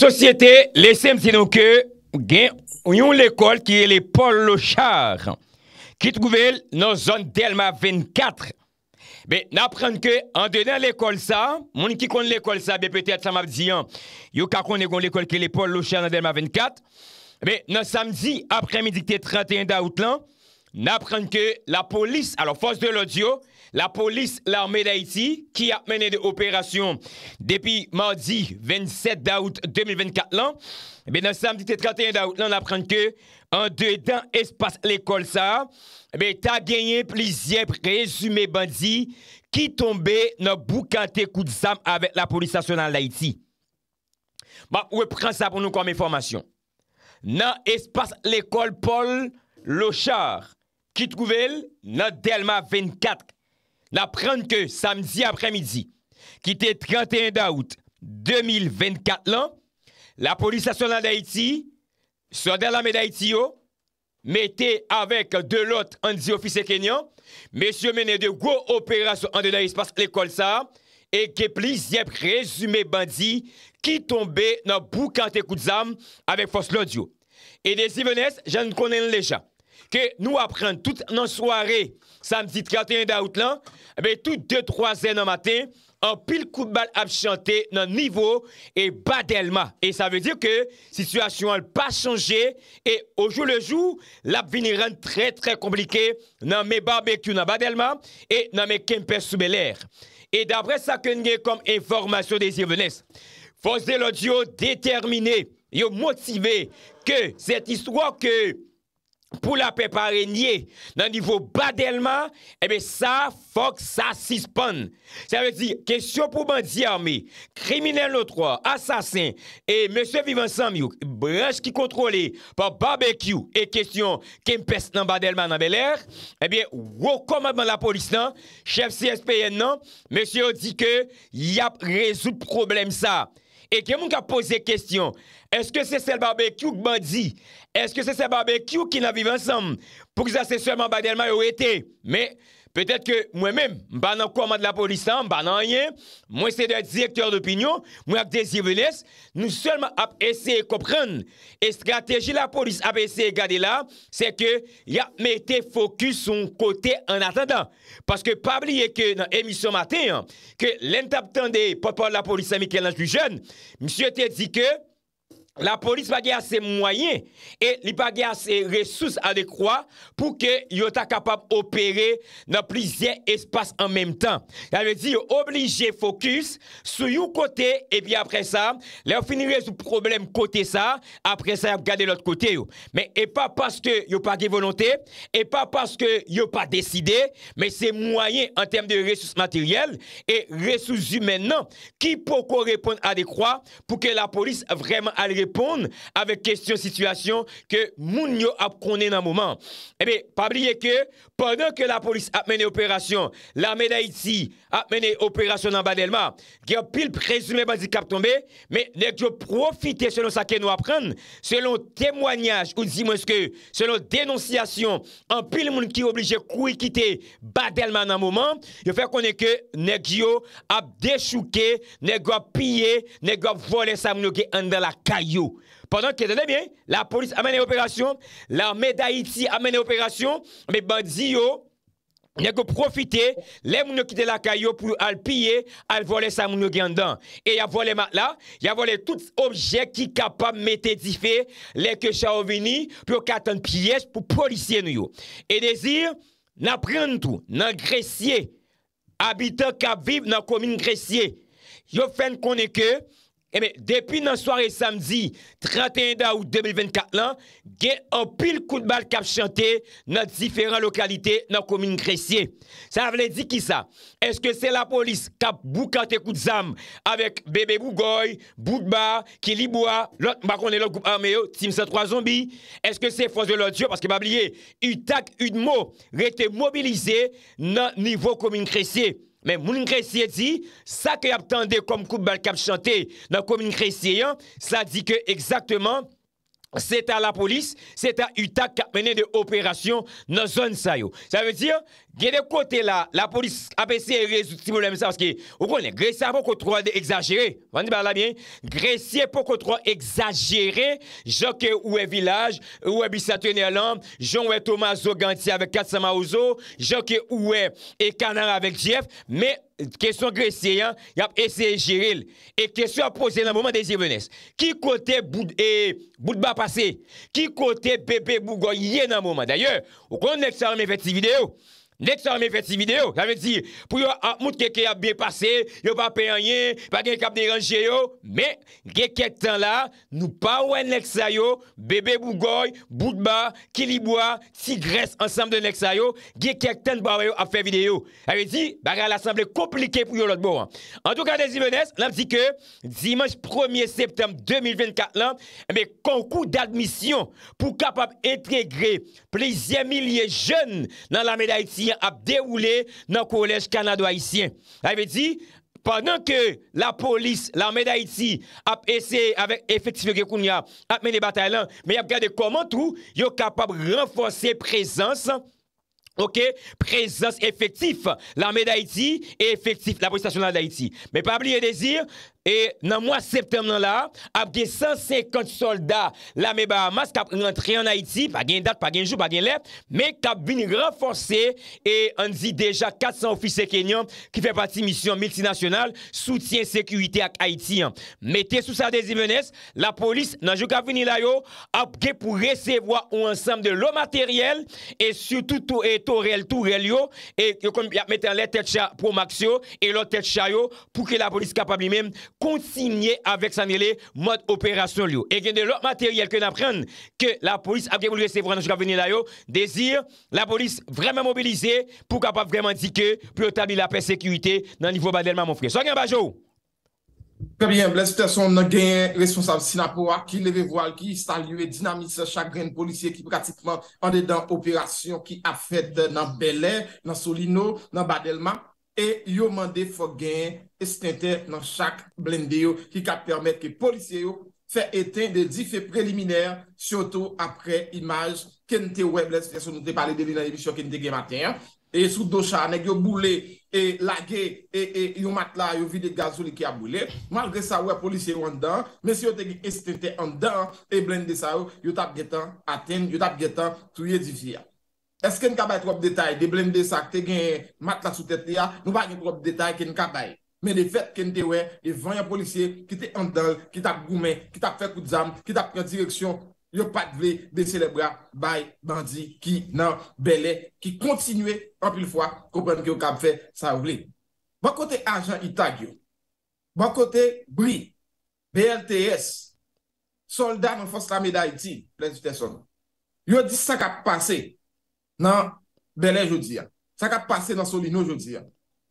Sosyete, lesem zinon ke, gen, yon l'ekol ki e le Paul Lochar, ki tkouvel nan zon Delma 24, be, naprenke, an denan l'ekol sa, mouni ki kon l'ekol sa, be, petet sa map ziyan, yo kakon e kon l'ekol ki e le Paul Lochar nan Delma 24, be, nan samzi, apremidikte 31 da outlan, naprenke, la polis, alo, fos de l'odio, La polis l'armè d'Haïti ki ap mènen de operasyon depi mèndi 27 d'août 2024 lan, ben nan samdi tè 31 d'août lan apren ke an de dan espas l'ekol sa, ben ta genyen plizien prezume bèndi ki tombe nan boukante kou d'sam avèk la polisasyon nan l'Haïti. Ba, ou e pren sa pou nou kon mèn formasyon. Nan espas l'ekol Paul Lochar ki tkouvel nan delman 24 koumènen, N aprenn ke samdi apremidi ki te 31 daout 2024 lan, la polisasyon nan Daiti, swa der la me Daitiyo, me te avek de lot an di ofise kenyon, me syo menen de wou operasyon an de la espase le kolsa, e ke plis yeb rezume bandi ki tombe nan boukante kout zam avek fos lodyo. E de si venes, jan konen lejan. ke nou apren tout nan soare samzi 31 daout lan, eh be tout 2-3 zen nan maten, an pil koup bal ap chante nan nivou e badelma. E sa ve diyo ke situasyon al pa chanje e ojou lejou l ap vini ren tre tre komplike nan me barbekyou nan badelma e nan me kempes soube lèr. E dapre sa ken gen kom informasyon de zi vènes, fòzè lò diyo déterminè, yo motivè, ke zè ti souwa ke pou la pepare nye nan nivou badelman, eh ebe sa fok sa sispan. Sa ve di, kesyon pou bandi arme, kriminelle notroi, asasin, e mese vivansan miouk, brech ki kontrole, pa barbekyou, e kesyon kem pes nan badelman nan beler, ebe eh wou komad nan la polis nan, chef CSPN nan, mese yo di ke yap rezout problem sa. E kemoun ka pose kesyon, eske se sel barbekyou k bandi Est-ce que c'est sa barbecue ki nan vive ansam? Pouk zase seman bagdelman yo ete? Me, petet ke mwen men, banan kouman de la polisan, banan yen, mwen se de ete direktor de pinyon, mwen ak desi venes, nou seman ap ese kopren, ete strategi la polis ap ese gade la, se ke ya mette fokus son kote en atendan. Paske pabli eke nan emisyon maten, ke lente aptan de potpon la polisan Mikel Anjlu jen, msye te di ke, La police va pas ses moyens et n'a pas assez de ressources adéquates pour que soit capable d'opérer dans plusieurs espaces en même temps. Ça veut dire obligé focus sur un côté et puis après ça, là finir ce problème côté ça, après ça regarder l'autre côté. Mais et pas parce que yo pas de volonté et pas parce que yo pas décidé, mais c'est moyens en termes de ressources matérielles et ressources humaines qui peut répondre croix pour que la police vraiment aille pon avèk kèstyon situasyon kè moun yo ap konè nan mouman. Ebe, pabliye kè, padan kè la polis ap mène operasyon, la mèda iti ap mène operasyon nan badelman, kè yo pil prezume bazikap tonbe, mè nek yo profite selon sa kè nou ap pren, selon tèmwanyaj ou zi mwen skè, selon denonsyasyon, an pil moun ki yo oblije koui kite badelman nan mouman, yo fè konè kè nek yo ap dechouke, nek yo ap piye, nek yo ap vole sa moun yo kè an dè la kayo Pendant ki dene bien, la polis amene operasyon La meda iti amene operasyon Me ba di yo Nye go profite Le moun yo kite la kayo pou al piye Al vole sa moun yo ganda E ya vole mat la, ya vole tout objek Ki kapab metedife Le kechao vini Pyo katan piyes pou polisye nou yo E de zir, nan prentou Nan gresye Abitant ka vib nan komine gresye Yo fen koneke Depi nan soare samdi 31 da ou 2024 lan, gen an pil kou de bal kap chante nan diferan lokalite nan komine kresye. Sa vle di ki sa, eske se la polis kap boukante kou de zam avek Bebe Bougoy, Boukba, Kiliboua, lout makone lout goupan meyo, Timsa 3 Zombi, eske se fons de lout yo, paske pa blye, y tak yt mo rete mobilize nan nivou komine kresye. Men moun nkresye di, sa ke ap tende kom koup bal kap chante nan kom nkresye yan, sa di ke ekzakteman... Seta la polis, seta utak kap mene de operasyon no zon sayo. Sa ve dir, gede kote la, la polis apese e rezouti problem sa. Ou konen, gresye pou kotro exagere. Vande bala bien, gresye pou kotro exagere. Joke ou e vilaj, ou e bisatene alamb, jonge ou e tomazo ganti avek katsama ouzo, joke ou e ekanar avek jef, me apese. Kèsyon gresye yon, yon ap eseye jiril. E kèsyon ap pose nan mouman de zirvenes. Ki kote Boudba pase? Ki kote Bebe Bougoye nan mouman? Danyen, ou konon neksan me fet si videyo, Nèk sa wè mè fèt si videyo, pou yo ap ah, mout keke ap biye pase, yo pa peyanyen, pa gen kap deranje yo, mè, gen ketan la, nou pa wè nèk sa yo, bebe Bougoy, Boudba, Kilibwa, Tigres, ansamble nèk sa yo, gen ketan ba wè yo ap fè videyo. A ve di, baka la sanble komplike pou yo lòt bo. An tou ka de zimènes, lèm di ke, zimènj premier septem 2024 lèm, mè konkou d'admisyon pou kapap etre gre plizye milye jèn nan la mèda etsi ap deroule nan kolèj Kanado-Haïtien. Avè di, pandan ke la polis, l'armè d'Haïti, ap ese, efektifè kè koun ya, ap meni batay lan, mè y ap gade komantou, yo kapab renfonsè prezans, ok, prezans efektif l'armè d'Haïti, efektif la polis stationale d'Haïti. Mè pa blie de zir, E nan mwa septem nan la, apge 150 soldat la me ba mas kap yon antre an Haiti, pa gen dat, pa gen jou, pa gen let, me kap vin renforse, e anzi deja 400 ofise kenyon ki fe pati misyon multinasyonal, soutyen sekwite ak Haiti. Mete sou sa de zimenez, la polis nan jou kap vin ilayo, apge pou resevo a ou ansam de lo materyel, kon sinye avek sanyele mod operasyon liyo. E gen de lòk materyèl ke nan pren, ke la polis ap gen mou liye se vwa nan jika venye la yo, de zir, la polis vremen mobilize, pou kapap vremen dike, pou otabli la persekuité nan nivou badelman moun fwe. So gen, Bajo? Prebyen, bles, te son nan gen responsab si nan pou akil, leve voal ki istan liyo e dinamise chakren polisye ki pratikman an de dan operasyon ki ap fed nan belè, nan solino, nan badelman. E yo mande fò gen estente nan chak blende yo ki ka permette ki polisye yo fè eten de dife preliminèr soto apre imaj ken te wè blèst. Sò nou te pale de li nan emisyon ken te gen maten. E sou do chanèk yo boule e lage e yo matla yo vide gazou li ki a boule. Malgre sa wè polisye yo an dan, men si yo te gen estente an dan e blende sa wè, yo tap getan aten, yo tap getan touye difi ya. Eske n ka bay trop detay de blende sak te gen mat la sou tete ya, nou ba yon trop detay ke n ka bay. Men de fet ke n te we, yon vanyan polisye ki te andal, ki ta goumen, ki ta fe kout zam, ki ta pren direksyon, yo pat vle de celebra bay bandi ki nan bele ki kontinwe an pil fwa kopan ki yo kab fe sa vle. Ban kote ajan itag yo, ban kote bri, BLTS, soldat nan fos la meday ti, plen di teson, yo di sa ka pase yo. nan belè joudia. Sa ka pase nan solino joudia.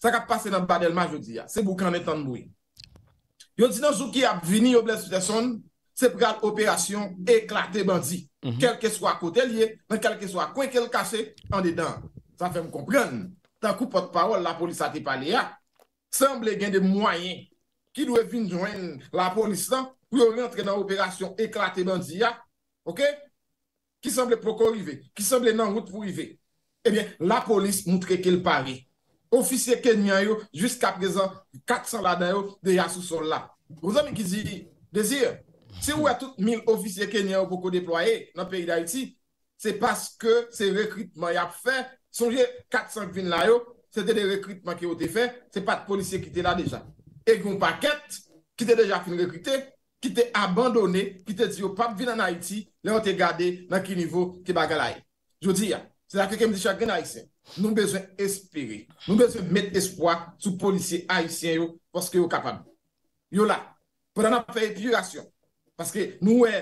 Sa ka pase nan badelma joudia. Se bouk an etan moui. E. Yon di nan sou ki ap vini yo blè sute son, se pral operasyon eklate bandi. Kelke mhm. swa kote liye, men kelke swa kwenke l kase, an de dan. Sa fe m kompran. Tan koupot pawol, la polis ati pale ya. Semble gen de mwayen ki dwe vin jwen la polis lan pou yon rentre nan operasyon eklate bandi ya. Ok? Ki sanble proko rive, ki sanble nan route pou rive. Ebyen, eh la polis moutre ke l pari. Oficier Kenya yo, jusqu'a prezant, 400 lada yo, de yasou son la. O zan mi ki zi, de zi, se ou a tout 1000 ofisier Kenya yo pou kodeploye nan peri da iti, se paske se rekritman ya pou fè, sonje, 400 vin la yo, se te de rekritman ki yo te fè, se pat polisye ki te la deja. E groun paket, ki te deja fin rekrite, ki te abandone, ki te di yo pap vi nan Haiti, le an te gade nan ki nivou ki baga la e. Jou di ya, se la keke mdi chak gen Haitien, nou bezwen espiri, nou bezwen met espwa sou polisye Haitien yo, poske yo kapab. Yo la, pou nan ap faye piyurasyon, paske nou e,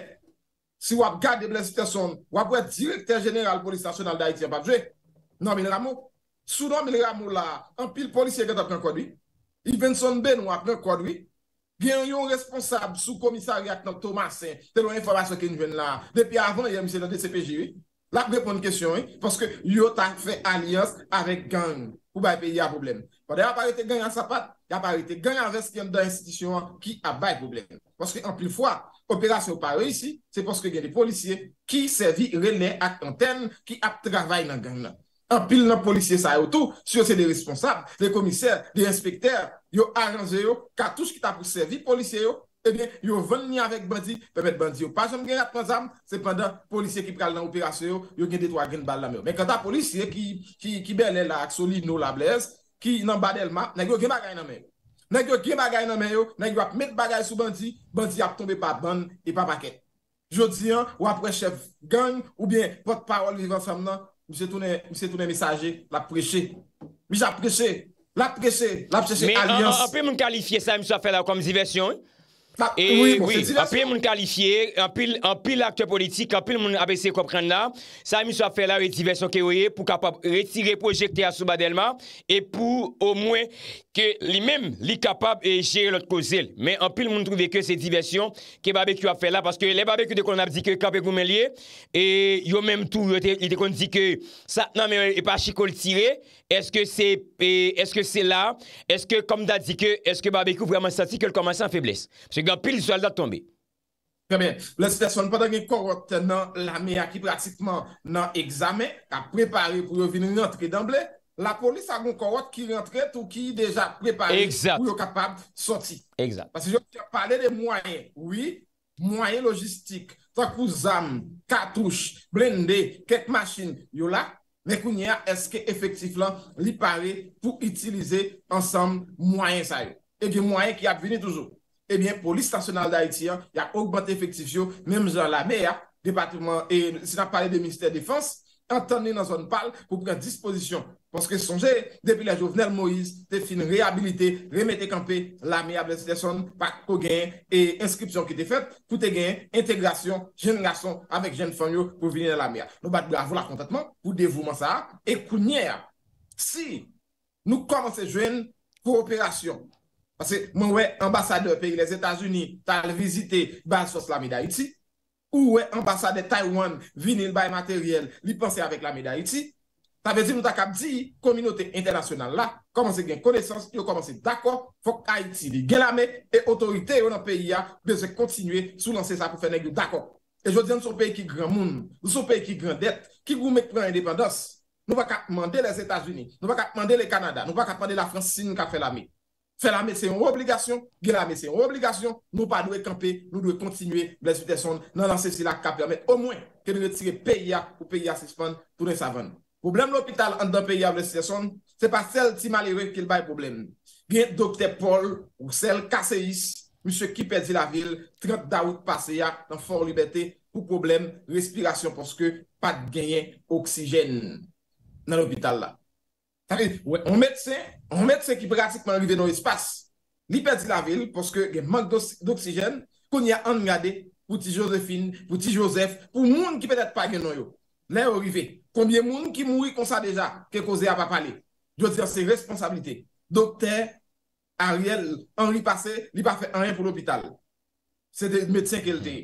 si wap gade blèzite son, wap wè direkter jeneral polisasyonal da Haitien pa djwe, nou men ramou, sou nou men ramou la an pil polisye gen tapen kwa dwi, i ven son be nou apnen kwa dwi, Gen yon responsable sou komisari ak nan Thomas Saint, eh, ten yon informasyon ken yon ven la, depi avan yon misè nan DCPJ, lak depon yon kesyon yon, poske yon ta fè aliyos avèk gang, pou bay eh, pe yon problem. Pwede aparete gang an sa pat, yon aparete gang an vest yon da institisyon ki ap bay problem. Poske an plifwa, operasyon pa re yisi, se poske gen yon policye ki sevi relè ak anten ki ap travay nan gang la. Ampil nan polisye sa yo tou, se yo se de responsable, de komiser, de respekter, yo aranje eh yo, ka touche ki ta pou servi polisye yo, ebyen, yo ven ni avèk bandi, pe met bandi yo pa jom gen atman zam, sepanda, polisye ki pral nan operasyon yo, yo gen detwa gen bal nam yo. Men kanta polisye ki belè la aksolid nou la blèz, ki nan badèl ma, negyo gen bagay nan men yo. Negyo gen bagay nan men yo, negyo ap met bagay sou bandi, bandi ap tombe pa ban, e pa pakè. Jodi an, wap wèchev gang, oubyen, pot parol vivan sam nan, Mise toune, mise toune mesaje, l'apreche. Mise apreche, l'apreche, l'apreche. Mè an apè moun kalifiye sa mè sa fè la kom zivèsyon. A pi l moun kalifiye, a pi l akte politik, a pi l moun apese kwa pren la, sa mi sou a fe la re di versyon ke woye pou kapap re tire projekte a souba del ma, e pou ou mwen ke li mem li kapap e jere lot ko zel. Me a pi l moun trouve ke se di versyon ke babek yo a fe la, paske le babek yo de kon ap di ke kapek wou men liye, e yo menm tou de kon di ke sa nan men e pa chikol tire, Euh, est-ce que c'est là? Est-ce que comme d'a dit que, est-ce que Babekou vraiment s'est dit qu'il commençait en faiblesse? M. Gampil, le soldat tombé. Très bien. La situation, pendant qu'il corotte la mer qui pratiquement n'a examé, a préparé pour venir y entrer d'emblée, la police a gon corotte qui y rentrait ou qui y déjà préparé ou y a capable de sortir. Parce que je tiens à parler des moyens, oui, moyens logistiques, tant que vous avez cartouche, blindé, quelque machine, y a là Mekounia, eske efektif lan li pare pou itilize ansam mwayen sa yo? E di mwayen ki ap vini touzou? Ebyen, pou listasyonal da itiyan, ya ougbante efektif yo, menm zon la meya, debatiman, e si nan pare de Ministèr Défense, antoni nan zon pal pou pren disposisyon poske sonje, depi la jo vnen Moïse te fin reabilite, remete kampe la miye ablesite son, pak ko gen e inskripsyon ki te fet pou te gen, integrasyon, jen gason amek jen fanyo pou vine la miye nou bat gwa vla kontatman, pou devouman sa e kou nyer, si nou komanse jwen ko operasyon, pase mwen we ambasadeur peyi les Etats-Unis tal vizite basos la miye da iti Ou wè ambasade Taiwan vinil bay materyel li panse avèk lami d'Haïti. Ta vezi nou tak ap di, kominote internasyonal la, komanse gen konesans, yo komanse d'akò, fòk Haïti li gen lami, e otorite yo nan peyi ya, bezè kontinue sou lanse sa pou fè negli d'akò. E jò diyan nou son peyi ki gran moun, nou son peyi ki grandet, ki goun mek prènd indépandos. Nou va kap mande les Etats-Unis, nou va kap mande le Kanada, nou va kap mande la France si nou ka fè lami. Fè la mesè yon wobligasyon, gen la mesè yon wobligasyon, nou pa nou e kampe, nou nou e kontinuye brezbite son nan anse si la kampe. O mwen, gen nou e tire peyak ou peyak sispan tou ren savan. Problem l'hôpital an dan peyak brezbite son, se pa sel ti mali rey ke l'bay problem. Gen Dr. Paul ou sel Kaseis, monsye ki pedi la vil, 30 da wouk pase ya nan for libetè ou problem respiration porske pat genye oksijen nan l'hôpital la. On medse ki pratikman rive nou espas, li pedi la vil poske gen mank d'oksijen kon ya an miade pou ti Josephine pou ti Joseph, pou moun ki pedet pa gen nou yo, lè rive konbyen moun ki moui konsa deja ke koze a papale, yo diyo se responsabilite Dokter Ariel an li pase, li pa fe an rien pou l'opital se de medse ke lte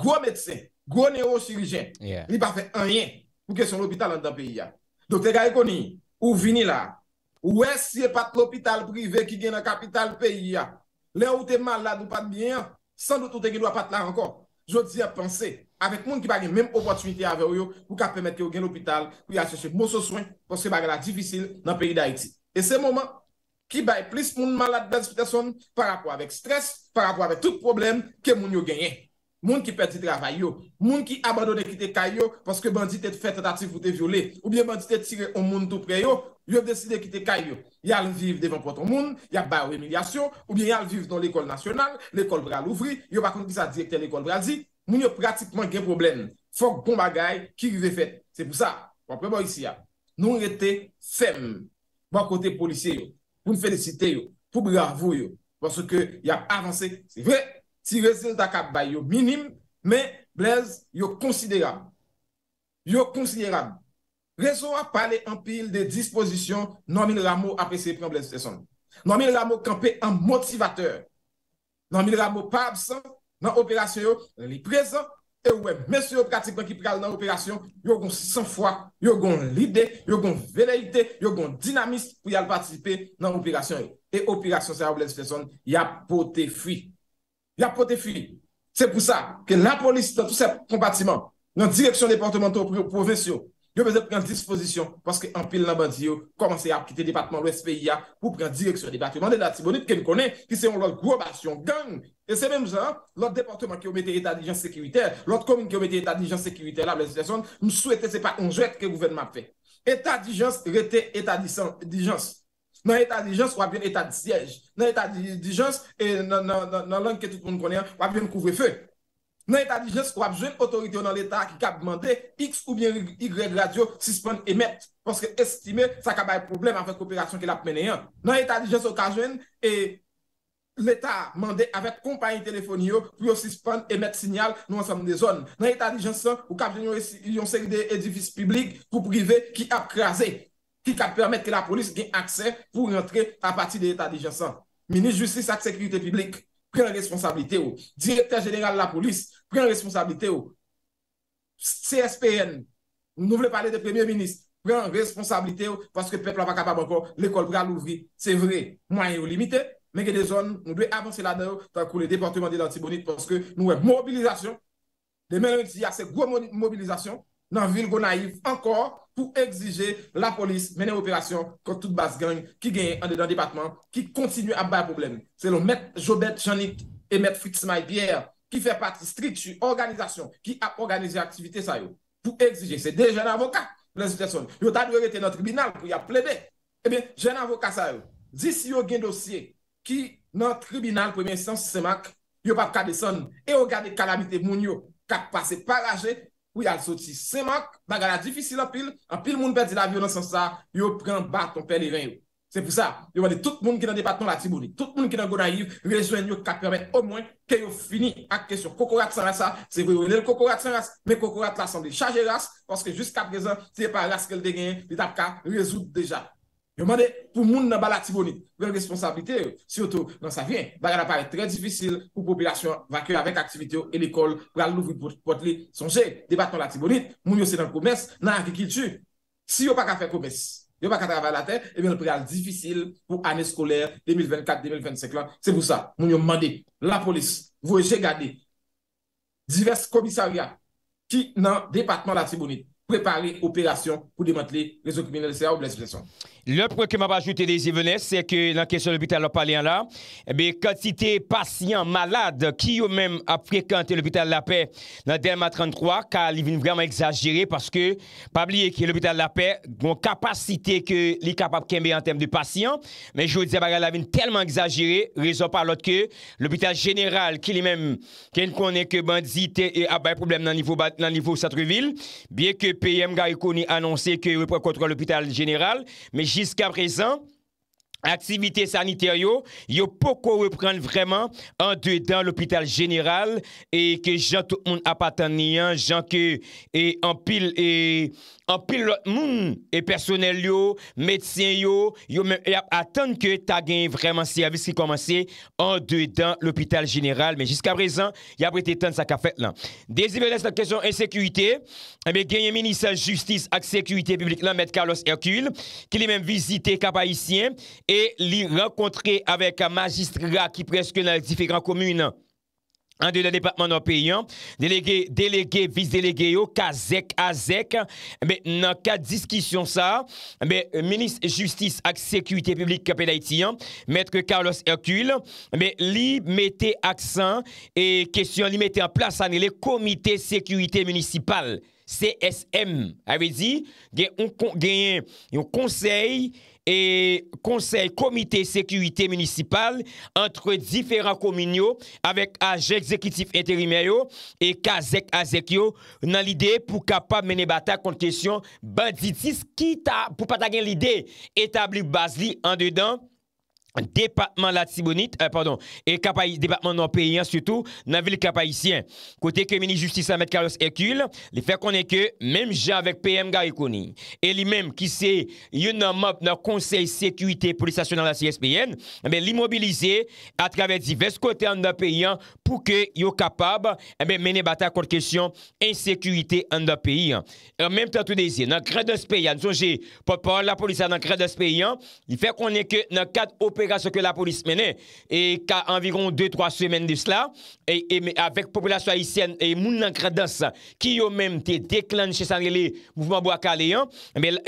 Gwo medse, gwo neurochirijen li pa fe an rien pou ke son l'opital an dan peyi ya Dokter gare koni Ou vini la, ou esye pat l'hopital privé ki gen a kapital peyi ya, bon le ou te malad ou pat biyen, san do toute ki lwa pat la ankon. Jot si a panse, avek moun ki bagen menm opotunite aveyo yo pou ka pemet ki ou gen l'hopital, pou ya asosye mou so swen, pou se bagen la divisil nan peyi da Haiti. E se mouman ki bay plis moun malad dan espitasyon para pou avek stres, para pou avek tout problem ke moun yo genye. moun ki peti travay yo, moun ki abadone ki te kay yo, paske bandi te fet dati foute viole, oubyen bandi te tire o moun tou pre yo, yon deside ki te kay yo yal vive devan poton moun, yal bay ou emilyasyon, oubyen yal vive don l'ekol nasyonal, l'ekol bral ouvri, yon bakon ki sa direkte l'ekol bral zi, moun yo pratikman gen problem, fok bon bagay ki rive fet, se pou sa, moun preman bon, isi ya, nou yon rete fem moun kote policye yo, moun felicite yo, pou bral vou yo paske yon avanse, se vre moun Si rezultat kap bay yo minim, me Blaise yo konsiderab. Yo konsiderab. Rezo a pale an pil de disposisyon nan min lamo apre se pren Blaise Sesson. Nan min lamo kampe an motivateur. Nan min lamo pa absent nan operasyon yo, li prezant, e wèm. Mese yo pratikman ki preal nan operasyon, yo gon san fwa, yo gon lide, yo gon veleite, yo gon dinamis pou yal patisipe nan operasyon yo. E operasyon sa Blaise Sesson, ya pote fwi. La pote fi, se pou sa, ke la polis dan tout se kombatiman, nan direksyon deportemental provensyon, yo bezè pren disposisyon, paske an pil nan bandiyo, komanse ap kite departement l'OSPI ya, pou pren direksyon departement de la tibonite ke nou konen, ki se yon lor grobasyon gang. E se menm zan, lor departement ki omete etadijans sekiriter, lor komin ki omete etadijans sekiriter, la blesite son, nou souwete se pa onjouet ke gouvenman fe. Etadijans rete etadijans sekiriter. Nan etat di jans wap jwen etat di siyej, nan etat di jans wap jwen kouvre fe. Nan etat di jans wap jwen otorityon nan l'etat ki kap mande x ou bien y radio sispande emet, pwanske estime sa kabay problem avan kopirasyon ki la pwene yon. Nan etat di jans wap jwen l'etat mande avan kompanyi telefonio pou yo sispande emet sinyal nou ansam de zon. Nan etat di jans wap jwen yon seri de edifice piblik pou prive ki ap krasi. ki ka permet ke la polis gen aksè pou rentre a pati de etat dijesan. Ministre justice ak sekwite publik, pren responsabilite ou. Direkter jeneral la polis, pren responsabilite ou. CSPN, nou vle pale de premier ministre, pren responsabilite ou, paske peple ava kapab anko, l'ekol prea l'ouvri, se vre, mwenye ou limite, menke de zon nou dwe avanse la dè ou, tan kou le deportement de l'antibonite, paske nou wè mobilizasyon, de men wè ti yase gwo mobilizasyon, nan vil gwo naif anko, pou ekzije la polis menen operasyon kon tout bas gang, ki genye an de dan debatman, ki kontinu ap bay problem. Se lo met Jobet Janit, e met Fritz May Pierre, ki fe pati street shu organizasyon, ki ap organize aktivite sa yo, pou ekzije. Se de jen avoka, yo ta dwe rete nan tribunal pou yap plebe. E eh ben, jen avoka sa yo, disi yo gen dosye, ki nan tribunal pou men san sistemak, yo pati kade son, e yo gade kalamite moun yo, kate pase paraje, Ou yal soti semak, bagala difisil apil, apil moun berdi la vyolansan sa, yo pren baton peli rey yo. Se pou sa, yo wade tout moun ki nan debaton la tibouni, tout moun ki nan gona yu, rejwen yo kakramen o mwen, ke yo fini ak kesyon kokorat san rasa, se voyo yon el kokorat san rasa, me kokorat la san de chaje rase, pwoske jist kap rezan, se yon pa rase ke l degenye, li tap ka, rejoun deja. Yo mande pou moun nan balatibonit, yo responsabilite yo, si yo tou nan sa vyen, bagan apare trè diffisil pou popilasyon vakey avèk aktivite yo e l'ekol kwa l'ouvri pot li sonje. Debatman latibonit, moun yo se nan koumès nan anki kilchou. Si yo pa ka fè koumès, yo pa ka travay la tè, ebyen l'opral diffisil pou anè skolèr 2024-2025 lan. Se pou sa, moun yo mande la polis, vou eche gade, divers komisaryat ki nan departman latibonit prepari operasyon pou demantli rezo kouminele se a ou bles fèson. Le pre que m'a pa ajoute desi venè, se ke nan kesyon l'hôpital l'a palè an la, ebe, katite pasyant malade ki yo mèm a prekante l'hôpital l'apè nan DMA 33, ka li vin vreman exagere, paske pabliye ki l'hôpital l'apè bon kapasite ke li kapap kembe an tem de pasyant, men jou diye baga la vin telman exagere, rezon palot ke l'hôpital jeneral ki li mèm ken konen ke bandite e a bay problem nan nivou Satreville, bie ke PM ga ekoni anonsè ki yo repre kontra l'hôpital jeneral, men jeneral Jiska prezant, aktivite saniter yo, yo poko we pren vreman an de dan l'opital general e ke jan tout moun apatan niyan, jan ke empil e... an pil lot moun e personel yo, metsyen yo, yo men atan ke ta genye vreman si avis ki komanse an de dan l'hopital general, men jiska prezan, ya brete tan sa ka fet lan. Dezivenes nan kesyon ensekuité, men genye menisa justice ak sekuité publik lan, met Carlos Hercule, ki li men vizite kapa isyen, e li renkontre avek a magistra ki preske nan difi gran komune nan. an de la Departement d'Opéyan, délégué, vice-délégué yo, Kazek, Azek, nan ka diskisyon sa, Ministre Justice ak Sécurité Publique Kapé d'Haïti, Mètre Carlos Hercule, li mette aksan et question li mette en place ane le Komité Sécurité Municipale, CSM, avè di, gen yon konsey e konsey komite sekywite municipal entre diferan kominyo avek aje ekzekitif enterimeryo e kazek azekyo nan lide pou kapap mene bata konteksyon banditis ki ta pou pata gen lide etabli baz li an dedan depatman la Tsibonit, euh, pardon, et le kapayi, depatman non-Peyan, surtout, nan vil le kapayi sien. Kote ke mini-justice Amed Karos Ekul, le fe konen ke, menm jan vek P.M. Garikouni, et li menm ki se yon nan map nan konsey sekuité polisasyon nan la CSPN, li mobilize atrave di veskote an nan P.I.A. pou ke yo kapab menm meni bata kon kèsyon en sekuité an nan P.I.A. En menm tan tout de zi, nan kredos P.I.A., nou son jè, pot par la polisasyon nan kredos P.I.A., li fe konen ke nan kat op ek aso ke la polis menen, e ka anviron 2-3 semen disla, e avek populasyon aisyen e moun lankredans ki yo menm te deklan che Sanreli, mouvment Boakale yan,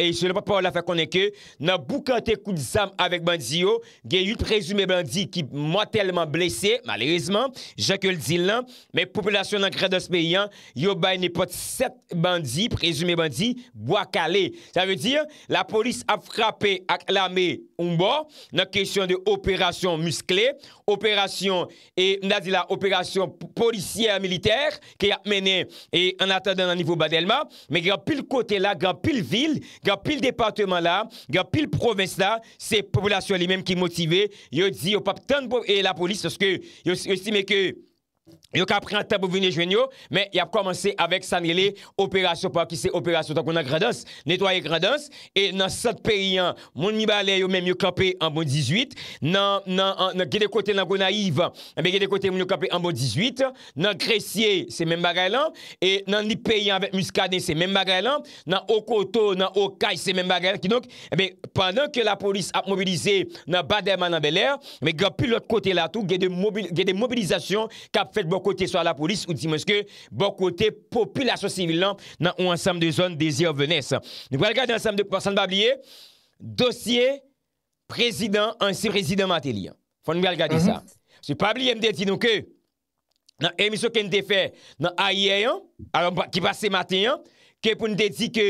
e se le pa pa la fe konenke, nan boukante kou di sam avek bandi yo, gen yon prezume bandi ki mwen telman blese, malerizman, jakel di lan, men populasyon lankredans pe yan, yo bay ne pot 7 bandi, prezume bandi, Boakale. Sa ve di, la polis a frape ak lame ou mbo, nan kesyon de operasyon musklet, operasyon, e, operasyon polisyen-militer ki ap mene e, en atadan nan nivou badelman, men gen pi l kote la, gen pi l vil, gen pi l departement la, gen pi l province la, se populasyon li menm ki motive, yo di, yo pap tan po, e la polis, yo sime ke yo ka pre an tabou vini jwen yo men y ap komanse avek Sanrele operasyon pa ki se operasyon tan kon an gradans, netwaye gradans e nan sat peyen moun mi bale yo men yo kape an bon 18 nan gen de kote nan kon naiv gen de kote moun yo kape an bon 18 nan Gresye se men bagay lan e nan li peyen avet muskade se men bagay lan nan Okoto, nan Okay se men bagay lan penan ke la polis ap mobilize nan Badema nan Beler gen de mobilizasyon kap Fèd bo kote so a la polis ou di monske, bo kote populasyon simile lan nan ou ansam de zon desi avvenes. Nou gwa l gade ansam de porsan Babliye, dosye, prezident ansi prezident mateliyan. Fon nou gade gade sa. Se Babliye m deti nou ke, nan emisyo ken te fe, nan ayey an, ki base maten an, ke pou n deti ke,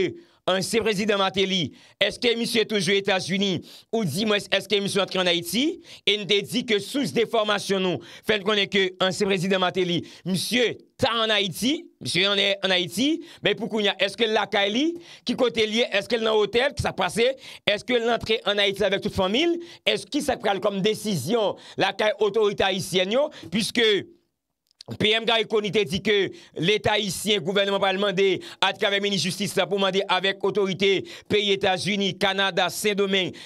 an se prezident Mateli, eske misye toujou Etats-Unis, ou di mwes eske misyo antre an Haiti, en de di ke sous de formation nou, fen konen ke an se prezident Mateli, misye ta an Haiti, misye an en Haiti, ben pou kounya, eske lakay li, ki kote li, eske nan hotel, ki sa pase, eske lantre an Haiti avek tout famil, eske ki sa pral kom desizyon, lakay otorita y siyanyo, pwiske, PM Garikouni te di ke l'Etat Hissien, Gouvernement Parlemente, Adkavemeni Justice, sa pou mande avek otorite, Pays Etat-Unis, Kanada, Saint-Domingue,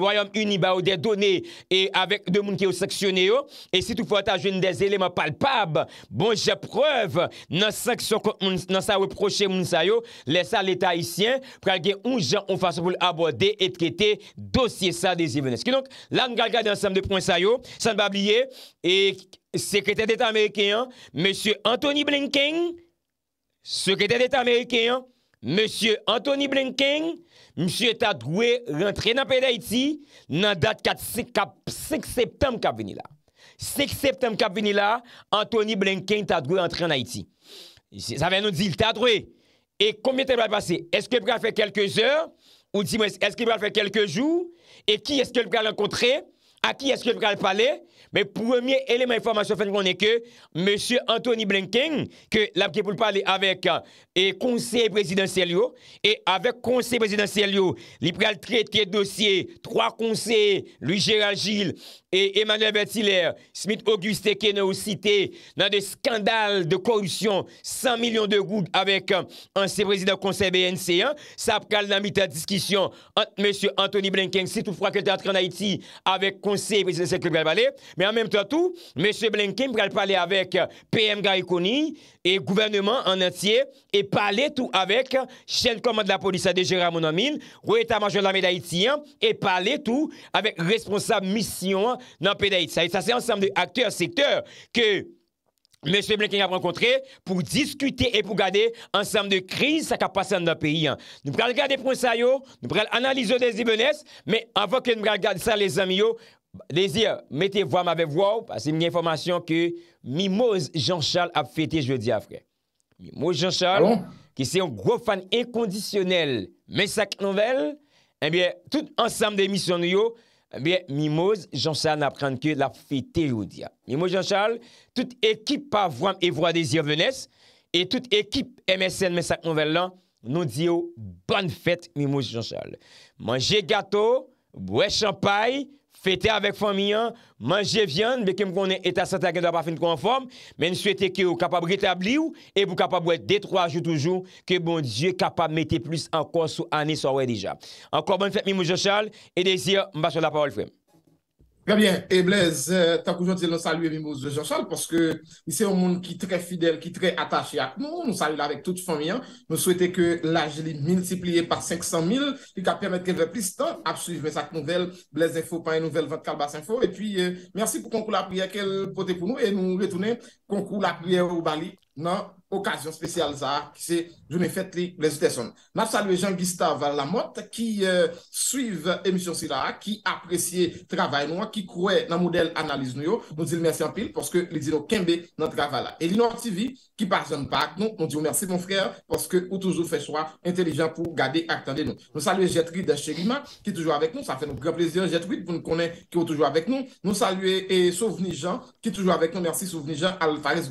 Royaume-Uni, ba ou de donè, e avek de moun ki ou seksyonè yo, e si tou fwa ta jouni de zéléman palpab, bon jè preuve, nan sa reproche moun sa yo, lè sa l'Etat Hissien, pral gen un jan ou fason pou l'abode, et kete dosye sa de zé venè. Ski donk, lan Garikouni dan sam de poun sa yo, san Babliye, e... secrétaire d'État américain, M. Anthony Blinken, secrétaire d'État américain, M. Anthony Blinken, M. Tadoué rentré dans le pays d'Haïti, dans date 5, septembre qui venu là. 5 septembre qui venu là, Anthony Blinken Tadoué rentré en Haïti. Ça veut nous dire Tadoué. Et combien de temps va passer? Est-ce qu'il va faire quelques heures? Ou dis-moi, est-ce qu'il va faire quelques jours? Et qui est-ce qu'il va rencontrer? A ki eske le pral pale? Ben, pwemye elemen informasyon fènkwon e ke, M. Anthony Blinken, ke la ki pou pale avek e euh, konsey prezident Selyo, e avek konsey prezident Selyo, li pral trete, trete dosye, 3 konsey, Louis Gérald Gilles, E Emmanuel Bertilère, Smith Auguste ke nou cite nan de skandal de korousyon, 100 milyon de goud avèk an se prezident konsey BNC1, sa pral nan mita diskisyon an M. Anthony Blenken se tou fwa ke te atre an Haiti avèk konsey BNC1, mè an mèm tatou, M. Blenken pral pale avèk P.M. Garikoni, et gouvernement en entier, et parler tout avec chènes commandes de la police, et parler tout avec responsable mission d'un pays d'Haïti. Ça c'est ensemble de acteurs secteurs que M. Blanquin a rencontré pour discuter et pour garder ensemble de crise sa capacité dans le pays. Nous pourrons regarder pour ça, nous pourrons analyser des événements, mais avant que nous regardions ça, les amis, De zi, mette vwa m ave vwa ou, pa se m yon informasyon ke Mimoz Jean-Charles ap fete jodi afre. Mimoz Jean-Charles, ki se yon gro fan ekondisyonel mesak nouvel, ebyen, tout ansam de misyon nou yo, ebyen, Mimoz Jean-Charles ap fete jodi afre. Mimoz Jean-Charles, tout ekip pa vwa m evwa de zi avvenes, e tout ekip MSN mesak nouvel lan, nou di yo, ban fete Mimoz Jean-Charles. Manje gato, boue champay, fete avèk famiyan, manje vyan, beke mkounen eta sata gen dwa pa fin konform, men sou ete ki ou kapab ou etabli ou, e pou kapab ou ete detroajou toujou, ke bon dije kapab mette plus an kon sou ane sa wè dija. Ankon bon fèt mi moujè chal, e dey si mba chou la pawal fèm. Prebyen, e eh, Blaise, euh, tankou jantil nou saluye mimouz de Jean-Charles porske misè yon moun ki tre fidel, ki tre atache ak nou, nou saluye la vek tout fanyan, nou souwete ke la jeli multipliye par 500 mil, li ka permette ke vè plis tan, apsuive men sak nouvel, Blaise Info panye nouvel 24 Basse Info, e pi euh, mersi pou konkou la priyè ke potè pou nou, e nou retounen, konkou la priyè ou bali, nan. okasyon spesyal zara ki se jounen fèt li lesite son. N ap salwe Jean-Gustave Lamotte ki suiv emisyon sila, ki apresye travay nou, ki kouè nan model analize nou yo, nou zil mersi an pil, porske li zil nou kenbe nan travay la. Elinor TV ki pasyon pak nou, nou di ou mersi moun frè, porske ou toujou fè chwa intelijan pou gade ak tande nou. Nou salwe Jetrid Chegrima, ki toujou avèk nou, sa fè nou grè plezyon, Jetrid, pou nou konè ki ou toujou avèk nou. Nou salwe Souvenijan ki toujou avèk nou, mersi Souvenijan Alvarez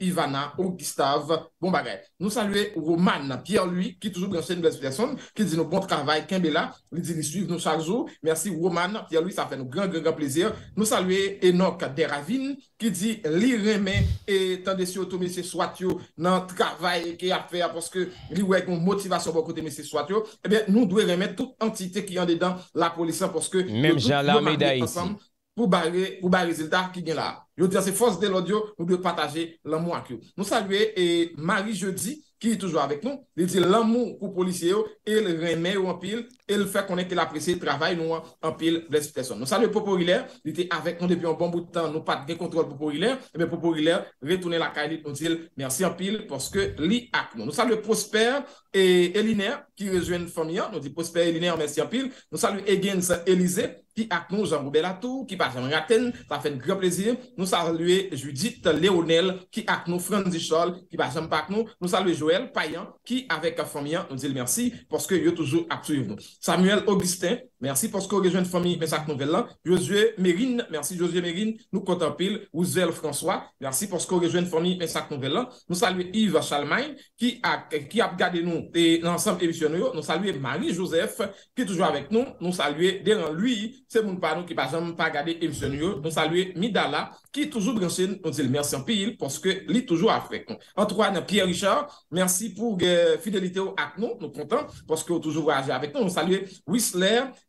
Ivana, ou Gustave, bon bagay. Nou salue Roman, Pierre-Louis, ki toujou branche nou blanche blason, ki di nou bon travay, Kembe la, li di li suiv nou chak zo, merci Roman, Pierre-Louis, sa fe nou gran, gran, gran plezir. Nou salue Enoch Deravine, ki di li reme, etan desi ou tou mese Swatyo, nan travay ki a fe, aposke li wek moun motivasyon pou kote mese Swatyo, ebyen eh nou dwe reme tout entite ki yande dan la polisyon, aposke nou dwe reme tout entite Ou bari zilta ki gen la. Yo diya se fos de l'odio nou de pataje l'amou ak yo. Nou salwe e mari jeudi ki toujou avèk nou. Li di l'amou kou polisye yo. El remè ou anpil. El fè konen ke la presi. Travay nou anpil bles person. Nou salwe pou pou ilè. Li di avèk nou debi an bon bout de tan. Nou pat gen kontrol pou pou ilè. Ebe pou pou ilè. Retounè la kari li pou dil. Mersi anpil. Porske li ak nou. Nou salwe prospèr. et Elinéa qui rejoint famille, hein, nous dit Prosper Elinéa, merci en pile. Nous saluons Egens Élysée qui avec nous Jean-Roubert qui qui part nous Raten, ça fait un grand plaisir. Nous saluons Judith Léonel qui avec nous, Francis Scholl qui part avec nous. Nous saluons Joël Payan qui avec famille, hein, nous dit merci parce que est toujours à nous. Samuel Augustin mersi posko rejwen fomi mensak nouvelan, Josue Merine, mersi Josue Merine, nou kontan pil, Ouzel François, mersi posko rejwen fomi mensak nouvelan, nou salue Yves Chalmagne, ki ap gade nou te nan ansam emisyon yo, nou salue Marie Joseph, ki toujou avèk nou, nou salue Deran Louis, se moun pa nou ki pa janm pa gade emisyon yo, nou salue Midala, ki toujou brensè, nou zil mersi an pil, poske li toujou afrekon. An troan, Pierre Richard, mersi pou euh, fidelite ou ak nou, nou kontan, poske ou toujou wajè avèk nou, nou salue Whist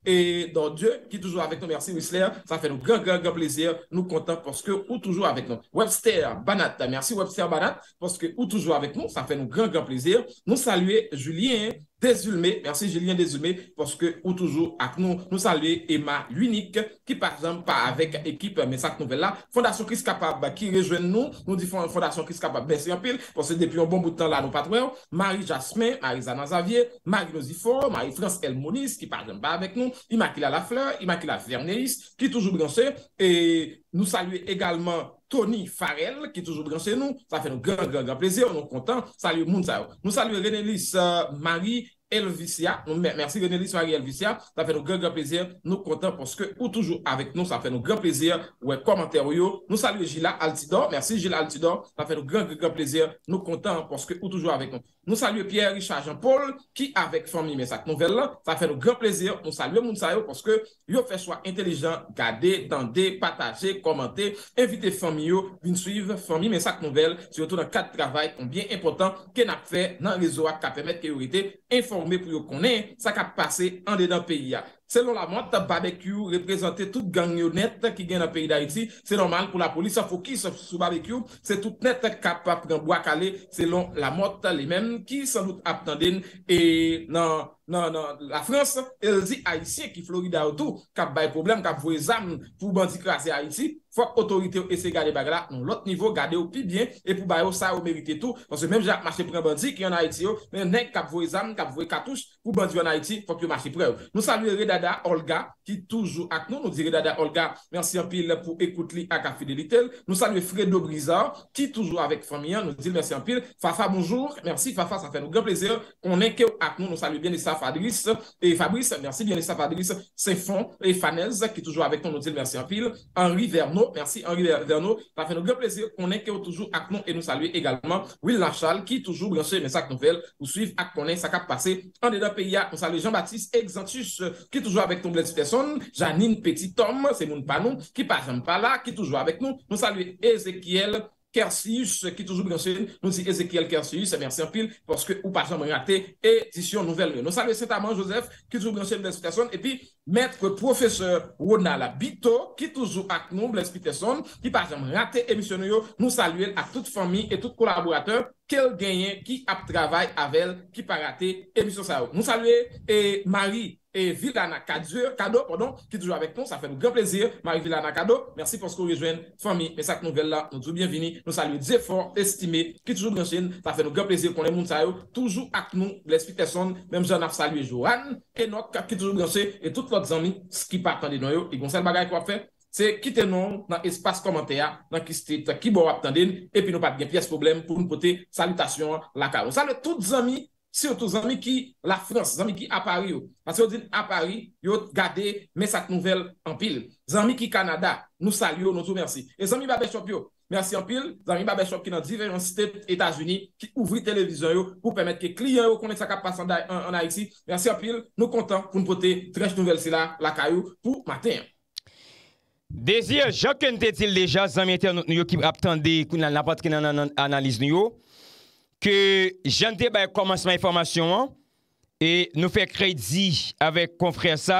et dans Dieu qui est toujours avec nous. Merci Whistler, hein, ça fait nous grand, grand, grand plaisir. Nous content parce que ou toujours avec nous. Webster Banat, merci Webster Banat parce que ou toujours avec nous, ça fait nous grand, grand plaisir. Nous saluer Julien Désolé, merci Julien Désumé, parce que, ou toujours, avec nous, nous saluons Emma L'Unique, qui par exemple pas avec l'équipe euh, mais ça nouvelle là, Fondation Chris Capable, qui rejoint nous, nous disons Fondation Chris Capable, merci en pile, parce que depuis un bon bout de temps là, nous pas Marie Jasmine, Marie Zana Xavier, Marie Nosifor, Marie France Elmonis, qui par exemple avec nous, Immaculée Lafleur, Immaculée Verneis, qui toujours branchée, et nous saluons également Tony Farrell, qui est toujours bien chez nous. Ça fait un grand, grand, plaisir. On est content. Salut, monde. Nous saluons Renélis euh, Marie Elvicia. Merci Renélis Marie Elvicia. Ça fait un grand, grand plaisir. Nous contents parce que ou toujours avec nous. Ça fait un grand plaisir. Ouais, commentaire. Nous saluons Gila Altidor. Merci Gila Altidor. Ça fait un grand, grand, grand plaisir. Nous content parce que ou toujours avec nous. Nou salye Pierre Richard Jean-Paul ki avèk Formi Mesak Nouvelle la, sa fè nou gran plezir, nou salye moun sa yo porske yo fè chwa intelijan, gade, dande, pataje, komante, invite Formi yo, vin suive Formi Mesak Nouvelle, si yo tou nan kat travay konbyen impotant ke nap fè nan rezo ak ka pemet ke yo ite informe pou yo konen sa kap pase an de nan peyi ya. Selon la motte barbecue, reprezenté tout gangyonette ki gen a peyda yisi, se normal pou la polis, sa foky se sou barbecue, se tout nette kapap gen Boakale, selon la motte li men, ki san lout ap tenden, e nan... nan, nan, la Frans, el di Haitie ki florida ou tou, kap bay problem kap vwe zam, pou bandi krasi Haitie fok otorite ou ese gade baga la nou lot nivou gade ou pi bien, e pou bay ou sa ou merite tou, konse mèm jè ap mache pre bandi ki yon Haitie ou, mèm nèk kap vwe zam kap vwe katouche, pou bandi yon Haitie fok yon mache pre ou, nou salue Redada Olga ki toujou ak nou, nou dire Redada Olga mènsi anpil pou ekoute li ak a Fidelitel, nou salue Fredo Brisa ki toujou avèk famiyan, nou dire mènsi anpil Fafa mounjou, mèmsi Fafa, sa fè nou Fabrice. Et Fabrice, merci bien ça, Fabrice. C'est Fon et Fanez qui toujours avec ton outil, merci en pile. Henri Vernot, merci Henri Vernot, Ça fait un grand plaisir on est toujours avec nous et nous saluer également Will Lachal qui toujours branché mes sacs nouvelles pour suivre à connaître ça qui a passé en dedans pays. On salue Jean-Baptiste Exantus qui toujours avec ton blesse personne. Janine Petit Tom, c'est mon panon qui pas pas là, qui toujours avec nous. Nous saluons Ezekiel Kersius, toujours toujours blanche, nous dit Ezekiel Kersius, merci pile, parce que ou pa raté édition nouvelle. Nous saluons cet amant Joseph, qui toujours toujours blanche Blaise et puis maître professeur Ronald Abito, qui toujours avec nous, Blaise Peterson, qui pas jamais raté nous saluons nous toute à toute famille et tout collaborateur quel qui qui a travaillé avec elle, qui rate raté sa nous Nous et Marie, E vilana kado, pardon, ki toujou avèk nou, sa fè nou gen plezir. Marik vilana kado, mersi porskou rejwen, fami, mesak nouvel la, nou djou bienvini, nou saluye dje for, estime, ki toujou ganshen, sa fè nou gen plezir konen moun sa yo, toujou ak nou, bles pite son, mèm jan av saluye johan, enok, ki toujou ganshen, et tout l'ot zami, skipa kande no yo, i gonsen bagay kwa fe, se kiten nou nan espas komantea, nan kistit, ki bo wap kande, epi nou pat gen pyes problem pou nou pote salutasyon la ka. Siyotou zami ki la Frans, zami ki a Pari yo, anse yo din a Pari, yo gade mesak nouvel anpil. Zami ki Kanada, nou salyo, nou tou mersi. E zami Babeshop yo, mersi anpil, zami Babeshop ki nan diven yon site Etasuni, ki ouvri televizyon yo pou pemet ke kliyon yo konen sa kap pasan anay si. Mersi anpil, nou kontan pou nou pote trech nouvel si la lakay yo pou maten. Deziye, joken te til deja zami ete nou yo ki aptande na patke nan analiz nou yo. ke jan de baye komanseman informasyon an, e nou fe kredi avèk konfrensa,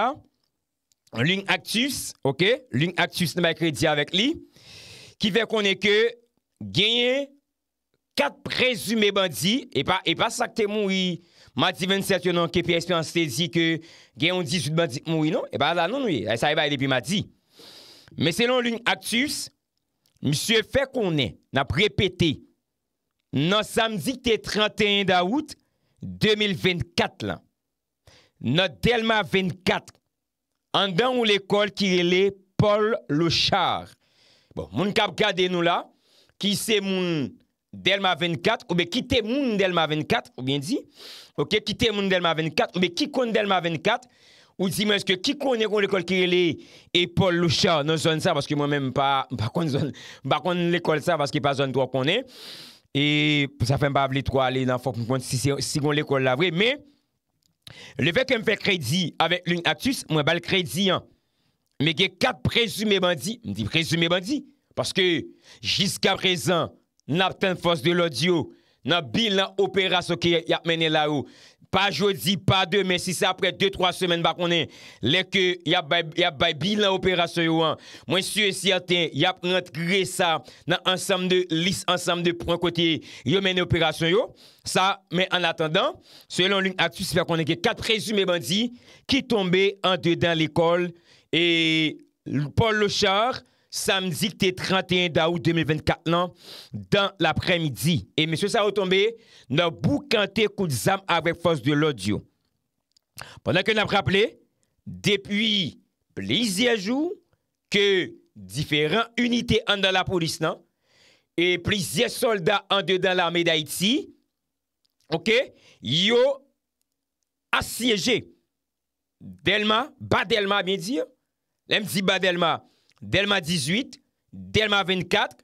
loun aktus, ok, loun aktus ne baye kredi avèk li, ki fe konen ke genye kat prezume bandi, e pa e sakte moui madi 27 yon an, ke pi espansi te di ke genyon 18 bandi moui nou, e pa lan nou nou, e sa e baye depi madi. Men se lon loun aktus, msye fe konen nan prepeti nan samzik te 31 da wout, 2024 lan. Nan Delma 24, an dan ou l'ekol ki ele, Paul Louchard. Bon, moun kap gade nou la, ki se moun Delma 24, ou be kite moun Delma 24, ou bien di, ou be kite moun Delma 24, ou be ki kon Delma 24, ou di moun eske ki kon e kon l'ekol ki ele, e Paul Louchard, nan zon sa, bakon l'ekol sa, bakon l'ekol sa, E pou sa fèm bav lè tro alè nan fòk moun pwant si sè yon lè kòl la vwè. Mè, lè fè kèm fè kredi avè loun atus, mwen bal kredi an. Mè gè kat prezume bandi, mwen di prezume bandi, paske jiska prezant nan ap ten fòs de l'odio, nan bil nan operasyon ki ap menè la wò, pa jodi, pa de, men si sa apre 2-3 semen bako ne, leke yap baybi la operasyon yo an, mwen siye siyate, yap rentre sa, nan ansam de lis, ansam de pran kote, yo men operasyon yo, sa, men an atendan, se yo loun loun atu, se pa konen ke 4 rezume bandi, ki tombe an de dan l'ekol, e Paul Lochar, samdik te 31 da ou 2024 nan, dan l apremidi. E mese sa wotombe, nan bou kante kou zam avek fos de lodyo. Pendan ke nan praple, depi plizye jou, ke diferent unitè an dan la polis nan, e plizye soldat an de dan l ame da iti, ok, yo asyeje, delma, ba delma, mwen diyo, mwen di ba delma, Delma 18, Delma 24,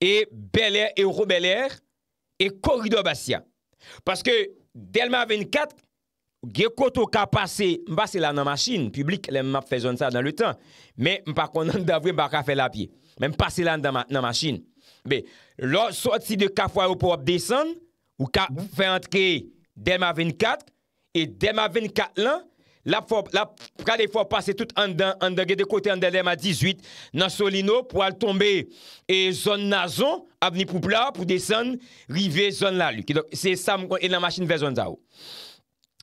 et Bel Air, Euro Bel Air, et Corrido Bastia. Parce que Delma 24, ge koto ka pase, mba se lan nan masin, publik, lem map fejon sa dan le tan, men mpa konan davwe mba ka fe la pie, men mpa se lan nan masin. Be, lor soti de ka fwayo pou ap desen, ou ka mhm. fe antre Delma 24, et Delma 24 lan, la prade fwa pase tout andan, andage de kote andalem a 18, nan solino pou al tombe e zon nazon avni poupla pou desen rive zon la luk. Se sa mwen e nan machin ve zon za ou.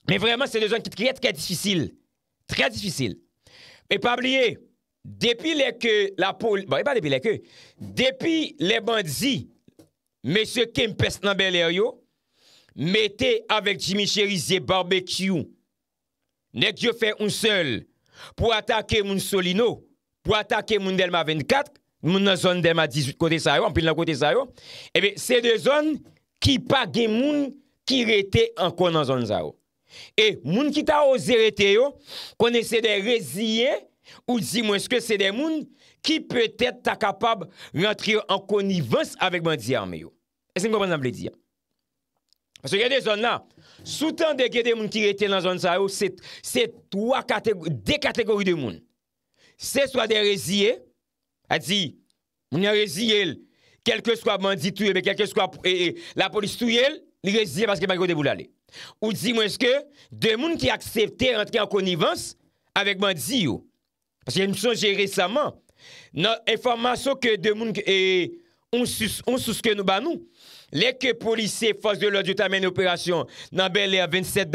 Me vreman se de zon ki triyat triyat disfisil, triyat disfisil. Me pabliye, depi le ke, la pou, bon, depi le bandzi, mese ke mpes nan bel eryo, mette avek jimi cherizye barbekyou Nèk yo fè un sel pou atake moun solino, pou atake moun delma 24, moun nan zon delma 18 kote sa yo, anpil nan kote sa yo, ebe, eh se de zon ki pa gen moun ki rete ankon nan zon za yo. E moun ki ta oze rete yo, konese de rezye ou di moun eske se de moun ki pwetet ta kapab rentri ankonivans avèk moun diya anme yo. Ese mwen pren anple diya. Aso gen de zon la, Soutan de ge de moun ki rete nan zon sa yo, se 3 kategori, de kategori de moun. Se swa de rezye, a di, moun ya rezye el, kelke swa bandi tuye, la polis touye el, rezye paske bago de boulale. Ou di moun eske, de moun ki aksepte rentke an konivans, avek bandi yo. Asi jen mou chanje resaman, informasyon ke de moun on suske nou ban nou, Lè ke polise fòs de lò diotamen operasyon nan belè a 27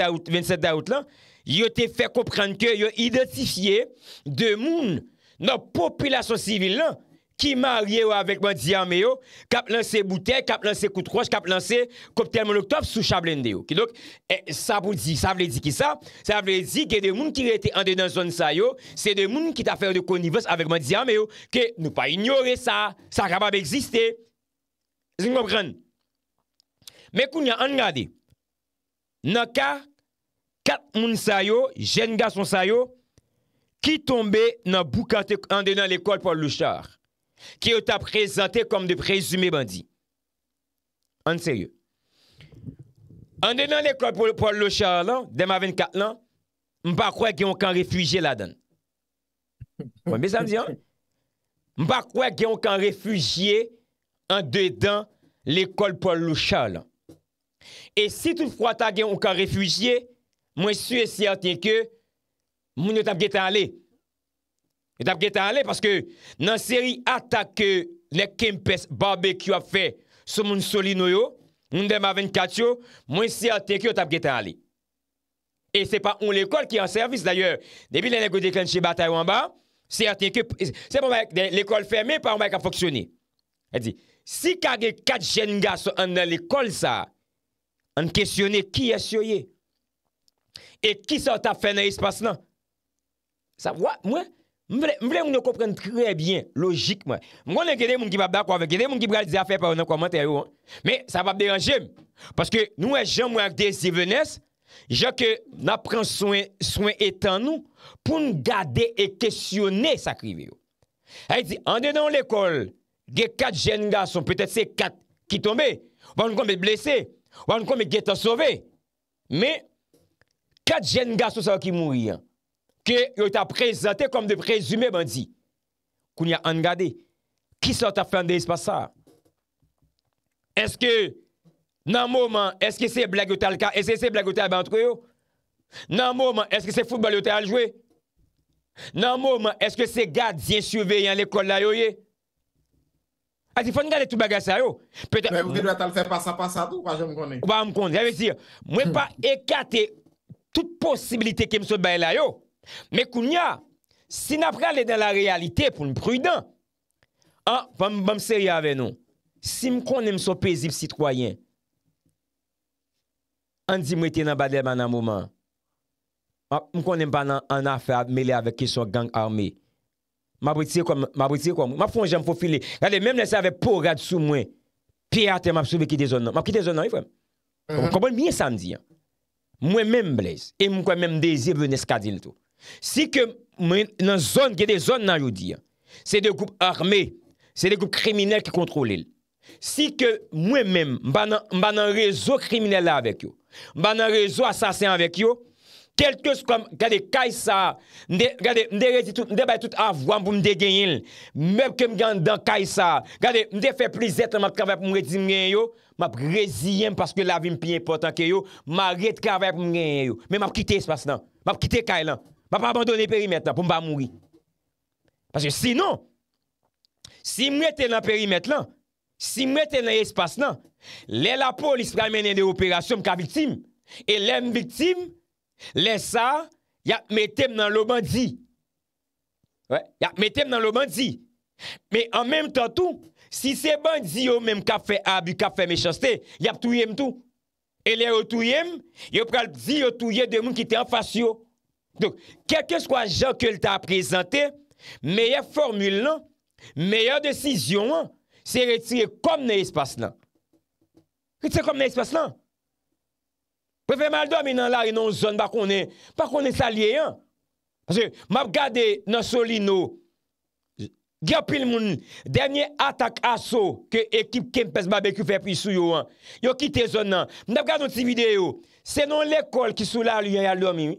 daout lan, yo te fè kòpren kè yo identifiye de moun nan popilasyon sivil lan ki marye yo avèk man diyan me yo, kap lanse boutè, kap lanse koutroj, kap lanse koptèl monoktov sou chablèn de yo. Ki dok, sa pou di, sa vle di ki sa, sa vle di ki de moun ki rete andè nan zon sa yo, se de moun ki ta fèr de konnivòs avèk man diyan me yo, ki nou pa ignore sa, sa kap avèk existè. Zin mò pren? Mè kou nyan, an gade, nan ka, kat moun sayo, jen ga son sayo, ki tombe nan boukate an denan l'ekol Paul Louchard, ki yo ta prezante kom de prezume bandi. An seryo. An denan l'ekol Paul Louchard lan, dem avèn kat lan, m pa kwe gen yon kan refujiye la den. Mwen be zan di an? M pa kwe gen yon kan refujiye an denan l'ekol Paul Louchard lan. e si tout fwa ta gen ou ka refujye, mwen su e si aten ke, mwen yo tap getan ale. Yo tap getan ale, paske nan seri ata ke le kempes barbe kyo ap fe sou moun soli no yo, moun dem aven kat yo, mwen si aten ke yo tap getan ale. E se pa ou l'ekol ki an servis, d'ayor, debi lè nè go de klenshi batay wamba, si aten ke, se pa mwen l'ekol ferme, pa mwen mwen ka foksyone. Si kage kat jen nga sou an nan l'ekol sa, An kestyone ki yasyoye. E ki sa ta fene yispas nan? Sa wap mwen? Mwen vle mwen yo kompren trebyen. Logik mwen. Mwen konnen kede mwen ki bab da kwa. Mwen kede mwen ki bral di afe pa ou nan kwa mater yo. Me, sa bab deranje mwen. Paske nou e jan mwen akde zivenes. Je ke nan pren soen etan nou. Poun gade e kestyone sakrivi yo. A yi ti, ande nan l'ekol. Ge kat jen ga son. Petet se kat ki tombe. Wan mwen konbe blesey. Wan kon mi ge ta sove, me kat jen ga sou sa wak ki mou yon. Ke yon ta prezante kom de prezume ban di. Koun ya an gade, ki sa ta fande espasa? Eske nan mouman eske se blagoutal ka, eske se blagoutal ban troyo? Nan mouman eske se foudbal yote al jwe? Nan mouman eske se ga diye suveyan l'ekol la yoye? Fon gade tout bagase yo Mwen pa ekate Tout hmm. posibilite ke m sou baye la yo Mwen kounya Si napre ale den la realite Poun prudan Fon m seri ave nou Si m konen m sou pezib sitwayen An di mwen te nan bader man nan mouman M konen pa nan afad Mele ave kesyon gang arme Mwen koune Mabwiti se kwa mou? Mabwiti se kwa mou? Mabfon jem fofile. Gade, menm le se ave pou rad sou mwen, pi ate mabsobe ki de zon nan. Mabki de zon nan, yi fwem? Koubon, mwen san di. Mwen menm blez, e mwen kwa menm dezi vwene skadil to. Si ke menm nan zon, gen de zon nan yu di, se de goup armé, se de goup krimine kikontrole il. Si ke mwen menm mba nan rezo krimine la avèk yu, mba nan rezo asasè avèk yu, telkos kom, gade Kaysa, gade mde rezi tout, mde bay tout avwam pou mde genyil, mbe kem gyan dan Kaysa, gade mde fe plizet nan mat kavay pou mwe di mgenyo, mbe reziyen paske lavi mpi important ke yo, mbe rezi kavay pou mwenyeyo, mbe mbe kite espas nan, mbe mbe kite kailan, mbe mbe abandonne perimet nan pou mba mwri. Paske sinon, si mwe tenan perimet lan, si mwe tenan espas nan, le la polis pramenen de operasyon mka viktim, e lem viktim, Lè sa, y ap metem nan lò bandzi. Y ap metem nan lò bandzi. Mè an mèm tan tou, si se bandzi yo mèm kafe abu, kafe mechaste, y ap touyèm tou. E lè yo touyèm, yo pral di yo touyè demoun ki te an fasyo. Don, kèkè skwa jan kèl ta ap prezante, mèyè formule nan, mèyè desizyon an, se retire kom nan espas nan. Retire kom nan espas nan. Wè fè mè al do mi nan la yon zon bako ne salye yon. Mab gade nan soli nou, gya pil moun denye atak aso ke ekip kempes mabeku fè pi sou yo an. Yo kite zon nan. Mab gade nou ti vide yo. Se non l'ekol ki sou la li yon al do mi.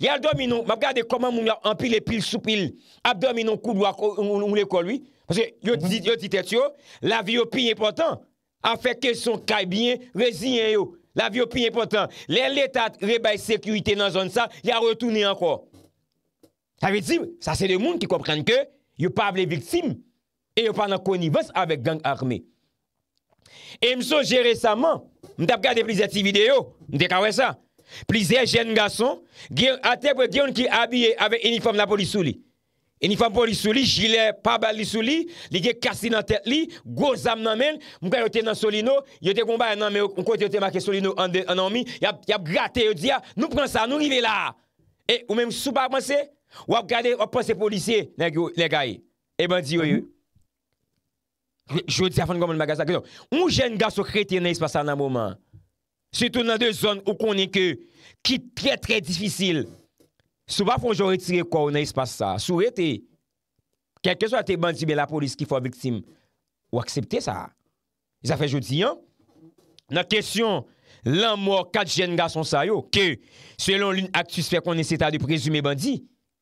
Yon al do mi nou, mab gade koman moun yon ampile pil sou pil. Ab do mi nou koub wakou moun l'ekol. Yo ti tet yo, la vi yo pi yon potan. Afè ke son kaibine, rezi yon yo. la vyopin epotant, lè l'Etat rebay sekwite nan zon sa, lè a retouni anko. Tave di, sa se de moun ki komprende ke, yo pa avle viktim, e yo pa nan konivans avek gang arme. E mson jere saman, mdap gade plize ti video, mdek avwe sa, plize jen gason, atebwe gyon ki avye avek uniform Napoli souli. Enifan polisou li, jilè, pabal li sou li, li gen kast li nan tet li, go zam nan men, mwen gen yote nan solino, yote koumba ananmen, mwen koumbe yote make solino ananmi, yap gate, yote diya, nou pren sa, nou rive la. E ou men msou pa pense, wap gade, wap pense polisye, lèk ay, e ban diyo yu. Jou diya fangou mwen magasa, kwen yo. Un jen ga sou kreti nan yispa sa nan mouman. Soutou nan de zon ou konen ke, ki tre tre difisil. Sou pa fon jore tire kwa ou nan y se passe sa. Sou rete, kenke sou a te bandi be la polis ki fwa viktim, ou aksepte sa. Y sa fwe jodi yon. Nan kesyon, lan mwa kat jen ga son sayo, ke selon l'actus fe konen se ta de prezume bandi,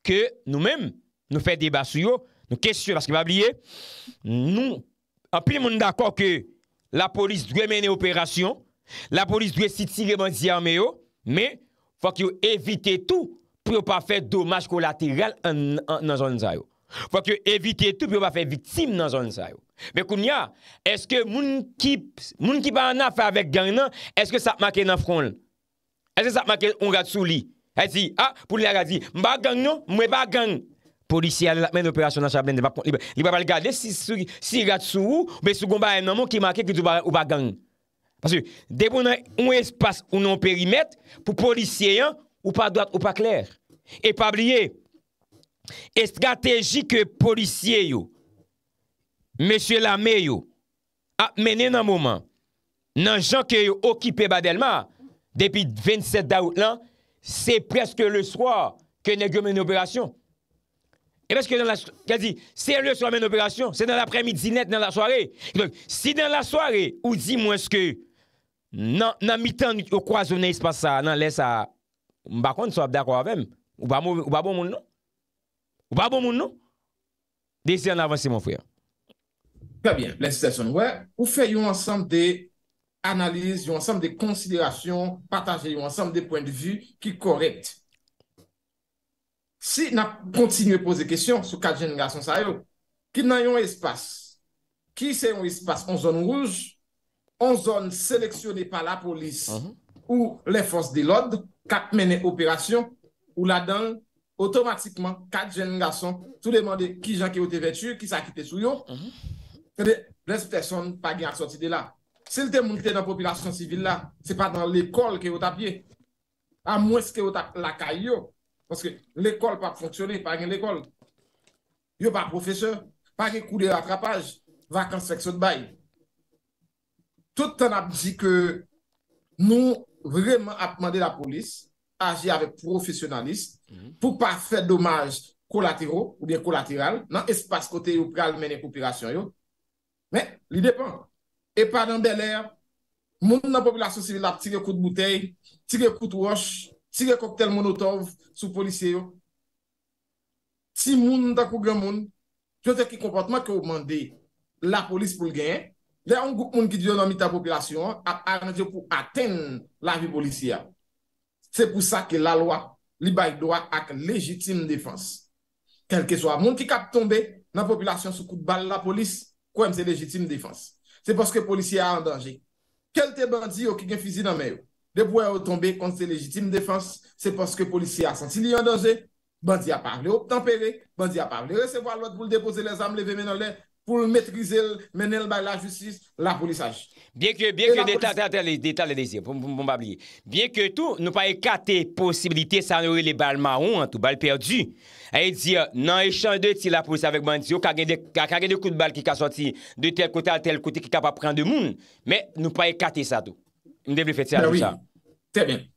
ke nou men, nou fe deba sou yo, nou kesyon, paske mabliye, nou, anpil moun d'akon ke, la polis dwe mene operasyon, la polis dwe si tire bandi yon meyo, me, fwa ki yo evite tou, pou yo pa fè dommaj kolatiral nan zon zayou. Fwa ki yo evite tout, pou yo pa fè vitim nan zon zayou. Bekoun ya, eske moun ki pa an a fè avek gang nan, eske sap makè nan fronl? Eske sap makè un rat sou li? Ha zi, ha, pou lè a gadi, mba gang nou, mwe ba gang. Polisye an la men operasyon nan chablen, li ba bal gade, si rat sou ou, be sou gomba an nan moun ki makè ki djou ba gang. Pasu, debou nan ou espas ou nan perimet, pou polisye an, ou pa doat, ou pa kler. E pabliye, e strategi ke policye yo, mesye la me yo, ap mene nan mouman, nan jan ke yo okipe badelman, depi 27 daout lan, se preske le swa ke ne gomen operasyon. E peske nan la, se le swa men operasyon, se nan apremi di net nan la sware, si nan la sware, ou di mwenske, nan mitan ou kwa zounen ispa sa, nan lesa, Mbakon sou abdakwa avèm. Ou ba bon moun nou? Ou ba bon moun nou? Desi an avansi, mwen fwe. Pè bien. Lè stè son wè. Ou fè yon ansam de analiz, yon ansam de konsidèrasyon, patajè yon ansam de pwèn de vü ki korekt. Si nan kontinye pose kèsyon, sou 4 jen nga son sayo, ki nan yon espas? Ki se yon espas? An zon rouj? An zon seleksyonè pa la polis? An zon? Ou le fos de lode, kat mene operasyon, ou la dan, otomatikman, kat jen gason, sou demande, ki jan ki yo te vetu, ki sa ki te sou yo, se de, les pe son, pa gen a soti de la. Se le temounite nan popilasyon sivil la, se pa dan l'ekol ki yo tapye, a mwes ki yo tap la kay yo, paske l'ekol pa fonksyonne, pa gen l'ekol, yo pa profeseur, pa gen kou de l'atrapaj, va kan seksyon de bay. Tout an ap di ke, nou, vreman ap mande la polis aji ave profesionalist mhm. pou pa fè domaj kolatero ou bien kolateral nan espas kote yo pral menen koupirasyon yo men, li depan e pa nan belèr moun nan populasyon sivil ap tire kout boutey tire kout wash, tire koktel monotov sou polisyen yo si moun nan takou gen moun jote ki kompantman ki ou mande la polis pou lgeye Le an gout moun ki diyo nan mita populasyon ap aranjou pou aten la vi polisyan. Se pou sa ke la lwa, li bay doa ak lejitim defans. Kel ke so a moun ki kap tombe nan populasyon sou kout bal la polis, kouem se lejitim defans. Se poske polisyan an danje. Kel te bandi yo ki gen fizi nan meyo, de pou an e yo tombe kont se lejitim defans, se poske polisyan san si li an danje, bandi a pavle. Ope tanpele, bandi a pavle. Recevo a lot pou l depoze le zanm le vemen nan le... pou mètrize menèl bay la jutsis, la polisaj. Bien ke tout, nou pa ekate posibilite sa nou e le bal maron, tou bal perdi, ay di nan e chande ti la polisaj vek bandijo, ka gen de kout bal ki ka soti de tel kote al tel kote ki ka pa pran de moun, men nou pa ekate sa tou. Mdèm le fèti sa. Mdèm le fèti sa.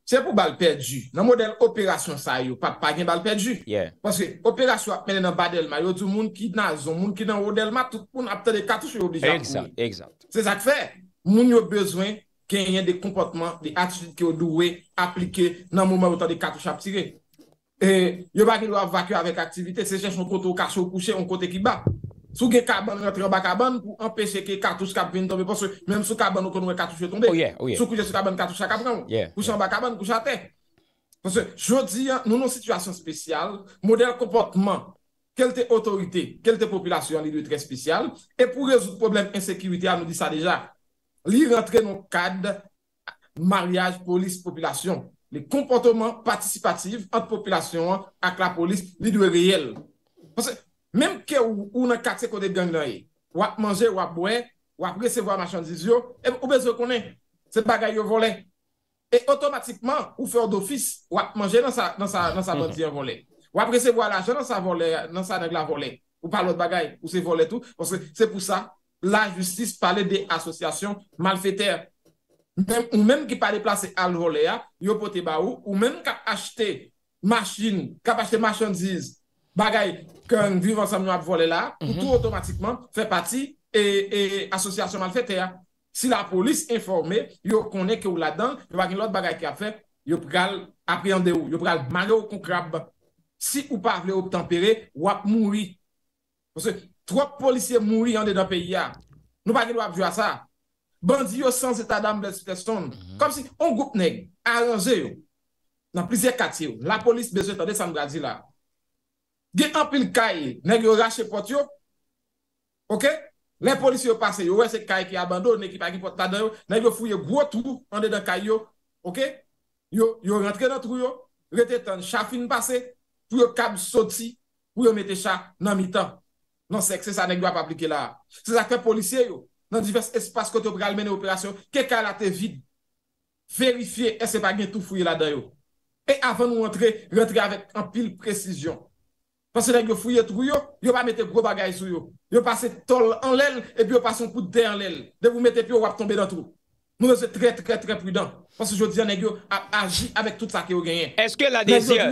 Se pou bal perdi, nan model operasyon sa yo, pat pa gen bal perdi. Paske operasyon ap menen nan badel ma, yo tou moun ki nan zon, moun ki nan rodel ma, tout pou nan apte de katouche yo dijan. Se zak fe, moun yo bezwen ken yen de kompotman, de atitude ki yo douwe aplike nan mouman apte de katouche ap tire. Yo baki yo avakyo avèk aktivite, se jè chon kontou kachou kouche, yon kontè ki bap. Sou gen kabane rentre an ba kabane pou empese ke katouche kabine tombe. Mèm sou kabane ou kononwe katouche tombe. Oh, oh, sou kouje sou kabane katouche akabran. Kouche an ba kabane, kouche ate. Pense, jodi nou nou situasyon spesyal, model komportman. Kelte otorite, kelte populasyon li dwe trè spesyal. E pou rezout problem insekwite a nou di sa deja. Li rentre nou kad, mariage, polis, populasyon. Li komportman patisipatif an populasyon ak la polis li dwe reyel. Pense... Mem ke ou nan kakse kode geng la yi, wap manje, wap boue, wap presevo a machandiz yo, e ou bezwe konen, se bagay yo vole. E otomatikman, ou fe od ofis, wap manje nan sa mm-hmm. bandi yo vole. Wap presevo a laje nan sa vole, nan sa nagla vole. Ou palo de bagay, ou se vole tout. Se pou sa, la justis pale de asosyasyon mal fete. Ou menm ki pale place al vole ya, yo pote ba ou, ou menm kap achete machandiz yo, bagay kon vivan sa mnou ap vole la, mhm. toutou otomatikman fe pati e, e asosyasyon mal fete ya. Si la polis informe, yo konen ke ou la dan, yo bagin lot bagay ke ap fe, yo pou kal apriande ou, yo pou kal manye ou kon krab. Si ou pa vle ou tempere, wap moui. Ponsen, trok polisye moui yande dan peyi ya. Nou bagin wap jou a sa. Bandi yo sans etat dam bles teston. Kom si, on goup neg, aranje yo, nan plizye kati yo. La polis bezwe tade sa mnou a di la. Gen apil kaye, neg yo rache pot yo. Ok? Le polis yo pase, yo wè se kaye ki abando, neg yo fouye gwo trou, an de dan kaye yo. Yo rentre dan trou yo, retre tan chafin pase, pou yo kab sot si, pou yo mette chaf nan mitan. Nan sekse sa neg do ap aplike la. Se la kwen polisye yo, nan divers espas kote yo pral menen operasyon, ke kala te vide. Verifiye, e se pa gen tou fouye la dayo. E avan nou rentre, rentre avet an pil presisyon. Pansè nèk yo fouye trou yo, yo pa mette gro bagay sou yo. Yo pase tol an lèl, e bi yo pa son koute dè an lèl. De vou mette pi yo wap tombe dan trou. Mou yo se trè trè trè prudan. Pansè yo diyan nèk yo ap aji avèk tout sa ki yo genyen. Eske la dezir,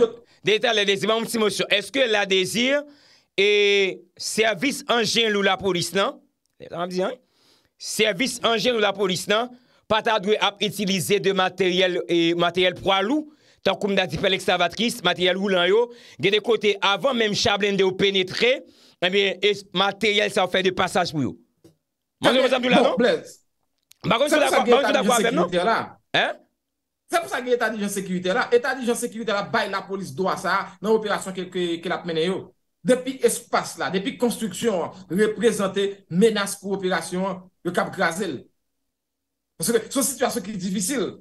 deta le dezir, moun ti motion. Eske la dezir, e servis anjen lou la polis nan? Ne, nan am diyan? Servis anjen lou la polis nan, pata dwe ap itilize de materyel pro alou? Tan koum da tipel ekstavatris, materyal woulan yo, gen de kote avan, menm chablen de ou penetre, menm e materyal sa ou fey de pasaj mou yo. Mwen yo resamblou la nan? Mwen yo dapwa fey nan? Se pou sa gen etat dijon sekirite la, etat dijon sekirite la bay la polis doa sa, nan operasyon ke la pmenen yo. Depi espas la, depi konstruksyon, reprezenté menas pou operasyon yo kap Grazel. Se pou sa gen etat dijon sekirite la,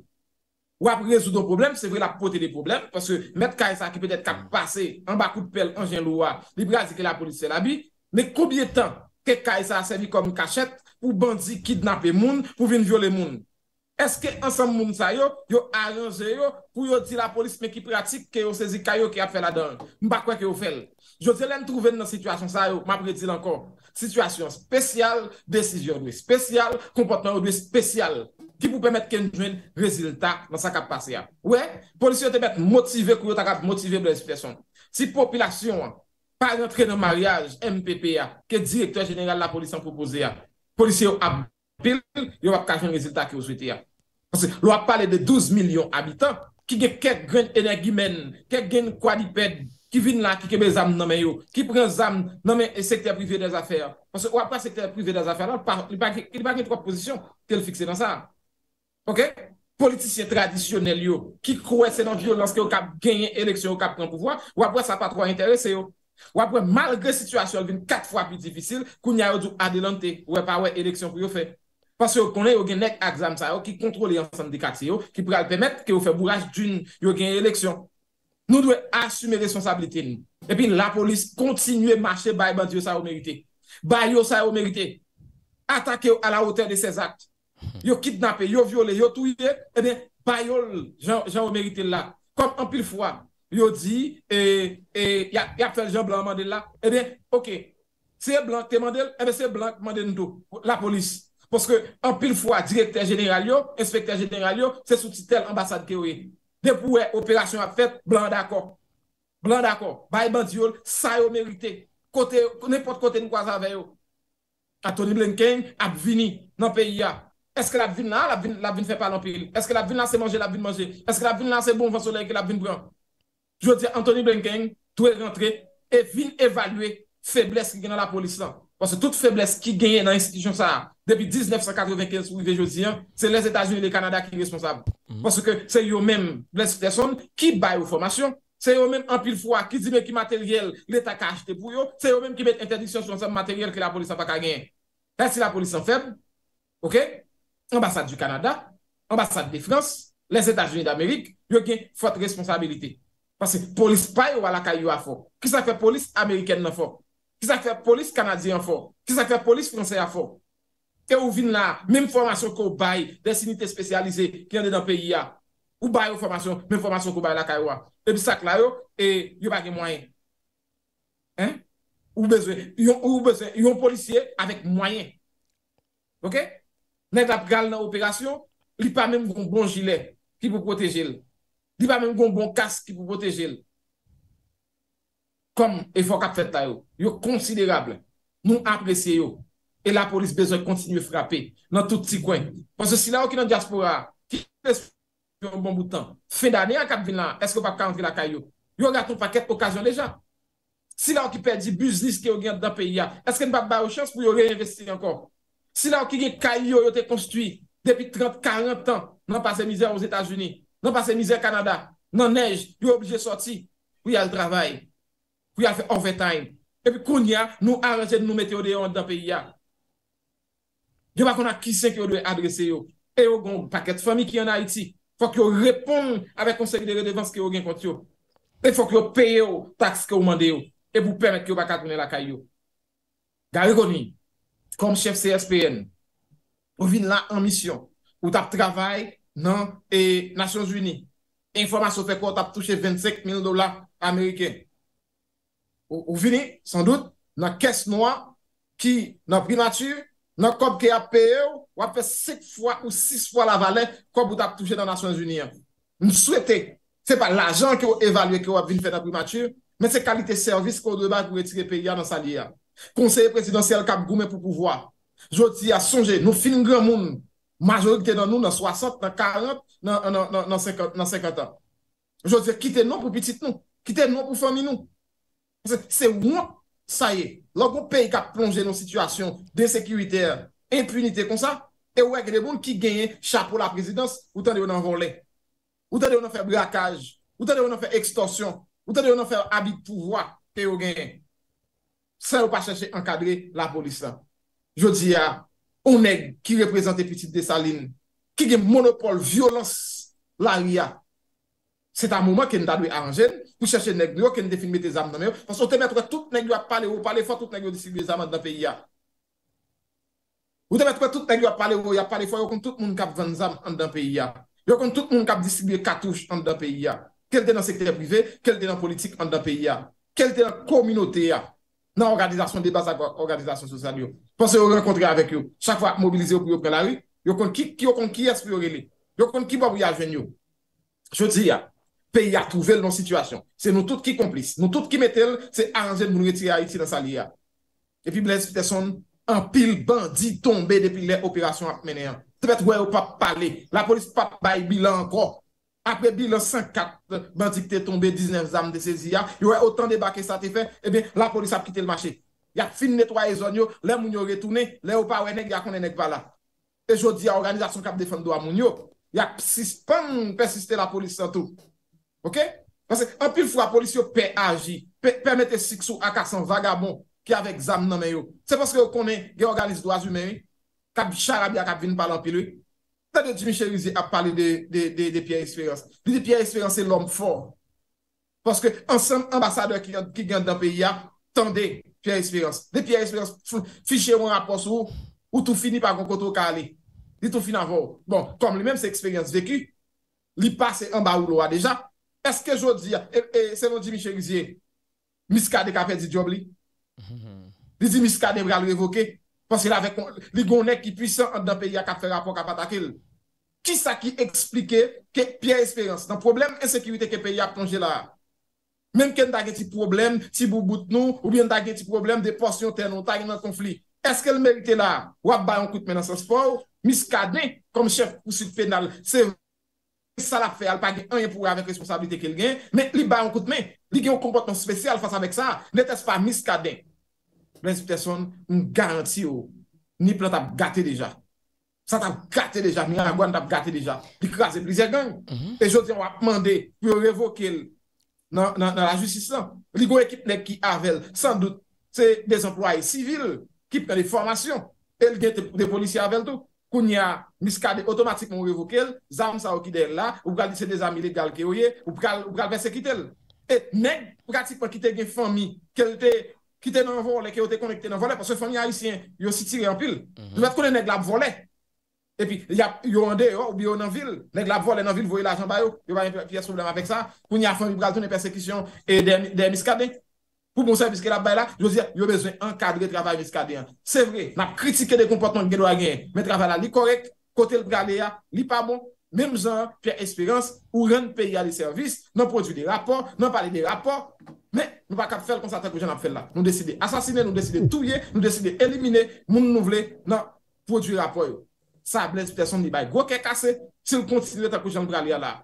Ou ap rezo do problem, se vre la pote de problem, paske met Kaysa ki pedet kap pase, an bakou de pel, an jen lou wa, li brazi ke la polis se la bi, me koubye tan ke Kaysa a sevi kom kachet pou bandi kidnap e moun, pou vin viole moun. Eske ansam moun sa yo, yo aranje yo, pou yo di la polis me ki pratik, ke yo sezi Kaysa ki ap fe la don, mba kwa ke yo fel. Yo di len trouven nan situasyon sa yo, mabre di lankon, situasyon spesyal, desijyon ou dwe spesyal, kompaten ou dwe spesyal. Ki pou pwemet kenjwen reziltat nan sa kap pase ya. Ouè, polisyon te met motive kouyo ta kap motive blè espèsyon. Si populasyon, parantre de mariage, MPP ya, ke direktor jeneral la polisyon koupoze ya, polisyon apil, yo wap kajwen reziltat ki woswete ya. Lo wap pale de 12 milyon abitant, ki gen kwen energi men, ki gen kwa di ped, ki vin la, ki gen zanm nanmen yo, ki pren zanm nanmen sektè privè des afèr. Ou wap pa sektè privè des afèr, yo wap pale de 12 milyon abitant, yo wap pale de 12 milyon abitant, Ok? Politici tradisyonel yo, ki kowe senan yo lanske yo kap genye eleksyon yo kap konpouvoa, wapwe sa pa tro interese yo. Wapwe malgre situasyon yon kat fwa pi difisil, kou nyay yo djou adelante, wepa wè eleksyon kou yo fe. Pase yo kone yo genek aksam sa yo ki kontrole yon sandikati yo, ki pou al temet ke yo fe bouraj djun yo genye eleksyon. Nou dwe asume responsabilite ni. E pi la polis kontinue mache bay bant yo sa yo merite. Bay yo sa yo merite. Atake yo a la ote de sezakte. Yo kidnapè, yo viole, yo touye, edè, bayol jan o merite la. Kom anpil fwa, yo di, e, e, yap tel jan blan mandel la, edè, ok, se blan te mandel, ebe se blan mandel nou, la polis. Poske anpil fwa, direkter jeneral yo, inspekter jeneral yo, se soutitel ambasade ke we. Depou e, operasyon ap fèt, blan d'akop. Blan d'akop, bay bandiol, sa yo merite. Kote, nepot kote nou kwa zave yo. Atoni blan ken, ap vini, nan peyi ya. Est-ce que la ville là, la ville, la ville fait pas l'empire? Est-ce que la ville là, c'est manger, la ville manger? Est-ce que la ville là, c'est bon vent soleil que la ville prend? Je veux dire, Anthony Blinken es rentré et ville évaluer faiblesse qui gagne dans la police là. Parce que toute faiblesse qui gagne dans l'institution ça, depuis 1995 je dis, c'est les États-Unis et le Canada qui est responsable mm-hmm. Parce que c'est eux-mêmes, les personnes qui baillent aux formations. C'est eux-mêmes en pile fois qui disent qui matériel l'État a acheté pour eux. C'est eux-mêmes qui mettent interdiction sur ce matériel que la police n'a pas gagné. Est-ce que la police est faible? OK? ambassade du Kanada, ambassade de France, les Etats-Unis d'Amérique, yo gen fote responsabilité. Parce que police pa y ou alakay yo a fò. Qui sa fè police américaine yon fò? Qui sa fè police kanadien yon fò? Qui sa fè police francais yon fò? Et ou vin la, même formation ko baye des unités spécialisées ki yon de nan peyi ya. Ou baye ou formation, même formation ko baye alakay yo a. Et bi sak la yo, yo bagye mwayen. Hein? Ou bezwe. Ou bezwe. Yon policier avèk mwayen. Ok? Nè tap gal nan operasyon, li pa mèm goun bon jilè ki pou proteje l. Li pa mèm goun bon kas ki pou proteje l. Kom, e fò kap fèm tayo, yo konsiderable, nou apresye yo, e la polis bezè kontinue frape nan touti kwen. Ponsè si la ou ki nan diaspora, ki fèm fèm fèm bon boutan, fèm danè an kat vina, eske ou pa kante la kajo, yo gaten ou pa ket okasyon lejan. Si la ou ki pè di buzlis ki yo gyan dan peya, eske nou pa bè ou chans pou yo reinvesti ankon. Si la ou ki gen kay yo yo te konstuit, depi 30-40 tan, nan pase mizè ou Zeta Jouni, nan pase mizè Kanada, nan nej, yo obje sorti, pou yal travay, pou yal fe over time. E pi koun ya, nou aranje nou meteo de yon dan peyi ya. Yo bako nan ki sen ki yo dwe adrese yo. E yo gon paket fami ki yon ha iti, fok yo repon ave konsegu de redevans ki yo gen kont yo. E fok yo peyo taks ki yo mande yo. E pou pwemet ki yo baka tonen la kay yo. Gare koni, kom chef CSPN, ou vin la an misyon, ou tap travay nan e, Nations Unie, informasyon fekwa ou tap touche 25 mil dola Amerike. Ou vin, san dout, nan kes noua ki nan primatur, nan kop ki ap pe ou, wap pe 7 fwa ou 6 fwa la valet kop ou tap touche nan Nations Unie. M souwete, se pa la jan ki ou evalue ki ou ap vin fekwa primatur, men se kalite servis kou doba kou etire pe ya nan salye ya. Konseye presidansyel kap goume pou pouvoi. Jot si a sonje nou fin ngan moun. Majori ki te nan nou nan 60, nan 40, nan 50. Jot si a kite nan pou petit nou. Kite nan pou fami nou. Se moun, sa ye. Logo pey kap plonje nou situasyon de sekiriter impunite kon sa. E wek de bon ki genye cha pou la presidans ou tan de ou nan volen. Ou tan de ou nan fe blakaj. Ou tan de ou nan fe ekstorsyon. Ou tan de ou nan fe abit pouvoi. Te ou genye. Sa ou pa chache ankadre la polisa. Jodi ya, ou neg ki reprezent epitip de salin. Ki gen monopole, violans la li ya. Se ta mouman ken dadwe anjen, pou chache neg nou, ken definme te zam nan yo. Pas ou te mette wè tout neg yo ap pale ou, pale fwa tout neg yo disibye zam an dan pe ya. Ou te mette wè tout neg yo ap pale ou, pale fwa yo kon tout moun kap van zam an dan pe ya. Yo kon tout moun kap disibye katouche an dan pe ya. Kel den an sekte privé, kel den an politik an dan pe ya. Kel den an kominote ya. nan organizasyon de base agor, organizasyon sosyal yo. Pense yo renkontre avèk yo. Chak fwa mobilize yo pou yo pren la ri, yo kon ki yo kon ki espri yo reli. Yo kon ki babou ya jwen yo. Chot si ya, peyi a trouvel nan situasyon. Se nou tout ki komplis. Nou tout ki metel, se anjen mouni eti ya iti nan sali ya. Epi blèz, se son, an pil bandi tombe depi le operasyon ap menè. Tret wè ou pap pale. La polis pap bay bilan ankon. apre bilan 5-4 bandik te tombe, 19 zam de sezi ya, yo e otan deba ke sa te fe, ebe la polis ap kite l mache. Ya fin netwaye zon yo, le moun yo retoune, le ou pa we nek ya konen ek bala. E jodi ya organizasyon kap defen do a moun yo, ya psispan persiste la polis an tou. Ok? Anpil fwa polis yo pe aji, pe mette sik sou akasan vagabon ki avek zam nan men yo. Se paske yo konen gen organizasyon do a zume mi, kap chalab ya kap vin balan pilou. Tande Dimitri Rizie ap pale de piye esperyans. Di piye esperyans se lom fò. Poske ansan ambasade ki gyan dan pe ya, tande piye esperyans. Di piye esperyans fichè wè an apos wè ou tou fini pa konkot wè ka ale. Di tou fini avò. Bon, kom li mèm se esperyans vèki, li pase an ba ou lo a deja. Eske jò di, se non Dimitri Rizie, miska de ka fè di job li? Mm-hmm. Li di miska de wè a lou evoke? Li di miska de wè a lou evoke? Pansi la vek li gounen ki pwisan an dan peyi a kap fe rapon ka patakil. Ki sa ki eksplike ke piye esperans? Nan problem ensekirite ke peyi a plonge la. Menm ke n dage ti problem, si bou bout nou, ou li n dage ti problem de porsyon tenon tag nan konfli. Eske l merite la? Wap bayon kout men an saspo, miska den, kom chef ou si fenal, se wap sa la fe al, pa gen an yon pou avek responsabilite ke l gen, men li bayon kout men, li gen yon kompoton spesyal fasa vek sa, netes pa miska den. prensip terson n garant si yo. Ni plan ta gate deja. Sa ta gate deja. Mwen an gwan ta gate deja. Di kwa ze blize gang. Mhm. E jote yon wap mande pou revoke el nan la justice lan. Rigo e kip nek ki avel. San dout, se des employe sivil kip kade formasyon. El gen te polici avel tou. Koun ya miskade otomatikman revoke el. Zanm sa wakide el la. Ou kal dise des amile gal ke ouye. Ou kal verse kite el. Et men, pou kati pwakite gen fami ke lte ki te nan volè, ki yo te konè ki te nan volè, pò se fèm yon haïsyen, yon si tire yon pil, yon mèt konè nè glab volè, epi yon ronde, yon biyo nan vil, nè glab volè nan vil, voye l'ajan bayo, yon baye yon piè soublem avèk sa, pou nè yon fèm yon bral tout nè persekisyon, dè miskade, pou moun serviske la baye la, yon bezwen ankadre travay miskadeyan. Sè vre, nan kritike de komportman gèdwa gen, mè travay la li korekt, kote l'bralè ya, li pabon, mèm zan, piè esperans Men, nou pa kap fèl kon sa takou jan ap fèl la. Nou deside asasine, nou deside touye, nou deside elimine, moun nou vle nan prodjou rapoy. Sa bled sperson ni bay gwo ke kase, si nou kontisile takou jan bralya la.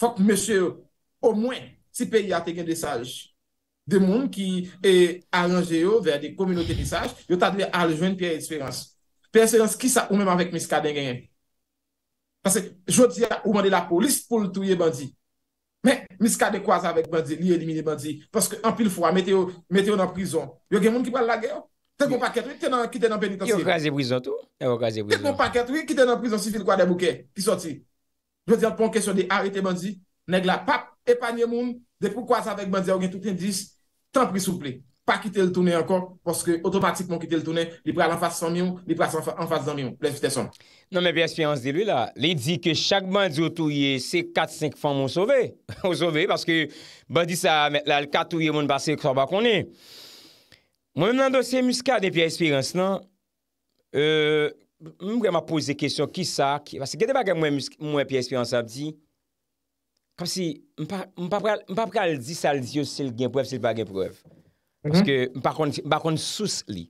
Fok mèche, ou mwen, si peyi a te gen desaj, de moun ki e aranje yo ver de kominote desaj, yo tadwe aljwen piye esperans. Piye esperans ki sa ou mèm avèk miska den gen. Pase, jodi ya ou mande la polis pou loutouye bandi. Men, mis ka de kwa sa vek bandi, li elimine bandi. Paske an pil fwa, mete yo nan prizon. Yo gen moun ki wale la gè yo? Te kon pa ket wè, ki te nan peniten si. Yo raze prizon tou? Yo raze prizon. Te kon pa ket wè, ki te nan prizon si fil kwa de bouke. Ki soti. Yo di an pon kesyon de arete bandi. Neg la pap, epa nye moun. De pou kwa sa vek bandi, yo gen tout indis. Tan pri souple. pa kite l tounè ankon, poske otomatik moun kite l tounè, li pral an fase san mioun, li pral an fase san mioun, plen fite son. Nan men pi espirans de li la, li di ke chakman di otouye, se 4-5 fan moun sove, moun sove, paske ba di sa, la l katouye moun base, kwa sa bakonè. Mwen nan dosye muska de pi espirans nan, mwen mwen mwen pose kesyon, ki sa, kwa se gade bagan mwen pi espirans ap di, kwa se mwen pa pral, mwen pa pral di sal di yo, se l gen pref, se l bagan pref. Mhm. Par kon souse li.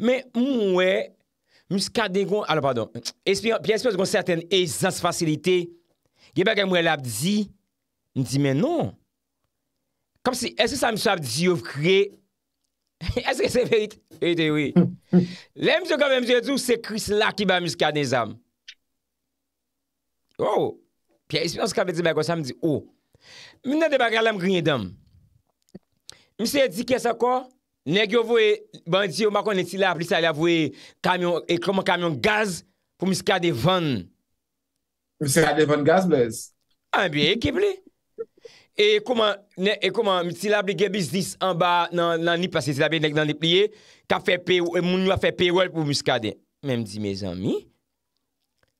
Men mwen we, mwen skade kon, alo pardon, pi espion kon sarten eizans fasilite, ge bagan mwen la ap di, ni di men non. Kom si, eske sa mwen sa ap di yo v kre, eske se feyik, e te we. Lem jokan men jokan, se kris la ki ba mwen skade zan. Oh! Pi espion skade di bagan, sa mwen di, oh! Mwen nan de bagan lam gwenye dam. Mwen nan de bagan lam gwenye dam. Mi se di kes akwa? Nèk yo vwe, ban di yo makon nè silab li sa lè vwe kamyon, e koman kamyon gaz pou miska de van. Miska de van gaz blèz? An biye, e kibli. E koman, e koman, mi silab li gebi zis an ba nan ni pasi silab li nèk nan de pliye ka fe pe, e moun yo a fe pe wèl pou miska de. Mèm di, mèz an mi?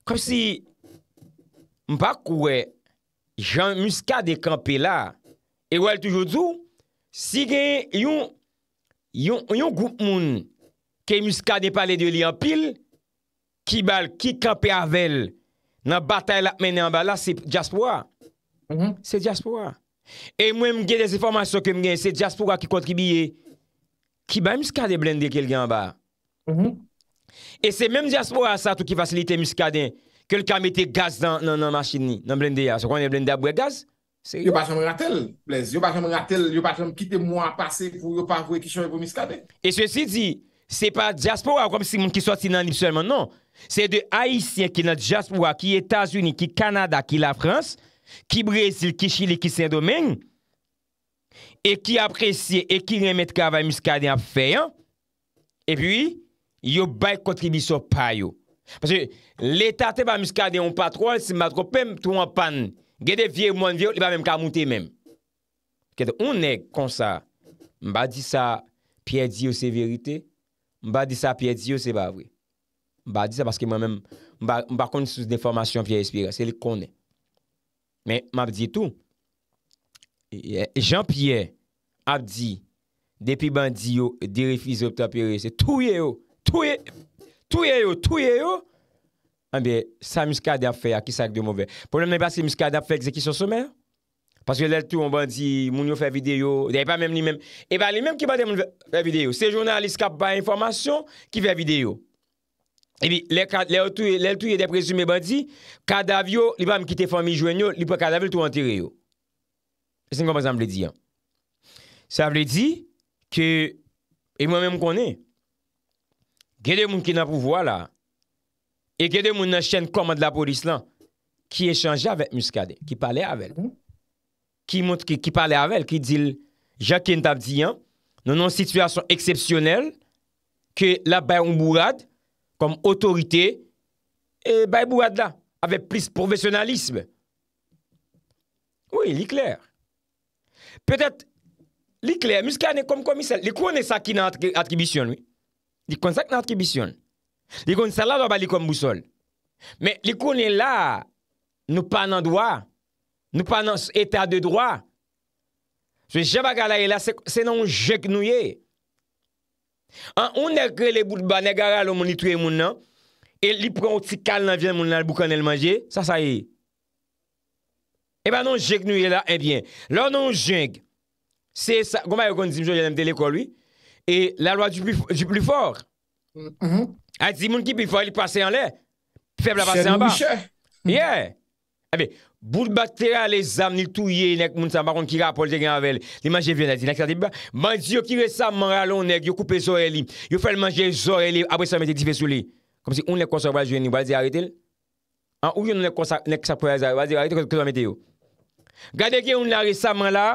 Kom si m bak wè jan miska de kampe la e wèl toujou dzou? Si gen yon group moun ke muskade pale de li an pil, ki bal ki kampe avel nan batay la menen an bala, se diaspo wa. Mm-hmm. Se diaspo wa. E mwen mge de se formasyon ke mgen, se diaspo wa ki kontribiye, ki bal muskade blende kel gen an bal. Mm-hmm. E se menm diaspo wa sa tou ki fasilite muskade, kel kamete gaz nan machini, nan blende ya. Se konen blende abwe gaz? Yo pa chan mwen atel, plez. Yo pa chan mwen atel, yo pa chan mwen kite mwen a pase pou yo pa vwe ki chan mwen pou miskade. E se si di, se pa diaspora, kom si moun ki sotinan li seman, non. Se de Haitien ki nan diaspora, ki Etasuni, ki Kanada, ki la Frans, ki Brezil, ki Chile, ki Saint-Domingue, e ki apresye, e ki remet kava miskade an fey an, e pi, yo bay kontribisyon pa yo. Le ta te pa miskade yon patro, se matropem tou an panne. Gede vie ou moun vie ou, li ba mèm ka moutè mèm. Kèdè, unè kon sa, mba di sa, piè di yo se verite, mba di sa, piè di yo se ba vre. Mba di sa, baske mwen mèm, mba kon sou de formation piè espire, se li konè. Mè, mab di tou, e, e, Jean-Pierre ap di, depi ban di yo, dirifize opta piè re, se touye yo, touye, touye yo, touye yo, de sa mouska dap fe a kisa ak de mouve. Poulem ne pa se mouska dap fe kise ki son somer? Paske lèl tou an ban di moun yo fe video, dèy pa mèm li mèm. E eh ba li mèm ki ba de moun fe video. Se jounalist kap ba informasyon ki fe video. E bi lèl tou lèl tou yè de prezume ban di kadav yo, li ba m kite fami jwen yo, li pa kadav yo tou an tire yo. Sè mèm kompè zan vle di an. Sè vle di ke, e mwen mèm konè, gè de moun ki nan pou vwa la, E gede moun nan chen komad la polis lan, ki e chanje avèk muskade, ki pale avèl. Mhm. Ki pale avèl, ki dil jake n tap diyan, nan nan situasyon eksepsyonel, ke la bayoun bourad, kom otorite, e bay bourad la, avèk plis profesionalisme. Oui, li kler. Petèt, li kler, muskade kom komisel, li konè sa ki nan atribisyon, di kon sa ki nan atribisyon. Li kon sa la do pa li kon mbousol Men li kon li la Nou pa nan doa Nou pa nan etat de doa Se jen pa kala li e la Se nan jen k nou ye An un ne kre li bout ba Ne kara lo mouni touye moun nan E li pran ou ti kal nan vyen moun nan Bukan el manje, sa sa ye E pa nan jen k nou ye la E bien, la nan jen Se sa, koma yo kon zin jen jen mde le kon li E la lwa di pli for Mh mh mh A ah, ti moun ki pi fwa li pase an le? Feb la pase an ba? Se nou biche? Ye! A be, boulbatera le zam ni touye nek moun san bakon ki rapol de gen avel. Li manje vyen a ti, nek sa di ba? Manji yo ki resaman alon nek yo koupe zore li. Yo fwa li manje zore li, apre san mette di fe sou li. Kom si un le konservo a jweni, wazir arite l? An ou yon le konservo a jweni, wazir arite kwen kwen mette yo? Gade ki un la resaman la,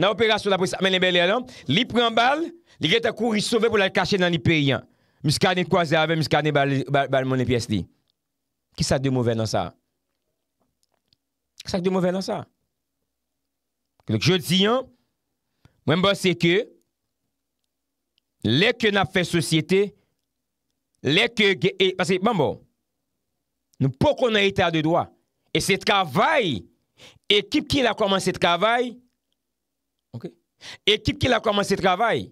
nan operasyon apre san men nebele alon, li pren bal, li geta kou risove pou la kache nan li peryen. miska ane kwa ze ave, miska ane balman le pyes li. Ki sa de mou ven nan sa? Ki sa de mou ven nan sa? Lek je di yon, mwen bo se ke, lek yon ap fe sosyete, lek yon ge, e, pas se, mwen bon, bo, nou pou kon ane ita de dwa, e se travay, ekip ki la koman se travay, ekip ki la koman se travay,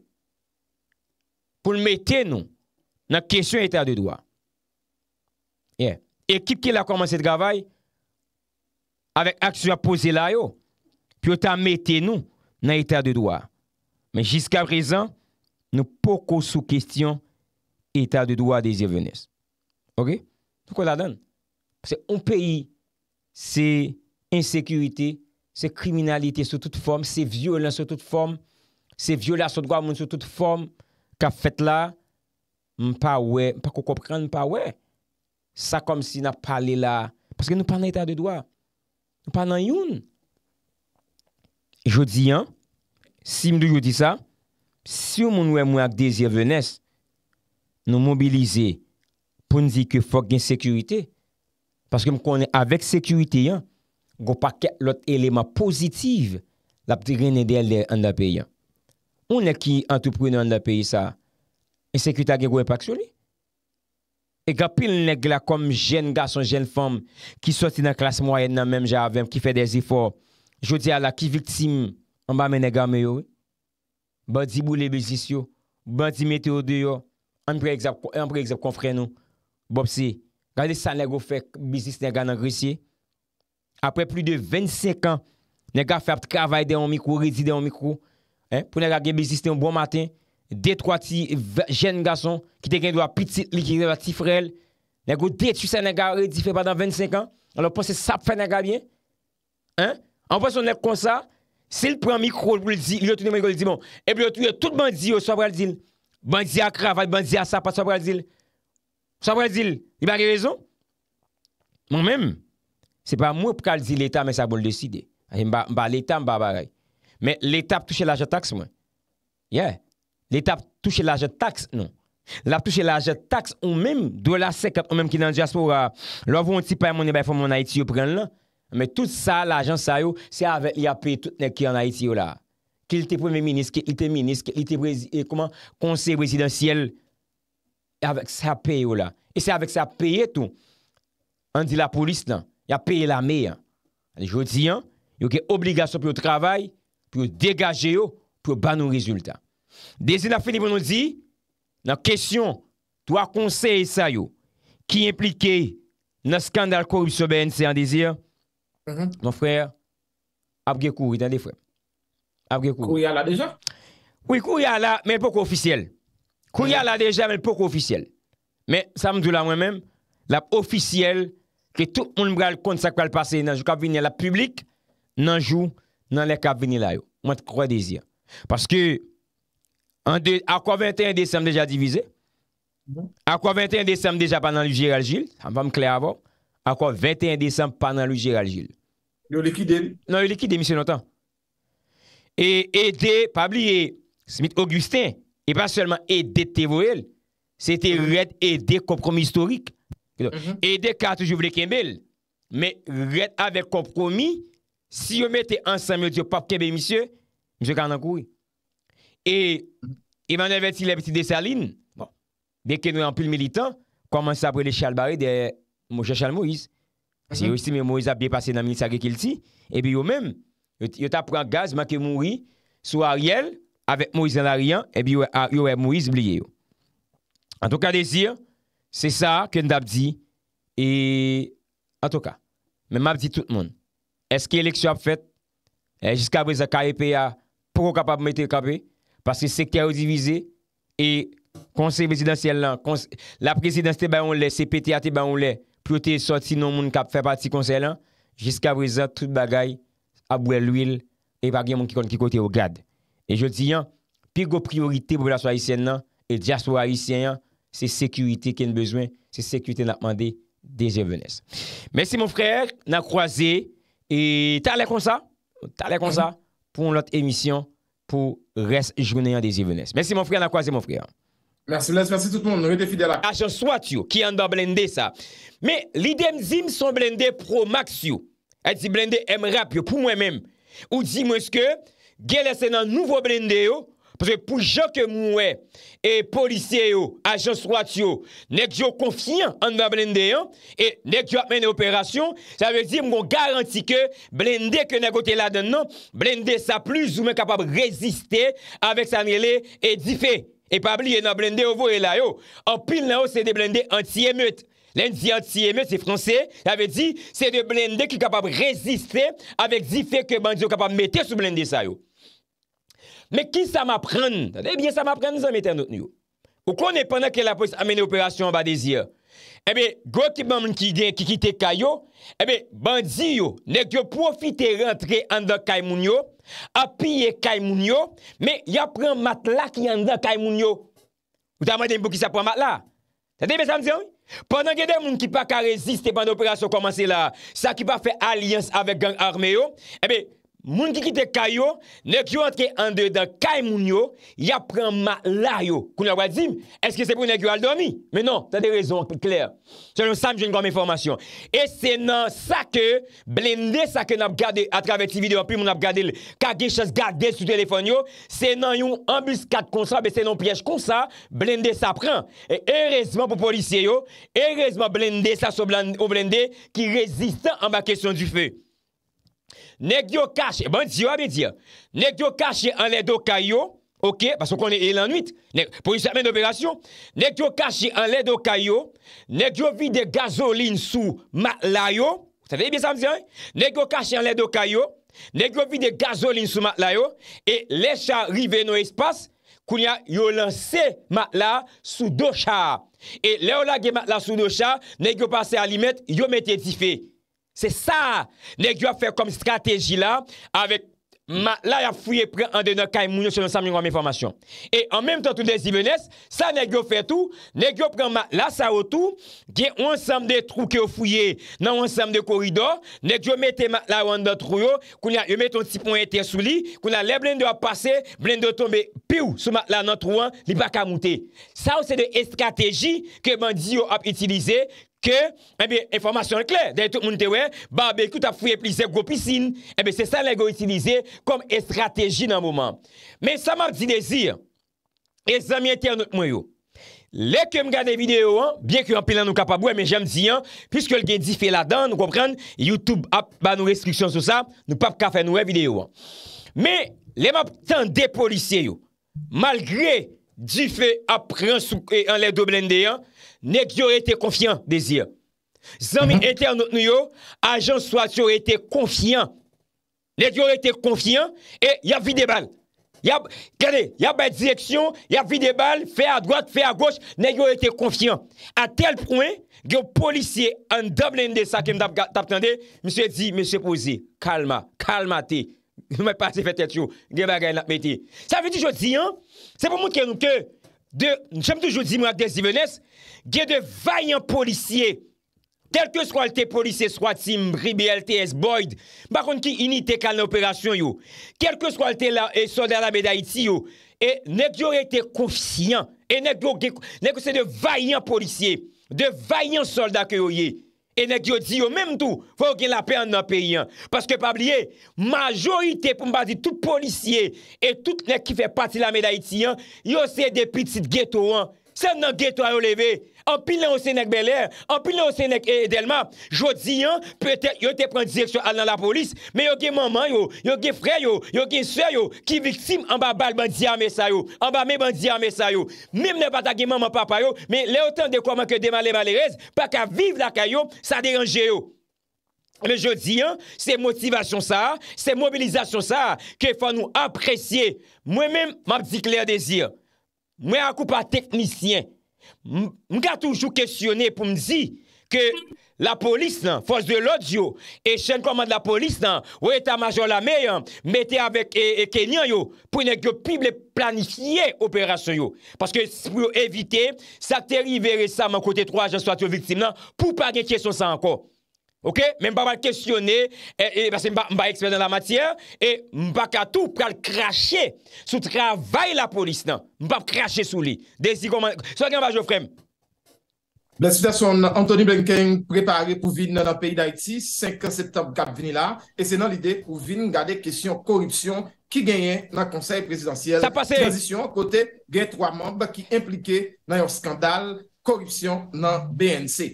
pou l meten nou, nan kesyon etat de doa. Ye. Ekip ki la komanse de gavay, avek aksyo apose la yo, pi yo ta mette nou nan etat de doa. Men jiska prezan, nou poko sou kesyon etat de doa de Zevenis. Ok? Se un peyi, se insekurite, se kriminalite sou tout form, se viole sou tout form, se viole sou tout form, ka fet la, m pa wè, m pa koko pran, m pa wè. Sa kom si na pale la, paske nou panan eta de doa. Nou panan yon. Jodi yon, si m do jodi sa, si yon moun wè mwen ak dezir vè nes, nou mobilize pou n di ke fok gen sekurite, paske m konen avèk sekurite yon, go pa ket lot eleman pozitiv la pti renè de alè an da pe yon. Ou nè ki antuprenè an da pe yon sa? Sekwita gen gwen pak choli Ega pil neg la kom jen ga son jen fom Ki soti nan klas mwayen nan menm Javem ki fe dez efor Jodi ala ki vitim An ba men nega meyo Bandi bou le bizis yo Bandi meteo deyo An pre egzap konfren yo Bopsi Gade san nego fe bizis nega nan grisye Apre plu de 25 an Nega fe ap tkavay de yon mikro Redi de yon mikro Pou nega gen bizis te yon bon maten detwati jen gason ki te gen do bon, eh oh, bon, bon, a piti liki vati frel negou detu sa nega re di fe ba dan 25 an alo pwese sap fe nega bien anpwese on ek kon sa se l pou an mikro l pou l di e pou l tou yon tout bandi yo sa bradil bandi a kravat bandi a sap pa sa bradil sa bradil i bagi rezon mwen menm se pa mwen pou kal di l eta mwen sa bol de si de mba l eta mba bagay men l eta pou touche la jetax mwen yeah L'Etat touche l'ajet taks, nou. L'ap touche l'ajet taks, ou mèm, dou la sekat, ou mèm ki nan di aspo, l'avou an ti pay moun e bay fò moun a iti yo pren lè. Mè tout sa, l'ajen sa yo, se avè, ya pay tout nek ki an a iti yo la. Ki l'te premè minis, ki l'te minis, ki l'te konsè residenciel, avèk sa pay yo la. E se avèk sa paye tou, an di la polis nan, ya paye la mey an. An jodi an, yo ke obligasyon pou yo travay, pou yo degaje yo, pou yo ban nou rezultat. Dezi na feni bono di, nan kesyon, to a konsey sa yo, ki implike nan skandal korupso BNC an dezi ya, mhm. nan frè, apge kou, kou ya la deja? Kou ya la, men poko ofisyel. Kou ya mhm. la deja, men poko ofisyel. Men, sa mdou la mwen men, la ofisyel, ke tout moun mga kont sakwal pase, nan jou kap vini la publik, nan jou nan lè kap vini la yo. Mwen te kou a dezi ya. Paske, akwa 21 Desem deja divize, akwa 21 Desem deja panan Lou Gérald Gilles, akwa 21 Desem panan Lou Gérald Gilles. Yon li ki den? Yon li ki den, misye notan. E de Pabli Smith-Augustin, e pa selman e de Tevoel, se te mm-hmm. red e de kompromi historik. E mm-hmm. de kartoujou vle Kembel, me red ave kompromi, si yo mette ansam yon diyo pap Kembel, misye, misye karnankoui. E, Emanel Betil e biti de Saline, bon, deke nou anpil militant, komanse mhm. apre le chal bare de Mouchechal Mouiz. Si yo isi men Mouiz ap biye pase nan militsa gekel ti, e bi yo men, yo ta pran gaz manke Mouiz, sou Ariel, avek Mouiz en arian, e bi yo mouiz bliye yo. An tou ka de zir, se sa kenda ap di, e an tou ka, men map di tout moun. Eske eleksyo ap fet, e jiska breza ka epi ya pro kapap meti e kapi, Pase sektèro divize, e konsey vésidansyèl lan, la presidansyèl te bayon lè, se petè a te bayon lè, pou te sorti nou moun kap fè pati konsey lan, jiska vrezen tout bagay, abouè l'ouil, e bagè moun ki kon ki kote yo gade. E jò diyan, pi go priorite pou la swahisyèl nan, e dja swahisyèl yan, se sekywite ken bezwen, se sekywite nan apman de, de zè vènes. Mèsi moun frè, nan kwa zè, e talè kon sa, talè kon sa, pou lòt emisyon, pou res jounayan de Zevenes. Mersi moun fri an akwaze moun fri an. Mersi moun fri an, mersi tout moun, nou rete fidela. Ajan swat yo, ki an da blende sa. Me lidem zim son blende pro max yo. Et zi blende m rap yo, pou mwen men. Ou zi mwen ske, gelese nan nouvo blende yo, Prese pou jok mwè e polisye yo, ajanso atyo, nek yo konfiyan an nan blende an, e nek yo apmen de operasyon, sa ve di mwen garanti ke blende ke nan kote la den nan, blende sa plus ou men kapab reziste avek sa ngele e di fe. E pabli, yon nan blende ovo e la yo. An pil la yo, se de blende anti-emut. Len di anti-emut, se franse, sa ve di se de blende ki kapab reziste avek di fe ke ban di yo kapab mette sou blende sa yo. Mè ki sa m apren? Mè ki sa m apren zan mè ten noten yo? Ou konè pwennè ke la polis amene operasyon vadezi yo? Ebe, gwo kipman moun ki kite kayo, ebe, bandzi yo, nek yo profite rentre andan kay moun yo, apiye kay moun yo, mè ya pren mat la ki andan kay moun yo. Ou ta mwen de mpou ki sa pren mat la? Tade mè san zyon? Pwennè ke de moun ki pa ka reziste pwenn operasyon komanse la, sa ki pa fe aliyans avek gang arme yo, ebe, eh Moun ki kite kay yo, nek yo antre an de dan kay moun yo, ya pren ma la yo. Koun la wazim, eske se pou nek yo al dormi? Menon, tante rezon, an te kler. Se nou sam, jen gwa mwen formasyon. E se nan sa ke, blendé sa ke nap gade atrave TV de wapim, nap gade kage chans gade sou telefon yo, se nan yon ambus kat konsa, be se nan piyej konsa, blendé sa pren. E eresman pou polisye yo, eresman blendé sa sou blendé, ki reziste an ba kesyon du fey. Nèk yo kache an lè do kayo, ok, pason konen el anuit, pou yon chakmen de operasyon. Nèk yo kache an lè do kayo, nèk yo vi de gazolin sou mat layo, sa veye biye samzyan? Nèk yo kache an lè do kayo, nèk yo vi de gazolin sou mat layo, e lè chan rive nou espas, kounya yo lanse mat la sou do chan. E lè yo lage mat la sou do chan, nèk yo pase a li met, yo met etifey. Se sa, nek yo fe kom strategi la, avèk la ya fuyè pre an de nan kay moun yo se nan san moun kwa mè informasyon. E an mèm tan tou de zi vènes, sa nek yo fe tou, nek yo pre an la sa ou tou, gen an sanm de trou ke yo fuyè nan an sanm de koridor, nek yo mette la wan nan trou yo, kou na yo mette yon tipon etè sou li, kou na le blèn de ap pase, blèn de tombe pi ou, sou ma lan nan trou an, li baka moutè. Sa ou se de estrategi ke man di yo ap itilize, Kè, mè bè, informasyon lèk lè, dè tout moun te wè, ba, bè, kout ap fwe plisek gwo pisine, mè bè, se sa lèk gwo itilize kom estrategi nan mouman. Mè sa mè ap di lè zir, e zanmye tè anot mwen yo, lè kèm gade videyo an, bè kè an pilan nou kapabou, mè jèm zi an, piskè lè gen di fè la dan, nou kompran, YouTube ap ba nou restriksyon sou sa, nou pap ka fè nou wè videyo an. Mè, lè mè ap tè an de polisye yo, malgré di fè ap ren soukè an lè do blende yon, Ne gyo rete konfyan, de zi. Zan mi ente mhm. an nou yo, ajan so a gyo rete konfyan. Ne gyo rete konfyan, e, ya vi de bal. Ya, gade, ya ba direksyon, ya vi de bal, fe a droite, fe a gauche, ne gyo rete konfyan. A tel prouen, gyo polisye, an dabne en de sa kem dabtande, mi se di, mi se pouzi, kalma, kalma te. Mwen pa se fete chou, ge bagay nan me te. Sa ve di jo di, an, se pou moun ken nou ke, jem di jo di mwen ak desi venes, gen de vayan polisye, telke swalte polisye swatim, ribelte, esboid, bakon ki inite kaln operasyon yo, telke swalte soldat la Medayiti yo, e nek yo reyte konfisyen, e nek yo gen, nek yo se de vayan polisye, de vayan soldat ke yo ye, e nek yo di yo, mem tou, fwa yo gen la pey an nan pey yan, paske pabliye, majorite pou mba di, tout polisye, e tout nek ki fe pati la Medayiti yan, yo se depit si de geto an, se nan geto an yo leve, an pil nan o sènek belè, an pil nan o sènek edelman, jodi yon, yon te pren direksyon al nan la polis, men yon gen maman yo, yon gen frè yo, yon gen sè yo, ki viksim an ba bal ban diya mè sa yo, an ba mè ban diya mè sa yo, mèm nan pata gen maman papa yo, men lè otan de kouman ke demalè malè rez, pa ka viv lakay yo, sa deranje yo. Men jodi yon, se motivasyon sa, se mobilizasyon sa, ke fwa nou apresye, mwen mèm mab di kler de zir, mwen akou pa teknisyen, Mga toujou kestyone pou mzi Ke la polis nan, fos de lodi yo E chen komand la polis nan Ou etan major la mey Mete avèk e kenyan yo Pounèk yo pible planifiye operasyon yo Paske pou yo evite Sa teri verè sa man kote 3 Je sou atyo viltime nan Pou pa gen kye sou sa anko Ok, men mba mba kestyone, e, e, mba ekspert nan la matyen, e mba katou pral krashe sou travay la polis nan. Mba krashe sou li. Sò gen mba Joffrem. La situasyon an Anthony Blanquin prepare pou vin nan an peyi d'Haiti, 5 septembre 4 vinila, e se nan l'ide pou vin gade kestyon korupsyon ki genyen nan konsey presidansyel. Sa pase. Transisyon kote genyen 3 mamba ki implike nan yon skandal korupsyon nan BNC.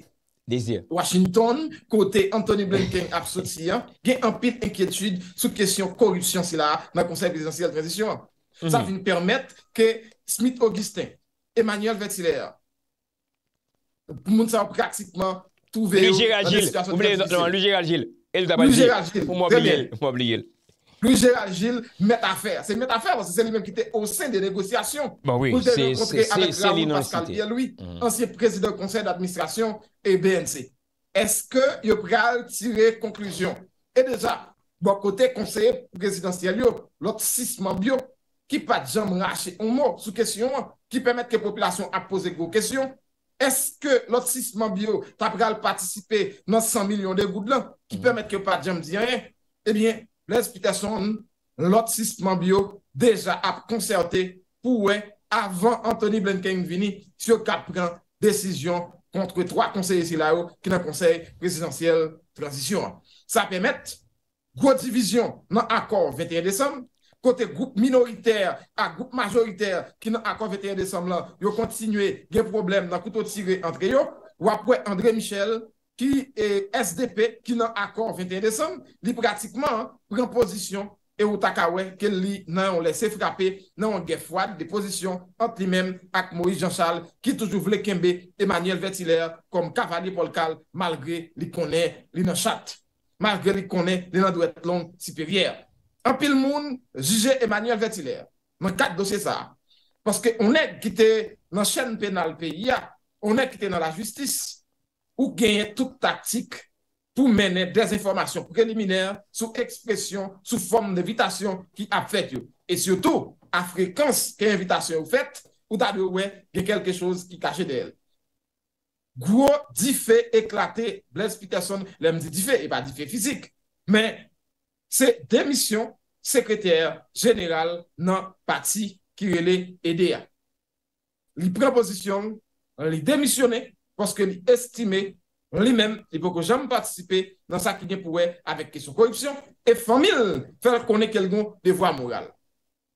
Washington, kote Anthony Blinken apsoti, gen anpit enkyetude sou kesyon korupsyon sila nan konsep bizansiyal transisyon. Sa fin mhm. permèt ke Smith Augustin, Emmanuel Vettilair pou moun sa praktikman touve lujer agil. Lujer agil. Fou mou ablige l. Louis Gérald Gilles met a fèr. Se met a fèr, se se li men ki te o sen de negosyasyon. Bon, oui, se li nan siti. Ansiye prezidèr conseil d'administrasyon e BNC. Eske yo pral tire konklisyon? E deja, bon, kote konseil prezidensyèl yo, lot sisman bio, ki pa jam rache un mo sou kesyon, ki pèmèd ke populasyon ap pose go kesyon, eske lot sisman bio ta pral patisipe nan 100 milyon de goudlans, ki pèmèd ke pa jam dire, e bien, plèz pita son lòt sisman biyo deja ap konserte pou wè avan Anthony Blanquin vini syo kat pran desisyon kontre 3 konseye si la ou ki nan konseye prezidentiyel transisyon. Sa pèmèt, kwa divizyon nan akor 21 desem, kote goup minoritèr a goup majoritèr ki nan akor 21 desem lan, yo kontinuè gen problem nan kouto tire antre yo, wè ap wè André Michel, ki e SDP ki nan akon 21 Desem li pratikman pren pozisyon e ou takawen ke li nan an lese frape nan an gen fwad de pozisyon ant li men ak Moïse Jean Charles ki toujou vle kembe Emmanuel Vertilère kom Kavani Polkal malgre li konen li nan chat malgre li konen li nan do etlon siperyer an pil moun juje Emmanuel Vertilère nan kat do se sa paske ou ne gite nan chen penal pe ya ou ne gite nan la justis ou genye tout taktik pou menè des informasyon preliminè sou ekspresyon, sou form de vitasyon ki ap fèt yo. Et surtout, a frekans ki evitasyon ou fèt, ou da yo wè, genye kelke chouz ki kache dèl. Gwo di fè eklatè, blè explikasyon, lèm di di fè, e pa di fè fizik, men se demisyon sekretyèr jenèral nan pati ki re lè edè. Li preposisyon, li demisyonè, Pwanske li estime, li men, li pou kon janm patisipe nan sa ki gen pouwe avèk kesyon korupsyon e fomil fèl konè kelgon devwa moral.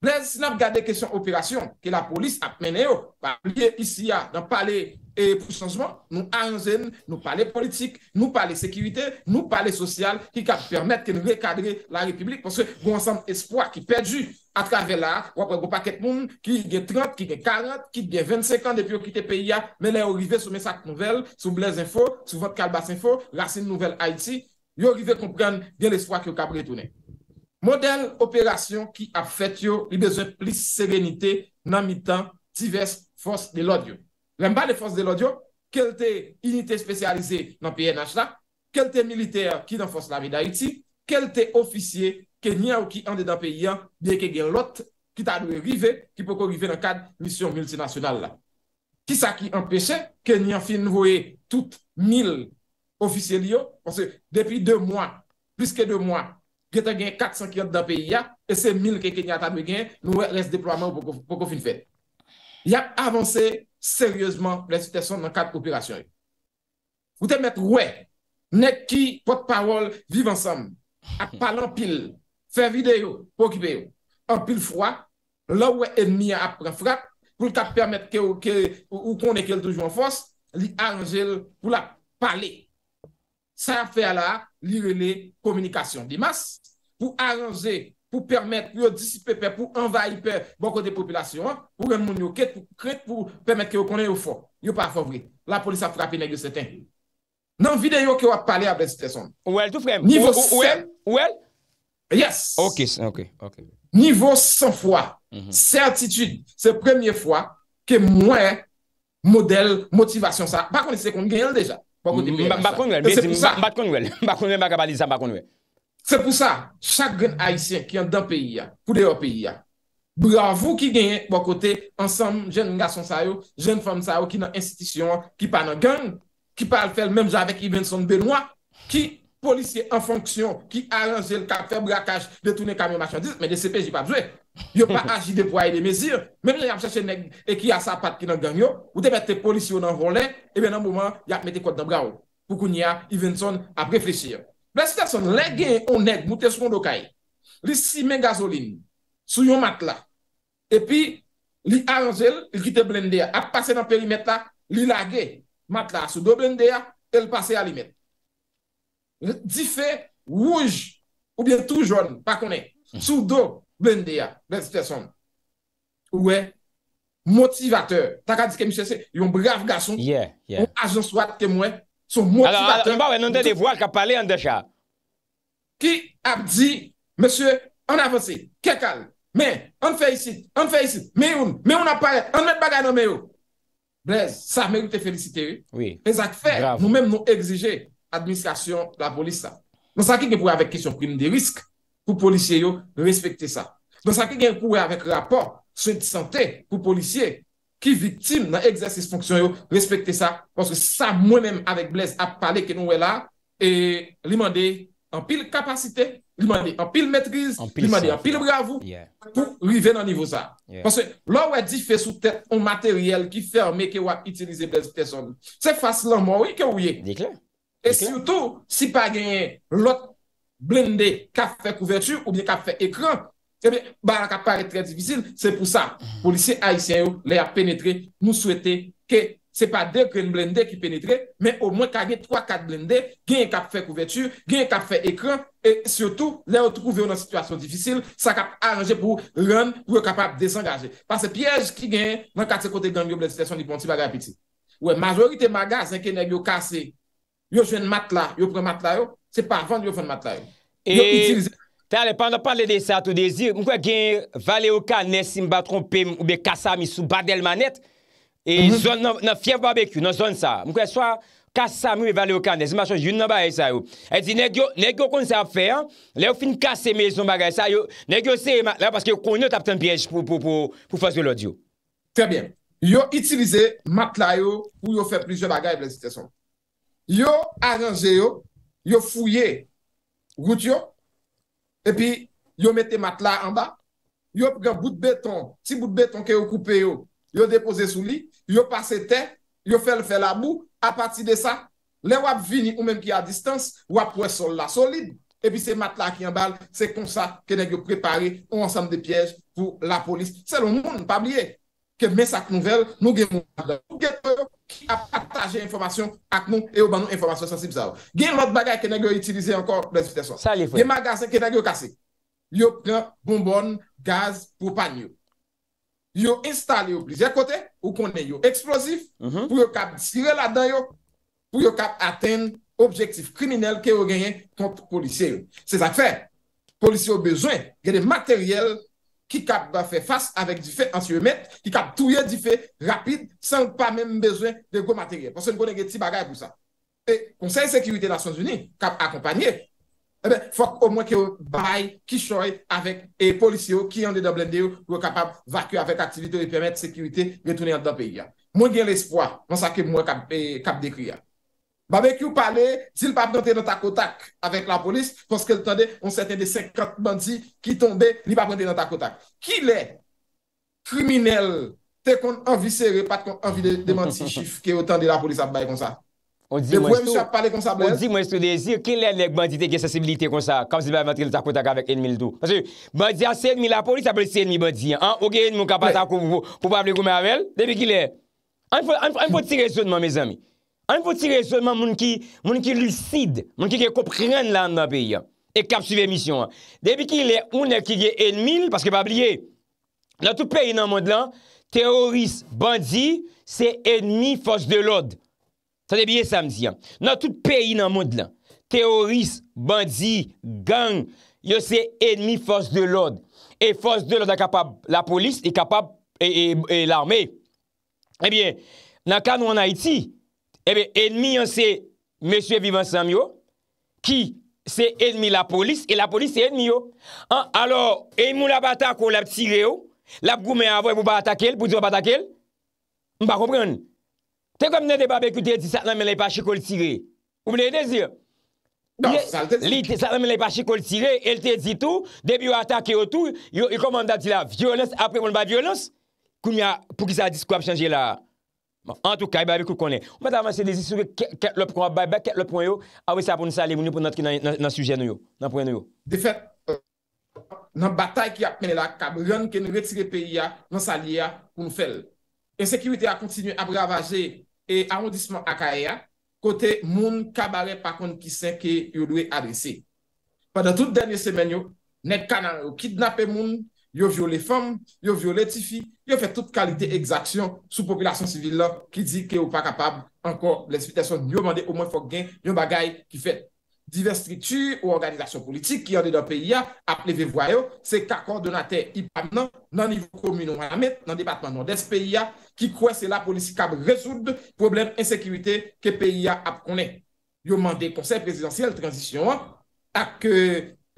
Blèz, si nan gade kesyon operasyon ke la polis ap mène yo, pa plie isi ya nan paleye E pou chansman, nou anzen, nou pale politik, nou pale sekirite, nou pale sosyal, ki ka permette ki nou rekagre la republik, pou se goun san espwa ki pedju atrave la, wakwa goun paket moun, ki gye 30, ki gye 40, ki gye 25 an depi yo ki te pe ya, me le yo rive sou mesak nouvel, sou blèz info, sou vot kalbas info, rase nouvel Haiti, yo rive komprenne gen l'espwa ki yo kabretounen. Modern operasyon ki ap fetyo, li bezon plis serenite nan mitan tives fos de lodyon. Lem ba de fons de lodyo, kel te unité spesyalize nan PNH la, kel te militer ki nan fons la mi da iti, kel te ofisye kenya ou ki ande dan peyi an, biye ke gen lot, ki ta nou e rive, ki pou kon rive nan kad misyon multinasyonal la. Ki sa ki empeshe, kenya fin vowe tout mil ofisye liyo, depi 2 mwa, plus ke 2 mwa, gen ta gen 400 ki yon dan peyi ya, e se mil ke kenya ta be gen, nou wè res deploaman pou kon fin fè. Yap avansè, seryezman plesite son nan kat opirasyon yon. Wou te met wè, net ki potpawol viv ansam, ak pal an pil, fe videyo, pokipeyo, an pil fwa, lò wè en mi ap refrak, pou lta permet ke ou konekel toujou an fos, li aranjel pou la pale. Sa fè ala li rene komunikasyon di mas, pou aranjel pou permèt, pou yo disipepe, pou envaye pou bonko de populasyon, pou gen moun yo kèt pou permèt ki yo konen yo fò. Yo pa fò vri. La polis a frapi negyo seten. Nan videyo ki yo ap pale a brezite son. Nivou sen. Yes. Ok. Nivou sen fwa. Sè atitude. Sè premier fwa. Ke mwen model motivasyon sa. Bakon di se kon gen yon deja. Bakon gen. Bakon gen. Bakon gen baka balisa bakon gen. Se pou sa, chak gen haisyen ki yon dan peyi ya, kou de yo peyi ya, bou yon vou ki genyen wakote ansam jen nga son sayo, jen fom sayo ki nan institisyon ki pa nan gen, ki pa al fel menm zavek Ibn Son Benoua, ki polisye an fonksyon, ki aranjel ka febrakaj de toune kamyo machandis, men de sepe jipa bzwe, yon pa ajide pou aye de mezir, menm yon yon ap chache neg, e ki a sa pat ki nan genyo, ou te mette polisyon nan volen, e ben nan mouman yon ap mette kote nan bra ou, pou koun yon yon Ibn Son ap reflechir. La situasyon, lege ou neg moutes kondokaye, li si men gazolin sou yon matla, epi li aranjel, li kite blende ya, ap pase nan perimet la, li lage matla, sou do blende ya, el pase alimet. Di fe, wouj, ou bien tou joun, pakone, sou do blende ya, la situasyon. Ouwe, motivateur, takadis ke mi chese, yon brave gazon, yon ajon swat ke mwe, sou mwè an de de wò ak ap pale an de chà. Ki ap di, mè sè, an avansi, kè kal, mè, an fè isi, an fè isi, mè ou, mè an ap pale, an mè bagay nan mè ou. Bè, sa mè ou te felisite. Oui. Mè zak fè, mè mè mè ou exige, administrasyon la polisa. Non sa ki gen kouè avèk kè syon krim de risk, kou policye yo, respektè sa. Non sa ki gen kouè avèk rapò, sè di santè, kou policye yo. ki vitim nan egzersis fonksyon yo, respekte sa, panse sa mwen menm avèk Blaise ap pale ke nou wè la, e li mande an pil kapasite, li mande an pil metriz, li mande an pil bravou, pou rive nan nivou sa. Panse, lò wè di fè sou tèt an materyel ki fè an meke wè itilize Blaise Kteson, se fass lan mwen wè ke wè. Dik lè. E syoutou, si pa genye lòt blendè ka fè kouvertu ou bie ka fè ekran, Eh ba la ka pare trè difficile, se pou sa, polisiye haisyen yo, le a penetre, nou souwete ke, se pa de kren blendè ki penetre, men o mwen ka gen 3-4 blendè, gen yon ka pou fè kouverture, gen yon ka pou fè ekran, e siotou, le yo trouve yo nan situasyon difficile, sa ka arranje pou run, pou yo kapap desengaje. Pas se pièj ki gen, nan kate kote gen yo blendè, se son li pon ti baga apiti. Ou e, majorite magas, enke neg yo kase, yo chwen matla, yo pren matla yo, se pa vende yo fen matla yo. Yo itilize... Tè alè, pandan panle de sa tou de zi, mwen kwa gen Valeo Ka nesim batron pe mwen be kasa mi sou badel manet, e mhm. zon nan fyev babek yo, nan zon sa. Mwen kwa swa kasa mi be Valeo Ka nesim, mwen chon joun nan ba e sa yo. E di, nek yo kon se a fe, le yo fin kase me zon bagay sa yo, nek yo se, le yo paske yo kon yo tapten piyej pou fos yo lodi yo. Tè bien, yo itilize matla yo ou yo fe plizye bagay plizye teson. Yo ajanze yo, yo fouye gout yo, E pi yo mette matla an ba, yo gen bout beton, si bout beton ke yo koupe yo, yo depose sou li, yo pase te, yo fel fel a bou, a pati de sa, le wap vini ou menm ki a distans, wap wè sol la solid. E pi se matla ki an bal, se kon sa ke den yo prepare ou ansam de pyej pou la polis. Se loun moun, pa blye, ke mè sak nouvel, nou gen moun. ki ap pataje informasyon ak moun e ou ban nou informasyon sensibzav. Gen lout bagay ke nè gyo itilize ankon prezifite son. Gen magasen ke nè gyo kase. Yo pren bonbon gaz pou pan yo. Yo install yo blize kote ou konen yo eksplosif pou yo kap sire la dan yo pou yo kap aten objektif kriminel ke yo genyen kont polisyen yo. Se zafè, polisyen yo bezwen gen de materyel ki kap ba fè fass avèk di fè ansi wè mèt, ki kap touye di fè rapide, san pa mèm bezwen de gò materyè. Ponsen gò negè ti bagay pou sa. E konsey sekywite la Sons-Uni, kap akompanyè, fòk o mwen ki yo bay, ki choy avèk e polisyò, ki yon de doblendè yo, yo kapap vakye avèk aktivite ou i pèmèt sekywite wè tounè an dan peyi ya. Mwen gen l'espoi, mwen sa ke mwen kap eh, dekri ya. Babè ki ou pale, zil pa prentè nan takotak avèk la polis, fòs ke l'tande on sète de 50 bandi ki tombe li pa prentè nan takotak. Ki lè? Kriminel te kon anvi sère pat kon anvi de manti chifke yo tande la polis ap bay kon sa. De pouè msè a pale kon sa blè? On di mwen stou de zi, ki lè lèk bandi te gen sensibilite kon sa, kam zil pa prentè nan takotak avèk enmi l'dou. Pansè, bandi an senmi la polis ap prentè senmi bandi an, an ok enmi moun kapata pou pa plekou mè amèl, debè ki lè? An fò An pou ti rezonman moun ki lucide, moun ki ki koupren lan nan peyi an, e kap suvi emisyon an. Debi ki le oune ki ye enmil, paske pa bliye, nan tout peyi nan moun lan, teroris bandi, se enmi fos de lode. Sa debi ye samdi an. Nan tout peyi nan moun lan, teroris bandi gang, yo se enmi fos de lode. E fos de lode a kapab la polis, e kapab e l'arme. E eh biye, nan kan wan Haiti, Ebe, enmi yon se M. Vivant Samyo, ki se enmi la polis, e la polis se enmi yo. Alors, e moun apata kon la ptire yo, la pou mè avoy pou patakel, pou diwa patakel, m pa kompren. Te kom mè de babekoutè, di sa nan men lè pache kon l'tire. Ou m lè de zi yo? Li sa nan men lè pache kon l'tire, el te zi tou, debi yo atake yo tou, yo kom mè apate la violens, apre moun pa violens, pou ki sa diskwap chanje la... Bon, en tout cas, y bè vè kou konè. Ou mè davansè desi souve ket lèp konwa bè, bet ket lèp pon yo, a wè sa pon sali moun yo pou nòt ki nan sujet nou yo, nan pon yo. De fèt, nan batay ki ap mè la, kab rèn ke nou retire peyi ya nan sali ya pou nou fèl. Ensekirite a kontinu a bravaje e anodisman akaye ya, kote moun kabare pa kon ki sen ke yo dwe adresi. Padan tout denye semen yo, net kanan ou kidnapè moun Yo viole fem, yo viole tifi, yo fe tout kalite exaksyon sou populasyon sivil la ki di ke ou pa kapab ankon lespitesyon. Yo mande ou mwen fok gen yon bagay ki fe divestritu ou organizasyon politik ki yande dan PIA ap leve voyo se kakor donate ipam nan nivou komi nou amet nan debatman non des PIA ki kwen se la polisi kab rezoud problem insekwite ke PIA ap konen. Yo mande konsey presidansyel transisyon an ak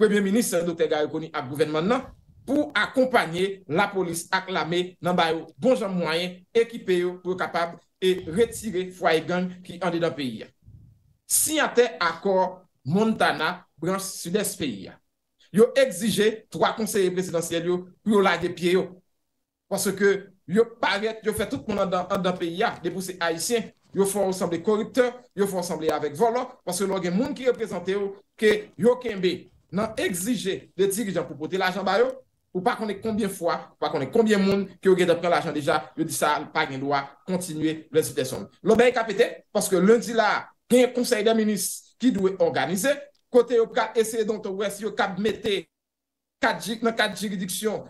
premier-ministre Dote Gaye koni ap gouvenman nan pou akompanyè la polis aklamè nan bayou bon jan mwayen, ekipe yo pou kapab e retire Fouaygan ki ande dan peyi ya. Si yate akor Montana branche sud-est peyi ya, yo egzije 3 konseye presidansyè yo pou yo lage de pie yo, parce ke yo paret yo fè tout mounan dan peyi ya, de pou se Aïsien, yo fò ansamble koripteur, yo fò ansamble avèk volok, parce lo gen moun ki yo prezante yo ke yo kenbe nan egzije de dirijan pou pote la jan bayou, Ou pa konen konbien fwa, pa konen konbien moun ki ou gen de pren l'ajan deja, yo di sa, pa gen do a kontinue resite son. Lo ben kapete, paske lundi la, gen yon konsey de minis ki dwe organize, kote yo pra ese donto wè si yo kap mette kat jiridiksyon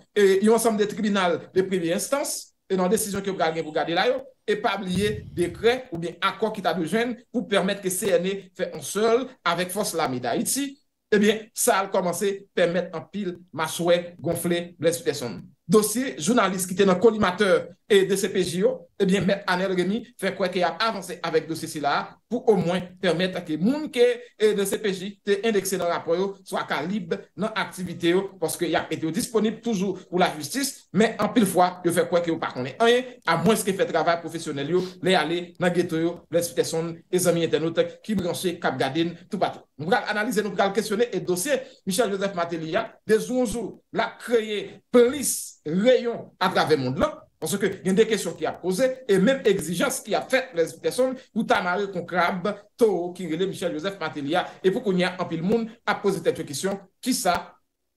yon sanm de tribunal de privye instans, e nan desisyon ki yo pral gen pou gade la yo, e pa blie de kre ou bien akon ki ta dou jwen pou permèt ke CNE fè an sol avèk fòs lami da iti, Ebyen, eh sa al komanse permèt an pil ma chouè gonflè blè sute son. Dosye jounalist ki ten an konimateur, e de CPJ yo, ebyen mè anèl remi fè kwa ki a avansè avèk dosè si la pou o mwen permèt a ki moun ke e de CPJ te indeksè nan rapor yo swa ka libe nan aktivite yo poske ya ete yo disponib toujou pou la justis, mè anpil fwa yo fè kwa ki yo partonè anè, a mwen skè fè travè profesyonel yo, lè alè nan gètou yo, lè spè son e zami etenoutè ki branche Kabgadin nou pral analize, nou pral kèsyonè et dosè Michel Joseph Matelia, de zonjou la kreye plis reyon a drave mond lò Panso ke yon de kesyon ki ap pose, e menm egzijans ki ap fet, blanjip terson, ou tanare kon krab, to, ki yon de Michel Joseph Matelia, e pou kon yon anpil moun ap pose tetwe kesyon, ki sa,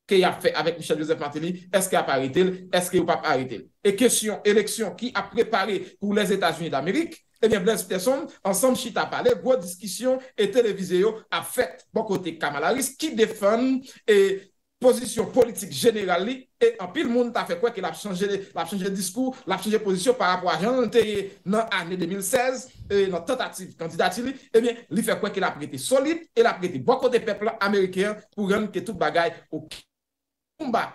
ke yon ap fe avèk Michel Joseph Matelia, eske ap pare tel, eske yon pa pare tel. E kesyon, eleksyon ki ap prepare pou les Etats-Unis d'Amerik, e eh menm blanjip terson, ansanm chita pale, wò diskesyon e televizeyo ap fet, bon kote kamalaris, ki defen, e... pozisyon politik genel li, e an pil moun ta fe kwa ki la chanje diskou, la chanje pozisyon par apwa jan an an teye nan ane 2016 e nan tentative kandidati li, e bien li fe kwa ki la prete solit e la prete bako de peple Amerikean pou renke tout bagay ou ki. Mba,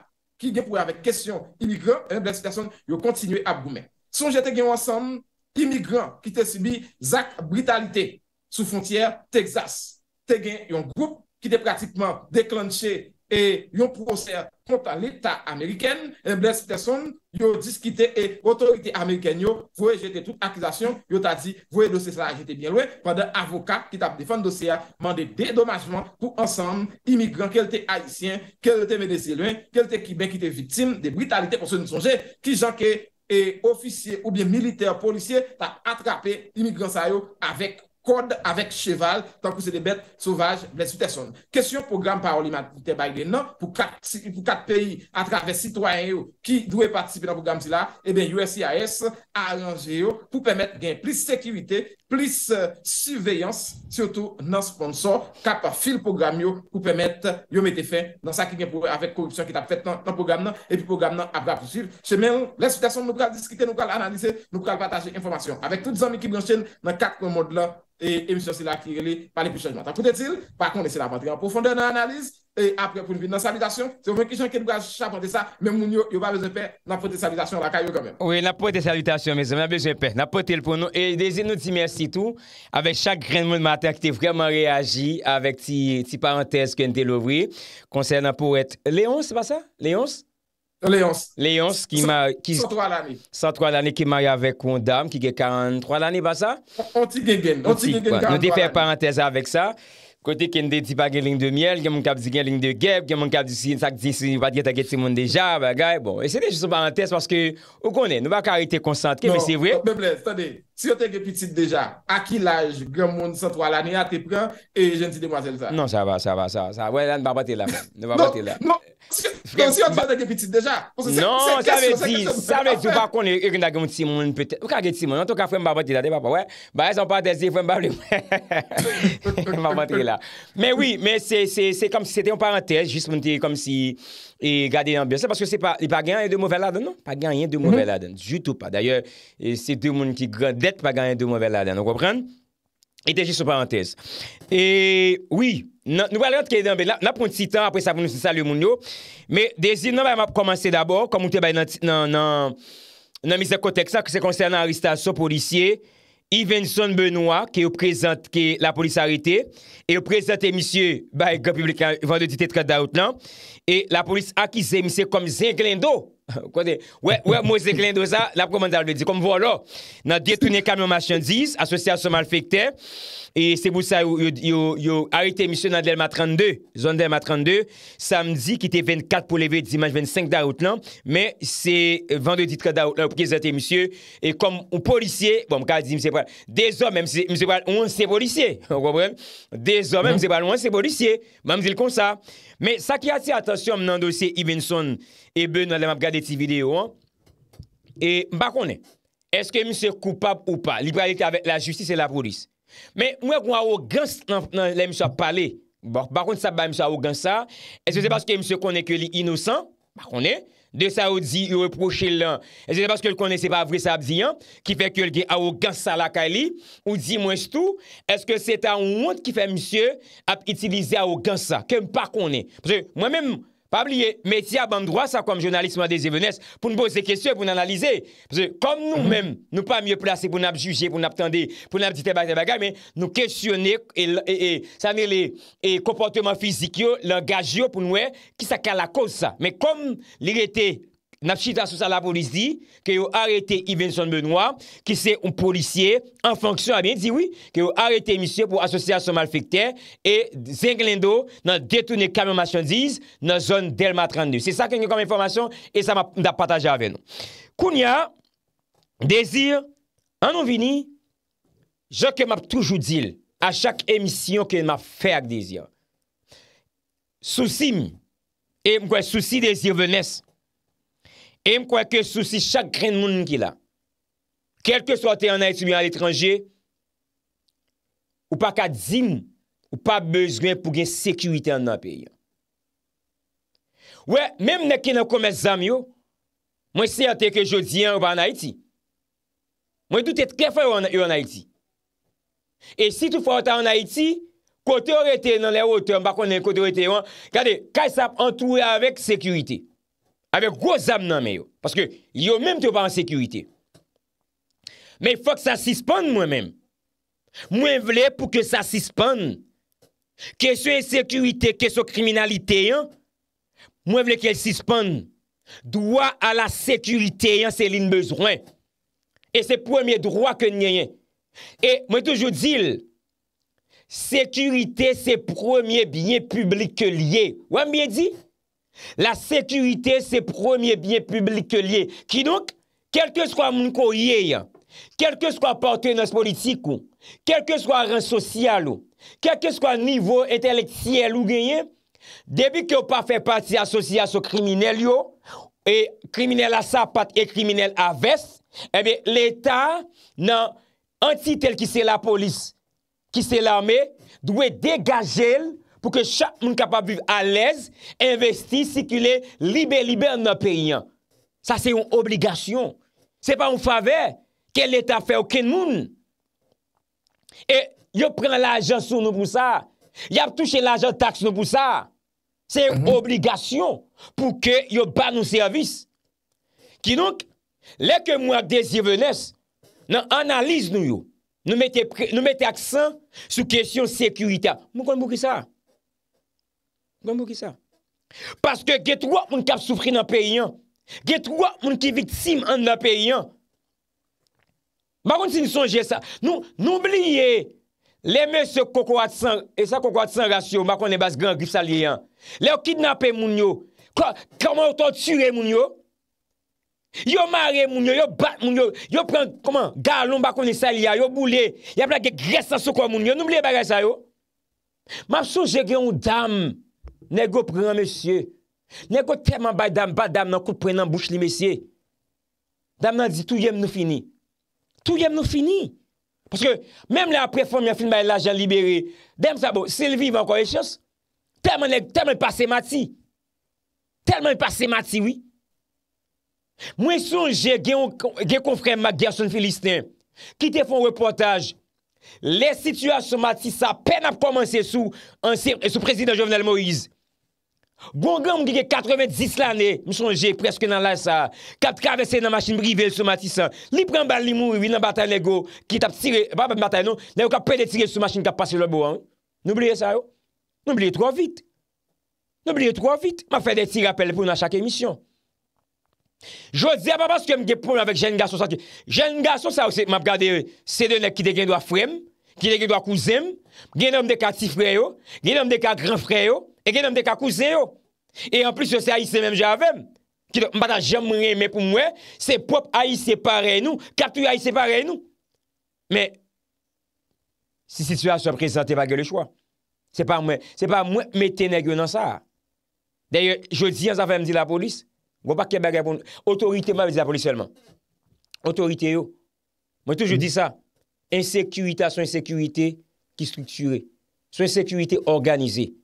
ki gen pou avek kesyon imigran, en bleskason, yo kontinye ap goumen. Son je te gen wansan imigran ki te subi zak britalite sou fontyer Texas. Te gen yon group ki te pratikman deklanche e yon prouser kontan lita Ameriken, en blè stè son, yon diskite e otorite Ameriken, yon voue jete tout akizasyon, yon ta di voue dosè sa la jete bien louè, kwa de avokat ki tap defan dosè, mande dedomajman pou ansan, imigran, kel te adisyen, kel te menesilwen, kel te kibe ki te vitim, de britalite kon se nou sonje, ki jan ke ofisye ou bien militer, polisye, ta atrape imigran sa yo, avèk, kode avèk cheval, tankou se de bete sauvage, blè si tè son. Kèsyon program pa olimant, pou te bay de nan, pou kat peyi, a travè sitwayen yo, ki dwe patisipè nan program si la, e ben USCIS, pou pèmèt gen plis sekwite, plis suveyans, sotou nan sponsor, kapa fil pògram yo pou pèmèt yo mète fè nan sa ki gen pou avèk korupsyon ki tap fèt nan pògram nan, epi pògram nan apra pòsyl. Che men, lè sitasyon nou kal diskite, nou kal analise, nou kal pataje informasyon. Avèk tout zanmi ki mwen chen nan kak komod lan, emisyon sila ki gèli pan epi chanjman. Ta koute til, pa kon lè sila pati an pou fondè nan analise. E apre pou nou vide nan salutation, se ou men kishan ke nou ba chapote sa, men moun yo, yo ba bezepe, nan pote salutation la kayo kwen men. Ouwe, nan pote salutation mese, nan bezepe, nan pote lpon nou. E dezen nou ti mersi tou, avek chak kren moun mater ki te vreman reagi, avek ti parantez gen te louvri. Konseyna pou et, Leons, se ba sa? Leons? Leons. Leons, ki ma... 103 lani. 103 lani, ki ma ya vek woun dam, ki ge 43 lani, ba sa? On ti gen gen, on ti gen gen 43 lani. Kote ken de ti pa gen ling de miel, gen moun kap di gen ling de geb, gen moun kap di si, sak di si, vat gen ta gen timon deja, bagay, bon. E se de jousou ba an test, paske, ou konen, nou baka rete konsantre, non, me se vwe. Non, me plez, tade, si yo te gen pitit deja, akilaj, gen moun sot wala, ne a te pren, e jenti demwansel sa. Non, sa va, sa va, sa va, wè, nan babate la, nan non, babate la. Non, non, si yo te gen pitit deja, on se se, se kesyon, se kesyon, se kesyon. Sa me di, sa me di, wakon e gen ta gen timon, pou ka gen timon, an tou ka fwe m babate la, de bapa, wè, ba e Men wè, men se kom se te yon parantez, jis moun te kom se yon gade yon biyon se, pwese se pa gen yon yon de mouvel adan, non? Pa gen yon de mouvel adan, joutou pa. Danyè, se de moun ki gade det, pa gen yon de mouvel adan, nou repren? E te jis yon parantez. E wè, nou wè lè yon te ke yon biyon, nan pronti tan apre sa pou nou se sali moun yo, men de zi nan wè yon ap komanse dabor, kom moun te bay nan mis de kote ksa, kose konsernan aristasyon polisye, Ivenson Benoit, ki la polis arete, e o prezente misye, ba, e gop publika, evan de dit etre daout lan, e la polis akize, misye kom Zeglindo, kwa de, we, we, mou Zeglindo za, la promanda albe di, kom volo, nan detune kamyo machandiz, asosya somal fekte, e, E se bousa yo harite misye nan delma 32, zon delma 32, samdi ki te 24 pou leve, dimanj 25 da out lan, men se 22-23 da out lan pou ki zate misye, e kom ou polisye, bon mkade di mse pral, de zon men mse pral, mwen se polisye, an kwa pren, de zon men mse pral, mwen se polisye, mwen mzil kon sa, men sa ki ati atasyon men nan dosye Ibn Son e ben nan dem ap gade ti video an, e mbakone, eske mse koupap ou pa, liberalite avet la justise e la polisye, Men mwen kon a ou gans nan lè msè a pale, bakon sa ba msè a ou gans sa, eske se paske msè konè ke li inousan, bakonè, de sa ou di ou reproche lè, eske se paske konè se pa vre sa ap diyan, ki fè ke li a ou gans sa la ka li, ou di mwen stou, eske se ta ou mwant ki fè msè ap itilize a ou gans sa, ke mpa konè. Pabliye, metye abandwa sa kom jounalisman de Zevenes, pou nou bose kestyon, pou nou analize, pou nou, kom nou men, nou pa mye plase pou nou apjujye, pou nou apjujye, pou nou apjujye, pou nou apjujye, pou nou apjujye bagay, nou kestyonne, sa ne le kompote man fizik yo, langaj yo pou nou, ki sa ka la kousa. Men kom li rete... nap chit asosal la polis di, ke yo arete Ibenson Benoit, ki se un polisye, an fonksyon a bin, di wii, ke yo arete misye pou asosasyon mal fiktè, e zeng lendo, nan detounen kamer masyon diz, nan zon del matrandu. Se sa ken yo kame informasyon, e sa ma da pataja avè nou. Koun ya, de zir, an nou vini, jok ke map toujou dil, a chak emisyon ke map fè ak de zir. E soussi mi, e mkwè soussi de zir vè nès, E m kwa ke sou si chak gren moun m ki la. Kelke sou a te anaytou bi an l'étranger, ou pa ka zin, ou pa bezwen pou gen sekurite an nan pe yon. Ouè, menm neke nan kome zam yo, mwen se a te ke jodi an ou pa anayti. Mwen dout et ke fè yo anayti. E si tou fè anayti, kote oréte nan le wote, an bako nen kote oréte yon, kade, kaj sap antouye avèk sekurite. Ave gwo zam nan me yo. Paske yo menm te pa an sekurite. Men fwa k sa sispande mwen menm. Mwen vle pou ke sa sispande. Kèso en sekurite, kèso kriminalite yon. Mwen vle kèl sispande. Dwa a la sekurite yon selin bezwen. E se pou mwen droy ke nye yon. E mwen toujou di l. Sekurite se pou mwen bie publik liye. Wè mwen biye di? La sèkuitè se promye biye publikè liye. Ki nouk, kelke skwa moun ko yè yon, kelke skwa pote nòs politikou, kelke skwa ren sosyalou, kelke skwa nivou eteleksiyel ou genyen, debi ki ou pa fè pati asosya sou kriminel yo, e kriminel eh la sapat e kriminel avès, ebe l'Etat nan antitel ki se la polis, ki se la amè, dwe degajèl pou ke chak moun kapap viv alèz investi si ki lè libe-libe an apè yon. Sa se yon obligasyon. Se pa moun fave, ke l'Etat fè ou ken moun. E yo pren l'ajan sou nou pou sa. Yap touche l'ajan taks nou pou sa. Se yon mhm. obligasyon pou ke yo ban nou servis. Ki nouk, lè ke moun ak desi vènes, nan analize nou yo. Nou mette aksan sou kesyon sekurita. Moun kon moun ki sa? Gwambou ki sa? Paske ge trouak moun kap soufri nan peyi an. Ge trouak moun ki vitim an nan peyi an. Bakon si ni sonje sa. Nou, noubliye le mè se koko at san, e sa koko at san rasyon, bakon ne bas gran grif salye an. Le yo kidnapè moun yo, koman yo tonture moun yo, yo mare moun yo, yo bat moun yo, yo pran, koman, galon bakon ni e salye an, yo boule, yapla ge gres sa soukwa moun yo, noubliye bagay sa yo. Mapsou jè gen ou dam, Nè go pran mèsyè. Nè go tèman bay dam, bat dam nan kou prenan bouch li mèsyè. Dam nan di, tou yèm nou fini. Tou yèm nou fini. Pwèske, mèm la preform yon film bay l'ajan liberi, dèm sa bo, sèl viv an kwa e chos, tèman yon passe mati. Tèman yon passe mati, wè. Mwen son, jè gen konfren ma gerson filistin, ki te fon reportaj, lè situasyon mati sa pen ap komanse sou president Jovenel Moïse. Gon gen mge ge 90 l ane Misonje preske nan la sa Kap travese nan masin brivel sou matisan Li premban li mou yi nan batay le go Ki tap tire, baban batay nou Nan yo kap pe de tire sou masin kap pase le bo an Noubleye sa yo, noubleye tro vite Noubleye tro vite Ma fe de tire apel pou nan chak emisyon Jou zi a baban skye mge pon Avek jen nga sou sa ki Jen nga sou sa yo se mabgade Se dene ki de gen do a frem, ki de gen do a kouzem Gen om de ka ti freyo Gen om de ka gran freyo E gen nan dekakouse yo. E an plis yo se aise menm javem. Mbata jem mwen mwen pou mwen. Se pop aise separe nou. Katou aise separe nou. Men, si situasyon prezante bagye le chwa. Se pa mwen metenegyo nan sa. Deye, jodi an zavem di la polis. Otorite mwen di la polis selman. Otorite yo. Mwen toujou di sa. Insekuitasyon, insekuité ki strukture. Sou insekuité organizé.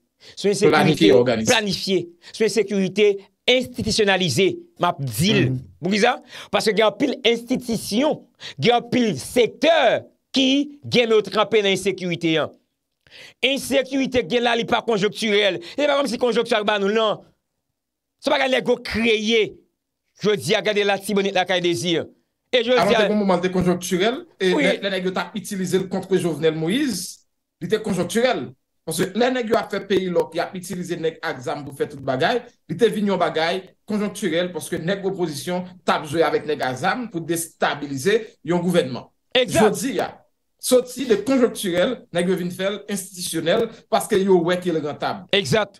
planifiye sou yon sekurite institisyonalize map dil mm-hmm. parce gen apil institisyon gen apil sektor ki gen nou trampen yon sekurite yon yon sekurite gen la li pa konjokturel yon pa kom si konjokturel ban ou nan sou pa gen le go kreye jodi a gade la ti bonite la ka yon dezi alon te konjokturel le le go ta itilize kontre jovenel moiz li te konjokturel Lè nèk ah, yo a fè peyi lò ki ap itilize nèk aksam pou fè tout bagay, li te vin yon bagay konjonkturel poske nèk oposisyon tabzoye avèk nèk aksam pou destabilize yon gouvenman. Jodi ya, sot si le konjonkturel nèk yo vin fèl institisyonel paske yo wèk yon gang tab.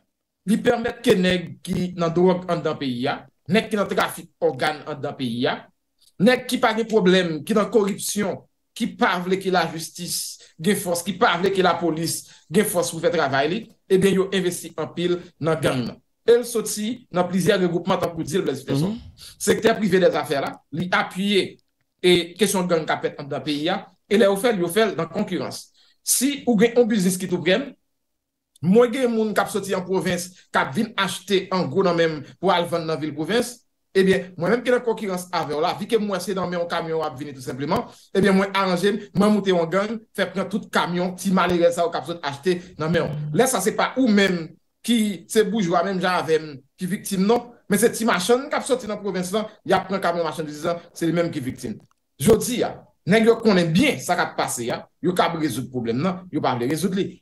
Li permèk ke nèk ki nan drok an dan peyi ah, ya, nèk ki nan trafik organ an dan peyi ah, ya, nèk ki pari problem, ki nan koripsyon, ki par vle ki la justis, gen fos ki pa avle ki la polis gen fos pou fè travay li e eh ben yo investi an pil nan gang el soti nan plizier gen goupmant an pou dil bles fè son sekte prive de zafè la li apuye e kesyon gang kapèt an da piya e le ou fèl yo fèl nan konkurans si ou gen onbizis ki tou gen mwen gen moun kap soti an provins kap vin achte an gounan mem pou alvan nan vil provins Ebyen, mwen mwen ke la konkurense ave ou la, vi ke mwen se nan mè ou kamyon wap vini tout simplement, ebyen mwen aranje mwen mouten ou gang, fe pren tout kamyon ti malire sa ou kapso t achete nan mè ou. Le sa se pa ou mèm ki se boujwa mèm jan avem ki viktim non, men se ti machon kapso ti nan provense lan, ya pren kamyon machon dizan se li mèm ki viktim. Jodi ya, negyo konen bien sa kap pase ya, yo kap rezo problem nan, yo pa rezo li.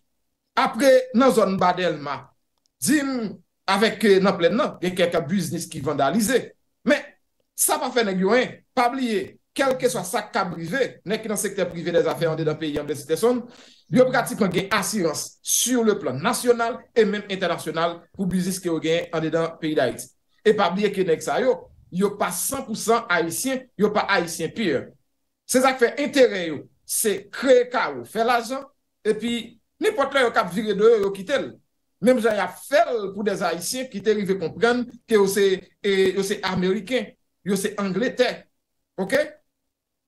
Apre nan zon badel ma, zim avek nan euh, plen non, nan, gen kek a buznis ki vandalize, Sa pa fe nèk yoen, pabliye, kelke so sa ka brive, nèk nan sekte privé des afè an de dan peyi an de site son, yo pratik an gen asirans sur le plan nasyonal e men internasyonal pou bizis ke yo gen an de dan peyi da iti. E pabliye ke nèk sa yo, yo pa 100% Haitien, yo pa Haitien pire. Se zak fe enteren yo, se kre ka yo, fe la jan, e pi nipote la yo kap vire de yo yo ki tel. Mem jan ya fel pou des Haitien ki tel yon ve kompren, ke yo se eh, Ameriken. yo se Angleterre, ok?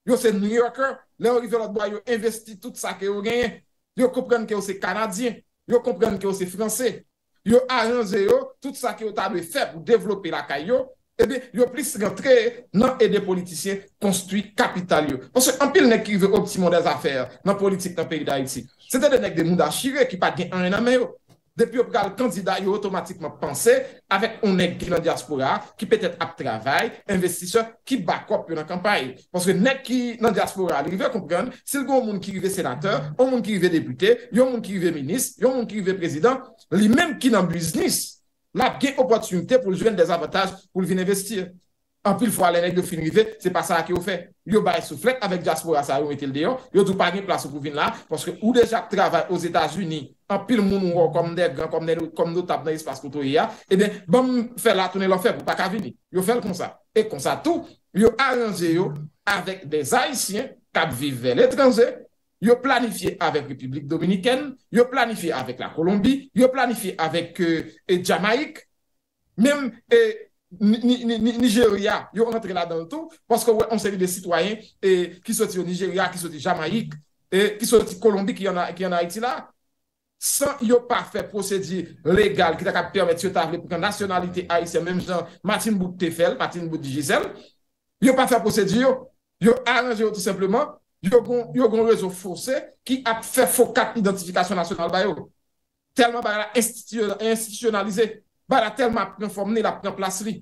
Yo se New Yorker, le yon riverot boy yo investi tout sa ke yo ganyen, yo koupren ke yo se Kanadyen, yo koupren ke yo se Fransè, yo a yon zeyo, tout sa ke yo tabli feb ou devlopi la kayo, yo plis rentre nan edè politisyen konstuit kapital yo. Ponsè, an pil nek ki ve optimalè zafèr nan politik nan peyi da yon si. Se de nek de mou da chire ki pat gen an en amè yo. Depi yo pral kandida yo otomatikman panse avek ou nek ki nan diaspora ki petet ap travay, investisseur ki bakop yo nan kampaye. Paske nek ki nan diaspora, li ve komprende se lgo ou moun ki rive senateur, ou moun ki rive depute, yo moun ki rive minis, yo moun ki rive prezident, li men ki nan biznis la ap gen opotunite pou ljwen des avataj pou lvin investir. an pil fwa lè lèk yo finive, se pa sa a ki yo fè, yo bay souflet, avèk jaspoura sa yon etil deyon, yo dupan ni plasou pou vin la, porske ou dejak travè os Etats-Unis, an pil moun ou konm dek, konm dek nou tapnè yon spas koutou e ya, e ben, bom, fè la tounè lò fè, pou pa kavini, yo fè l kon sa, e kon sa tou, yo aranje yo, avèk des Haitien, kap vivè lè tranzè, yo planifiè avèk Republik Dominikèn, yo planifiè avèk la Kolombi, yo planifiè avèk euh, Jamaik, Nigeria, yo rentre la dans tout parce qu'on sait que les citoyens qui sont au Nigeria, qui sont au Jamaïque et qui sont au Colombie qui est en Haïti là, sans yo pas faire procédé légal qui te permet de se tabler pour la nationalité haïtienne même Jean-Martin Bouk Tefel, Martin Bouk Dijizel, yo pas faire procédé yo, yo arrange tout simplement yo gon raison forcer qui a fait faux quatre identifications nationales ba yo, tellement institutionnalisées ba la telman prenformne la prenplasri.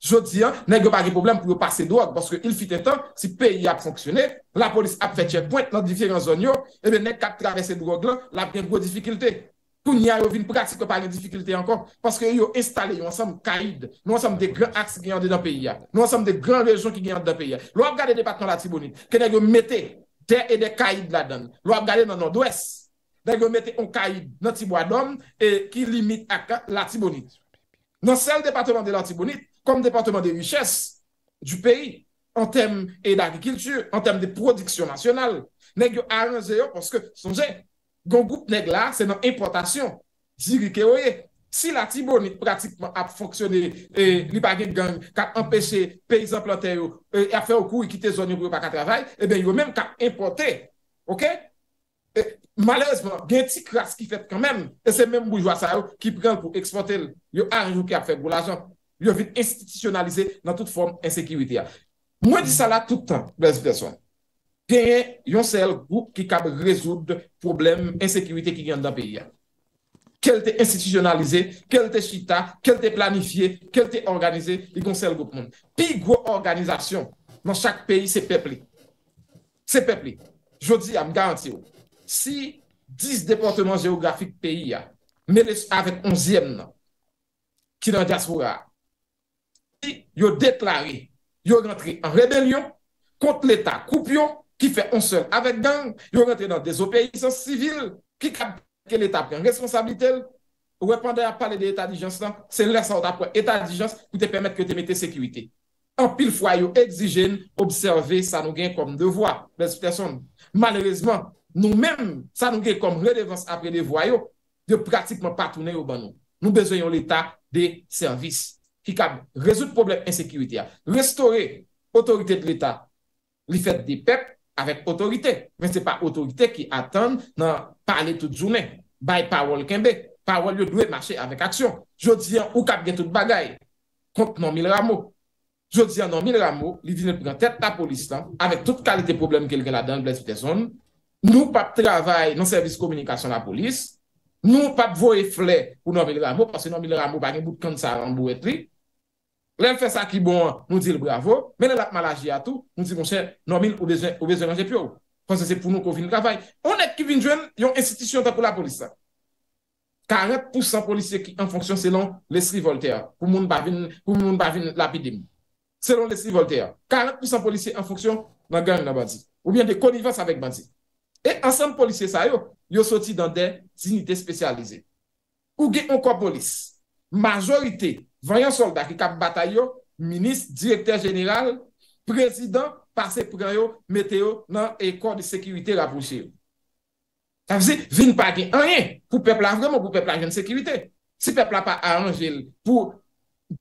Jodi, nèk yo pa ge problem pou yo pase drog, porske il fit etan, si peyi ap fonksyonè, la polis ap fetye point nan difyèren zon yo, ebe nèk kap travesse drog lan, la prenbo difikilte. Kou n'y a yo vin pratsi ko pa gen difikilte ankon, porske yo estale yo ansam kaid, nou ansam de gran aks genyande dan peyi ya, nou ansam de gran rejon ki genyande dan peyi ya. Lò ap gade de patran la tibouni, ke nèk yo mette de e de kaid la dan, lò ap gade nan an doès. Nèk yo mette on kaid nan tibwa dom ki limite ak la tibonit. Nan sel departement de la tibonit kom departement de richesse du peyi, en tem edagikilchur, en tem de prodiksyon nasyonal, nèk yo aranje yo poske sonje, gon goup nèk la se nan importasyon, zirike oye. Si la tibonit pratikman ap foksyone, li bagen gang, ka empese peyizan planteyo e afe ou kou, i kite zon yo baka travay, e ben yo menm ka importe. Ok? malèzman, gen ti kras ki fèt kanmèm, e se mèm boujwa sa yo ki pren pou eksportel, yo anjou ki ap fè bou la jan, yo vin institisyonalize nan tout form ensekirite ya mwen di sa la toutan, brez person gen yon sel ki kab rezoud problem ensekirite ki gen dan peyi ya kel te institisyonalize, kel te chita kel te planifiye, kel te organize, yon sel goup moun pi gwo organizasyon nan chak peyi se pepli se pepli, jodi am garanti yo Si dis deportement geografik peyi ya, mele avet onzyem nan, ki nan jasvoura, si yo detlari, yo rentri an rebelyon, kont l'Etat koupyon, ki fe onsel avet dan, yo rentri nan dezopayison sivil, ki kap ke l'Etat pren responsabilitel, ou epande ap pale de l'Etat di jans lan, se lè sa ou d'apre l'Etat di jans pou te permette ke te mette sekwite. An pil fwa yo exijen observé sa nou gen kom devwa. Malélezman, Nou men, sa nou gey kom relevanse apre de voyo, yo pratikman patounen yo ban nou. Nou bezoyon l'Etat de servis. Ki kab rezout problem insekwiti ya. Restore otorite de l'Etat. Li fet de pep avèk otorite. Men se pa otorite ki atan nan parli tout jounen. Bay pa wol kenbe. Pa wol yo dwe mache avèk aksyon. Jodzyan ou kab gen tout bagay. Kont nan mil ramo. Jodzyan nan mil ramo, li vinè pou gantèt la polis lan. Avèk tout kalite problem kelke la dan blè sute zonm. Nou pap travay nan servis komunikasyon la polis, nou pap voye fley pou normil la mou, pasi normil la mou bagen bout kan sa lan bou etri. Len fè sa ki bon, nou di le bravo, men el ap malajye atou, nou di monsen, normil ou bezen anje pyo. Kwanse se pou nou konvin travay. Onèk ki vin djwen yon institisyon tan pou la polis sa. Karep pousan polisye ki an fonksyon selon lesri voltaire pou moun bavin lapidim. Selon lesri voltaire. Karep pousan polisye an fonksyon nan gany nan bansi. Ou bien de kolivans avek bansi. E ansem polisye sa yo, yo soti dan den zinite spesyalize. Ou gen anko polis, majorite, vanyan soldat ki kap batay yo, minis, direkter general, prezident, pase preyo, mete yo nan ekor de sekirite la pouche yo. Ta vize, vin pa gen anye pou pepla vreman pou pepla gen sekirite. Si pepla pa a anjel pou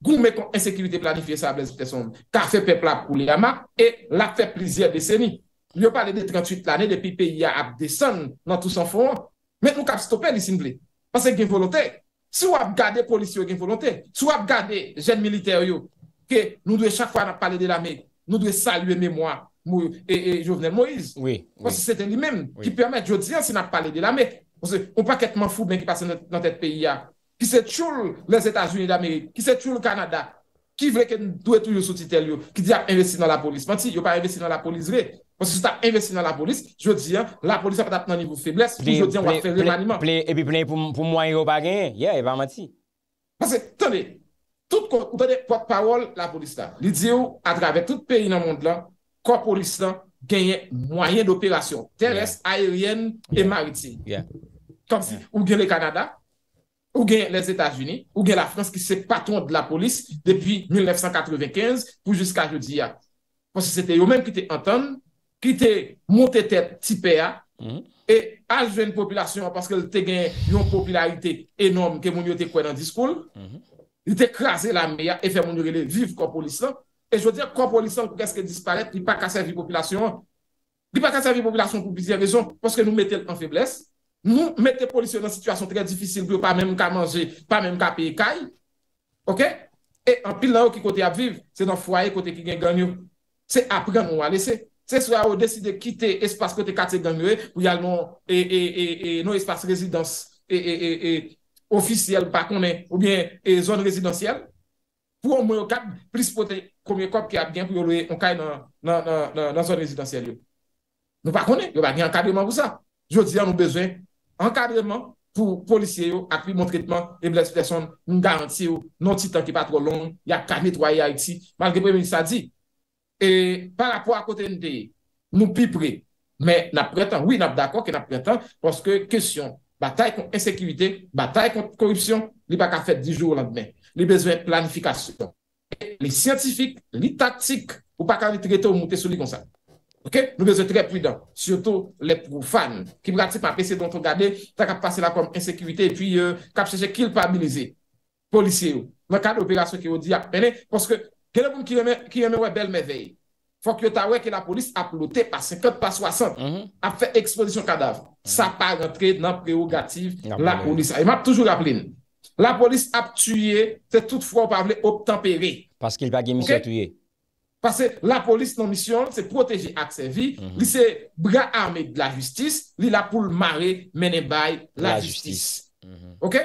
goun me kon ensekirite planifiye sa blespe son, ka fe pepla pou liyama e la fe plizye deseni. Yo pale de 38 l'anè, depi P.I.A. ap desan nan tou san fon, men nou kap stopè disin vle. Pan se gen volante, si wap gade polis yo gen volante, si wap gade jen militer yo, ke nou dwe chakwa nan pale de la me, nou dwe salue mè mwa, mou, e jo vnen Moïse. Pan se sèten li men, ki pèmè diyo diyan se nan pale de la me. Pan se, ou pa ketman fou men ki pase nan tèt P.I.A., ki se tchoul les Etats-Unis d'Amerik, ki se tchoul Kanada, ki vle ke nou dwe tou yo sou titel yo, ki diyan investi nan la polis. Pan si yo pa investi nan Ponsi sou ta investi nan la polis, jodi an, la polis an pa tap nan nivou febles, pou jodi an wak fe remaniman. E pi plen pou mwen yo pa genye, ye, e pa mati. Ponsi, tande, tout kon, ou tande, potpawol la polis la, li di ou, atrave tout peyi nan moun de lan, kon polis la, genye mwenye d'operasyon, teres, aeryen, e mariti. Ye. Kansi, ou genye le Kanada, ou genye les Etats-Unis, ou genye la Frans ki se paton de la polis depi 1995 pou jiska jodi ya. Ponsi, se te yo men ki te enten, ki te monte tet tipea, mhm. e aljwen populasyon paske te gen yon popularite enom ke moun yo te kwen nan diskoul, mhm. li te krasen la meya e fe moun yo le viv konpoli san, e jwou diyan konpoli san pou keske disparet, li pa kasevi populasyon, li pa kasevi populasyon pou bizye rezon, paske nou metel an febles, nou metel populasyon nan sitwasyon tre difícil pou yo pa menm ka manje, pa menm ka peyekay, ok, e an pil nan ou ki kote apviv, se nan fwaye kote ki gen ganyou, se apren ou alese, Se sou a ou desi de kite espas kote kate ganyowe pou yal nou e, e, e, non espas rezidans ofisyel pa konen ou bien zon rezidansyel pou yon mwen yo kap plis poten komye kop ki ap gen pou yon loue yon kay nan zon rezidansyel yo. Nou pa konen, yon pa gen an kabreman pou sa. Yo diyan nou bezwen an kabreman pou polisyen yo akri moun tretman e bles person moun garanti yo nou titan ki pa tro long, ya kamit waya yon ti, malge pou yon sa di. Et par rapport à côté de nous plus près, mais na prétend, oui, na d'accord que na prétend, parce que question bataille contre insécurité, bataille contre corruption, li baka fête du jour au lendemain. Li besoin planification. Li scientifique, li tactique, ou baka li traité ou mouté sous li consacre. Ok? Li besoin très prudent. Surtout les profanes, qui me racontent c'est pas pésé d'entre-gader, tak a passé la forme insécurité, et puis cap se j'ai culpabilisé. Policiers, ou, la carte d'opération qui vous dit après, parce que Kè lè poum ki yon mè wè bel mè vey, fòk yon ta wè ki la polis ap lotè pa 50 pa 60, mhm. ap fè ekspozisyon kadav. Mhm. Sa pa rentre nan preogatif la polis. A e yon mè ap toujou rap lin. La polis ap tuye, se tout fòm pa wè optemperi. Paske yon bagye misyon tuye. Paske la polis nan misyon se proteji ak se vi, mhm. li se bra arme la justis, li la poul mare menen bay la justis. Ok?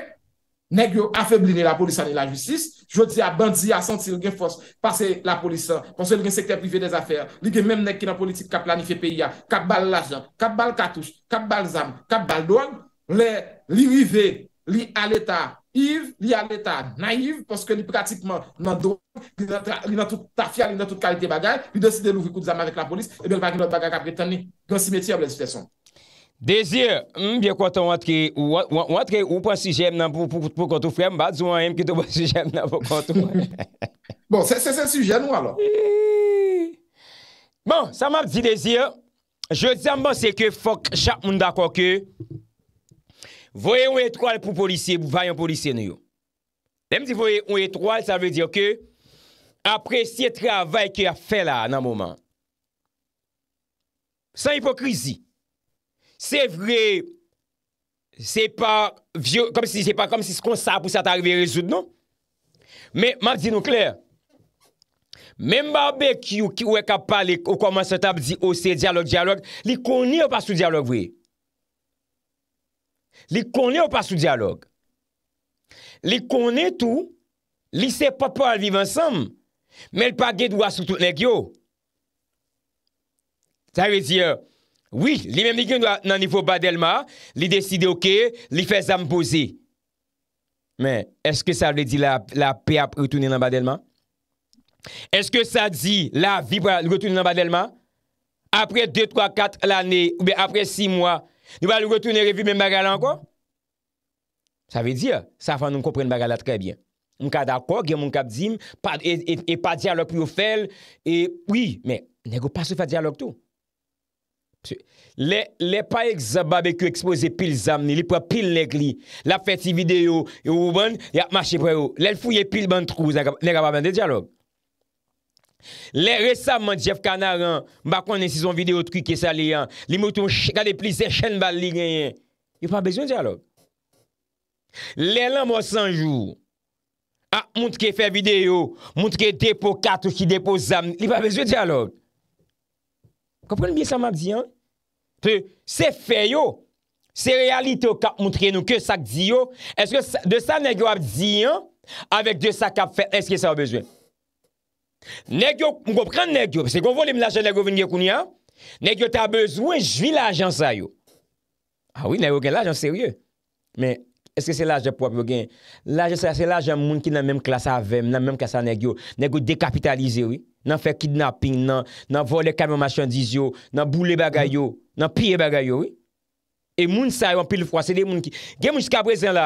nek yo afebline la polisan e la justis, jodi a bandi a sentir gen fos pase la polisan, panse gen sekter privé des afer, li gen menm nek ki nan politik ka planife peya, ka bal lajok, ka bal katouch, ka bal zam, ka bal doang, le li vive, li aleta, ive, li aleta, naive, panse ke li pratikman nan doang, li nan tout ta fial, li nan tout kalite bagay, li doside louvi kouzama vek la polis, e bel bagi not bagay ka pretan ni gansi meti yo blè dispesyon. Desir, mbyen hmm, kwa ton wate ki, wate ki ou pa sijem nan pou kontou frem, ba zou an yem ki to pa sijem nan pou kontou frem. Bon, se se se sijem nou alo. Bon, sa m ap di desir, je di an ban se ke fok chak moun da kwa ke, voye ou etroal pou polisye, bou vayan polisye nou yo. Dem di voye ou etroal, sa ve di yo ke, apresye travay ki a fe la nan mouman. San hipokrizi. Se vre, se pa vyo, kom si se pa kom si skon sa pou sa ta rive rezout nou. Me, ma di nou kler. Mem ba be ki ou ki ou e kapal ou koman se tab di ose diyalog diyalog, li konye ou pa sou diyalog vwe. Li konye ou pa sou diyalog. Li konye tou, li se pa pa al vive ansam. Men pa ge dwa sou tout nek yo. Sa ve di yo, Oui, li menm li gen nan nivou badelman, li deside ok, li fè zamboze. Men, eske sa vle di la pe ap retounen nan badelman? Eske sa di la vibra retounen nan badelman? Apre 2, 3, 4 l'anè, oube apre 6 mwa, nou ba li retounen revi menm bagala anko? Sa vle di, sa fan nou mkopren bagala trebyen. Mka da kwa, gen moun kap di, e pa diyalog pou yo fel, e oui, men, negou pa se fa diyalog tou. Le pa ek zababekyo ekspose pil zamni, li pou ap pil nek li. La feti video, yo ou ban, ya ap mache preyo. Le fouye pil ban trou, nega pa bende djalop. Le resamman Jeff Kanagan, mbakwane si son video trike sa li yan, li moutou mou kade plise chen bali genyen, li pa bezwe djalop. Le lan mwos anjou, a mwout ke fe video, mwout ke depo katou ki depo zamni, li pa bezwe djalop. kompren miye sa map diyan? Te, se fe yo, se realite yo kap moutriye nou, ke sak diyo, eske de sa negyo ap diyan, avek de sa kap fe, eske sa ap bezwen? Negyo, mwopren negyo, se konvo li mlaje negyo viniye kouni ya, negyo ta bezwen, jvi la ajan sa yo. Awi, negyo ke la ajan, serye, men, Eske se laje prop yo gen? Laje se laje moun ki nan menm klasa avem, nan menm klasa negyo, negyo dekapitalize yo, nan fe kidnapping, nan vole kamyon machandiz yo, nan boule bagay yo, nan piye bagay yo, yo. E moun sa yo an pil fwa, se de moun ki... Gen moun jiska prezen la,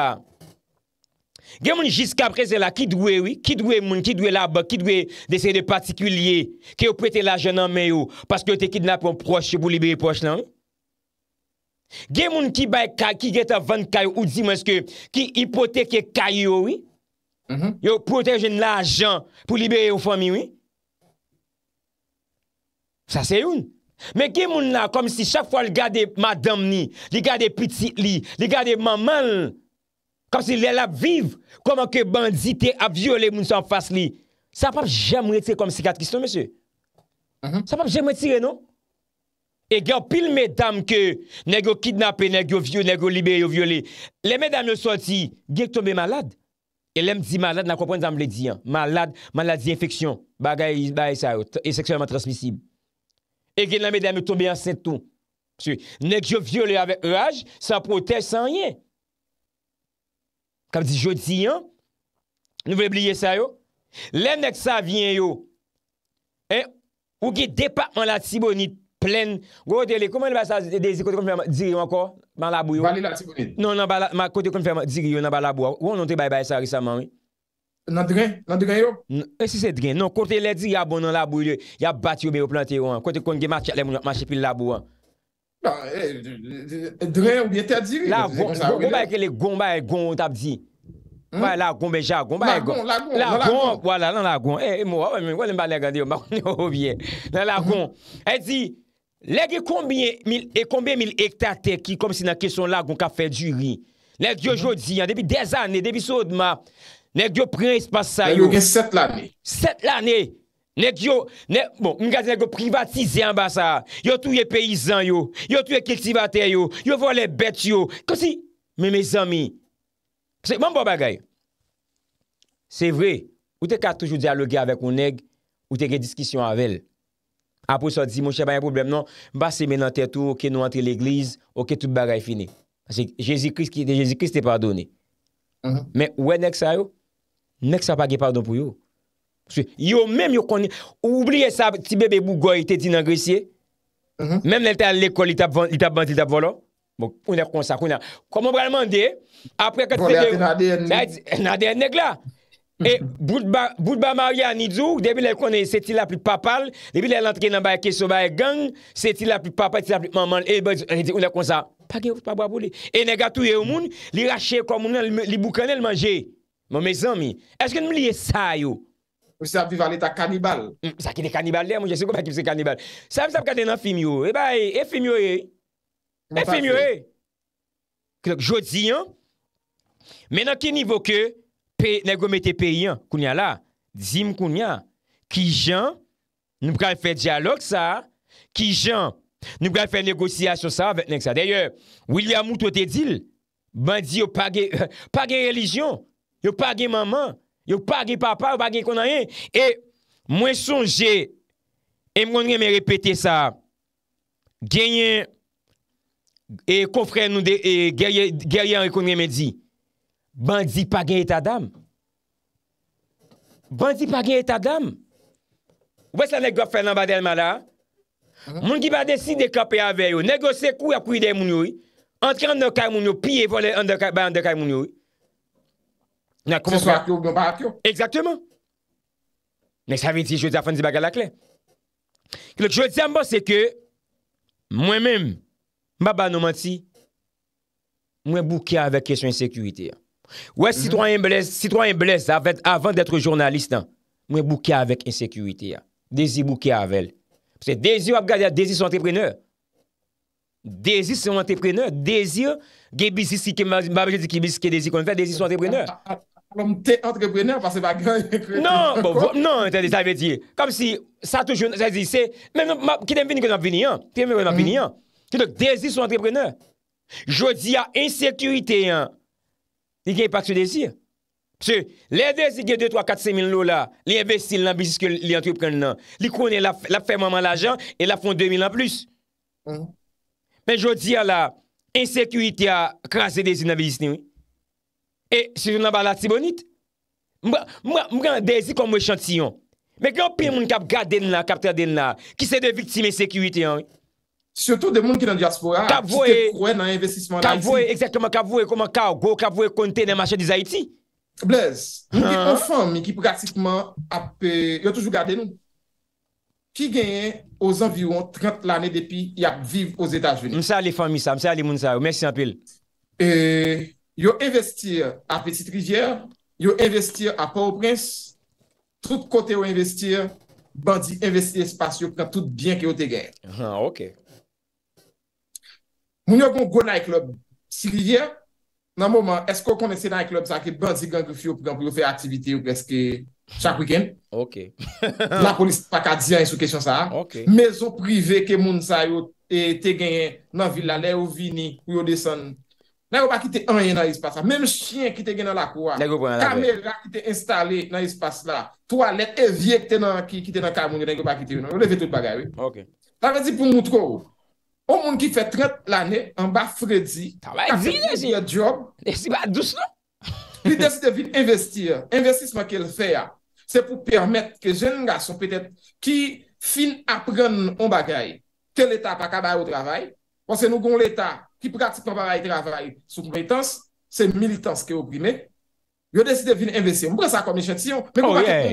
gen moun jiska prezen la, ki dwe yo, ki dwe moun, ki dwe laba, ki dwe dese de patikulye, ki yo pwete laje nan men yo, paske yo te kidnapping proche, boule beye proche la, yo. Gen moun ki bay kaj, ki get avan kaj ou di moun eske ki ipoteke kaj yo, mhm. yo protej en la ajan pou libere yo fomi, sa se yon. Men gen moun la kom si chak fwa l gade madam ni, l gade pitit li, l gade mamal, kom si l el ap viv, kom anke bandite ap viole moun san fas li. Sa pap jem wetire kom si kat kisto, mese. Mhm. Sa pap jem wetire nou. E gen pil medam ke nèk yo kidnapè, nèk yo vyo, nèk yo libe yo vyole. Le medam yo soti gen k tombe malade. E lem di malade, nan kwenpwen zanm le diyan. Malade, malade di infeksyon. Bagay sa yo, euh, eseksiyonman transmisib. E gen nan medam yo tombe an sentou. Nèk yo vyole avè e aj, sa protej san yè. Kam di jodi yon, nou vè bliye sa yo. Lem nek sa vyen yo. Ou gen depak man la tibonit Len, gwo te le, kouman li ba sa dezi kote konferman diri yon anko? Man labou yon? Ban li la ti konen? Non, nan ba la, ma kote konferman diri yon nan ba labou anko? Ou an non te bay bay sa risaman? Nan dren? Nan dren yon? E si se dren? Non, kote le diri yon bon nan labou yon, yon bat yon ben yon plante yon anko? Kote konge ma chepil labou anko? Nan, e, dren ou li ete a diri? La, goun, hmm. goun bay ke le goun bay, goun ou tap di. Bay la goun beja, goun bay goun. La goun, la goun. La goun, kwa la, Legye konbien mil e hektate ki kom si nan kesyon la goun ka fe djuri. Legye yo mhm. jodi, an, debi dez ane, debi so dma, legye yo prens basa yo. Legye yo gen set lane. Set lane. Legye yo, bon, mga di legye yo privatize an basa. Yo touye peyizan yo. Yo touye kiltivate yo. Yo vo le bet yo. Kosi, me me zami. Mwen bon, bo bagay. Se vre, ou te ka toujou diyaloge avek ou neg, ou te ge diskisyon avel. apou sa di, moun chè pa yon problem, non, ba semen anter tou, ouke nou antre l'eglize, ouke tout bagay finé. Jésus-Christ te pardonne. Men, ouwe, nek sa yo? Nek sa pa ge pardon pou yo. Yo menm yo koni, oubliye sa ti bebe bou goy, te ti nan grisye. Menm nel te al lekol, li tap vant, li tap volo. Moun kon sa, moun sa. Komon bral mande, apre kat te te... Nade en negla. E, Boudba Maria Nidzou, debi lè konè, sè ti la pli papal, debi lè l'antre nan baye keso baye gang, sè ti la pli papal, sè ti la pli mamal, e, bè, anè e di, unè kon sa, pake ou, pabwa bole. E, nega touye ou moun, li rache kon moun, li boukane l manje. Mon mezan mi. Eske nou liye sa yo? Moussè ap di vane ta kanibal. Moussè hmm, ap di vane ta kanibal. Moussè ap di vane ta kanibal. Sè ap sap kade nan fimi yo? E baye, e fimi yo e? E fimi yo e? Klok j Nè gomete pe yon koun ya la, zim koun ya, ki jan, nou pran fè diyalok sa, ki jan, nou pran fè negosyasyon sa, dè yon, William moutote dil, ban di yo page, page relijyon, yo page maman, yo page papa, yo page konayen, e mwen sonje, e mwen gen me repete sa, genyen, e konfren nou de, e genyen rekon gen me di, e, Bandi pa gen etadam. Bandi pa gen etadam. Wè s la negop fè nan badèlman la? Moun ki ba desi de kapè ave yo, negose kou ap kou ide moun yo, ant kè an dekay moun yo, piye volè an dekay moun yo. Nè kou moun pa akyo, moun pa akyo. Eksaktèman. Nè saviti jòdè a fèndi bagè la kè. Kè lòk jòdè zè mba se kè, mwen mèm, mba ba nomant si, mwen bou kè avè kèsyon sekwite ya. Ouè Citroen mhm. Blaise, Citroen Blaise, avèd avant d'être jounaliste, mwen bouke avèk insekurite, desi bouke avèl, se desi wap gade a desi sou antrepreneur, desi sou antrepreneur, desi ou, ge bizis, ki mwa bi di ki bizis ki desi kon fè, desi sou antrepreneur. Non, bon, bon, non, entende, sa ve di, kom si sa toujoun, sa di, ki tem veni kon ap veni an, ki tem veni kon ap veni an, mhm. desi sou antrepreneur, jodi a insekurite an, li gen pa kse desir. Pse, lè desi gen 2, 3, 4, 5 mil lò la, li investi nan bizis ke li antre pren nan. Li kone la fè maman l'ajan, e la fon 2 mil an plus. Men jò di a la, insekuiti a krasi desi nan bizis ni. E, se jounan ba la tibonit, mwen gen desi kon mwen chantiyon. Men gen pi moun kap gade nan, kapte a den nan, ki se de vitime insekuiti an. Sye tout de moun ki nan diaspora ki te kouè nan investisman la iti. Ka vouè, eksektèman, ka vouè koman ka ou, kouè ka vouè kontè nan machè di za iti. Blez, moun ki kon fòm, moun ki pratikman apè, yo toujou gade nou. Ki genye, os anviwon 30 l'anè depi, yap viv os etaj veni. Mse a li fòm mi sa, mse a li moun sa, ou mèsi anpil. E, euh, yo investir apè titrigè, yo investir apè ou prens, tout kote yo investir, bandi investi espasyo, prèm tout bien ki yo te genye. Ha, ok Moun yo kon go nan e klub. Silvia, nan mouman, esko konese nan e klub sa ki bansi gangi fiyo pou yon fey aktivite yon peske chak wiken? Ok. La polis pa ka diyan yon sou kesyon sa. Ok. Mezo prive ke moun sa yon e te genyen nan villa le ou vini ou yon desan. Nan yo pa kite anye nan espasa. Mem chien ki te genyen nan lakwa. Nan yo pou anye nan lakwa. Kamera ki te installe nan espasa la. Toalet e vie ki te nan kamoun yo nan yo pa kite yon. Yo leve tout bagay we. Ok. Ta vezi pou moun tro ou? On moun ki fè 30 l'anè, an ba fredi, kakèp yon job, non? li desi de vin investi, investisman ki el fè ya, ah. se pou permèt ke jen nga son pètèd ki fin aprenn an bagay, tel etat pa kabay ou travay, pwase nou goun l'etat ki pratik an bagay travay sou militans, se militans ki obrimè, yo desi de vin investi, mwen sa komisyen si yon, mwen sa komisyen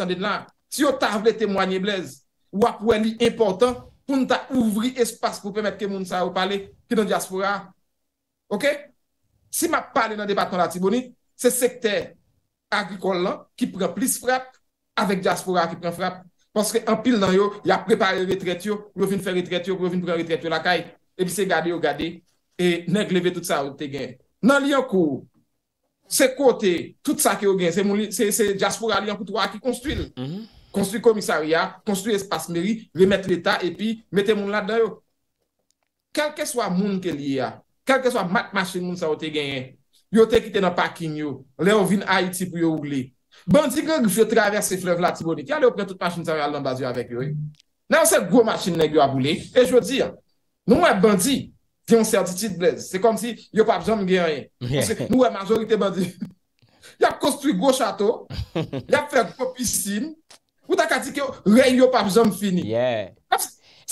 si yon, si yo tarv lè temwanyè blèz, wap wè li importan, moun ta ouvri espas pou pwemet ke moun sa ou pale, ki nan diaspora. Ok? Si ma pale nan debatman la tibouni, se sekte agrikol lan, ki pre plis frappe, avek diaspora ki pre frappe. Pwenske apil nan yo, ya prepare retret yo, pou rovin fè retret yo, pou rovin pre retret yo la kay, epi se gade yo gade, e neg leve tout sa ou te gen. Nan li an kou, se kote, tout sa ki yo gen, se diaspora li an koutou a ki konstwil. Mh mh. Konstruy komisariya, konstruy espas meri, remet l'Etat, epi, mette moun la den yo. Kelke swa moun ke li ya, kelke swa mat machin moun sa wote genye, yo te kite nan pakin yo, le yo vin Haiti pou yo ouli. Bandi gen yo fye traverse flev la tibonik, ya le yo pren tout machin sa re alambaz yo avek yo. Nan se gwo machin negyo a vouli, e jwo di, nou wè bandi, diyon serdi tit blèz, se kom si yo pa bjan mgenye, nou wè majorite bandi. Ya konstruy gwo chato, ya fèk po pissin, Ou tak a di ki yo rey yo pap zom fini eh,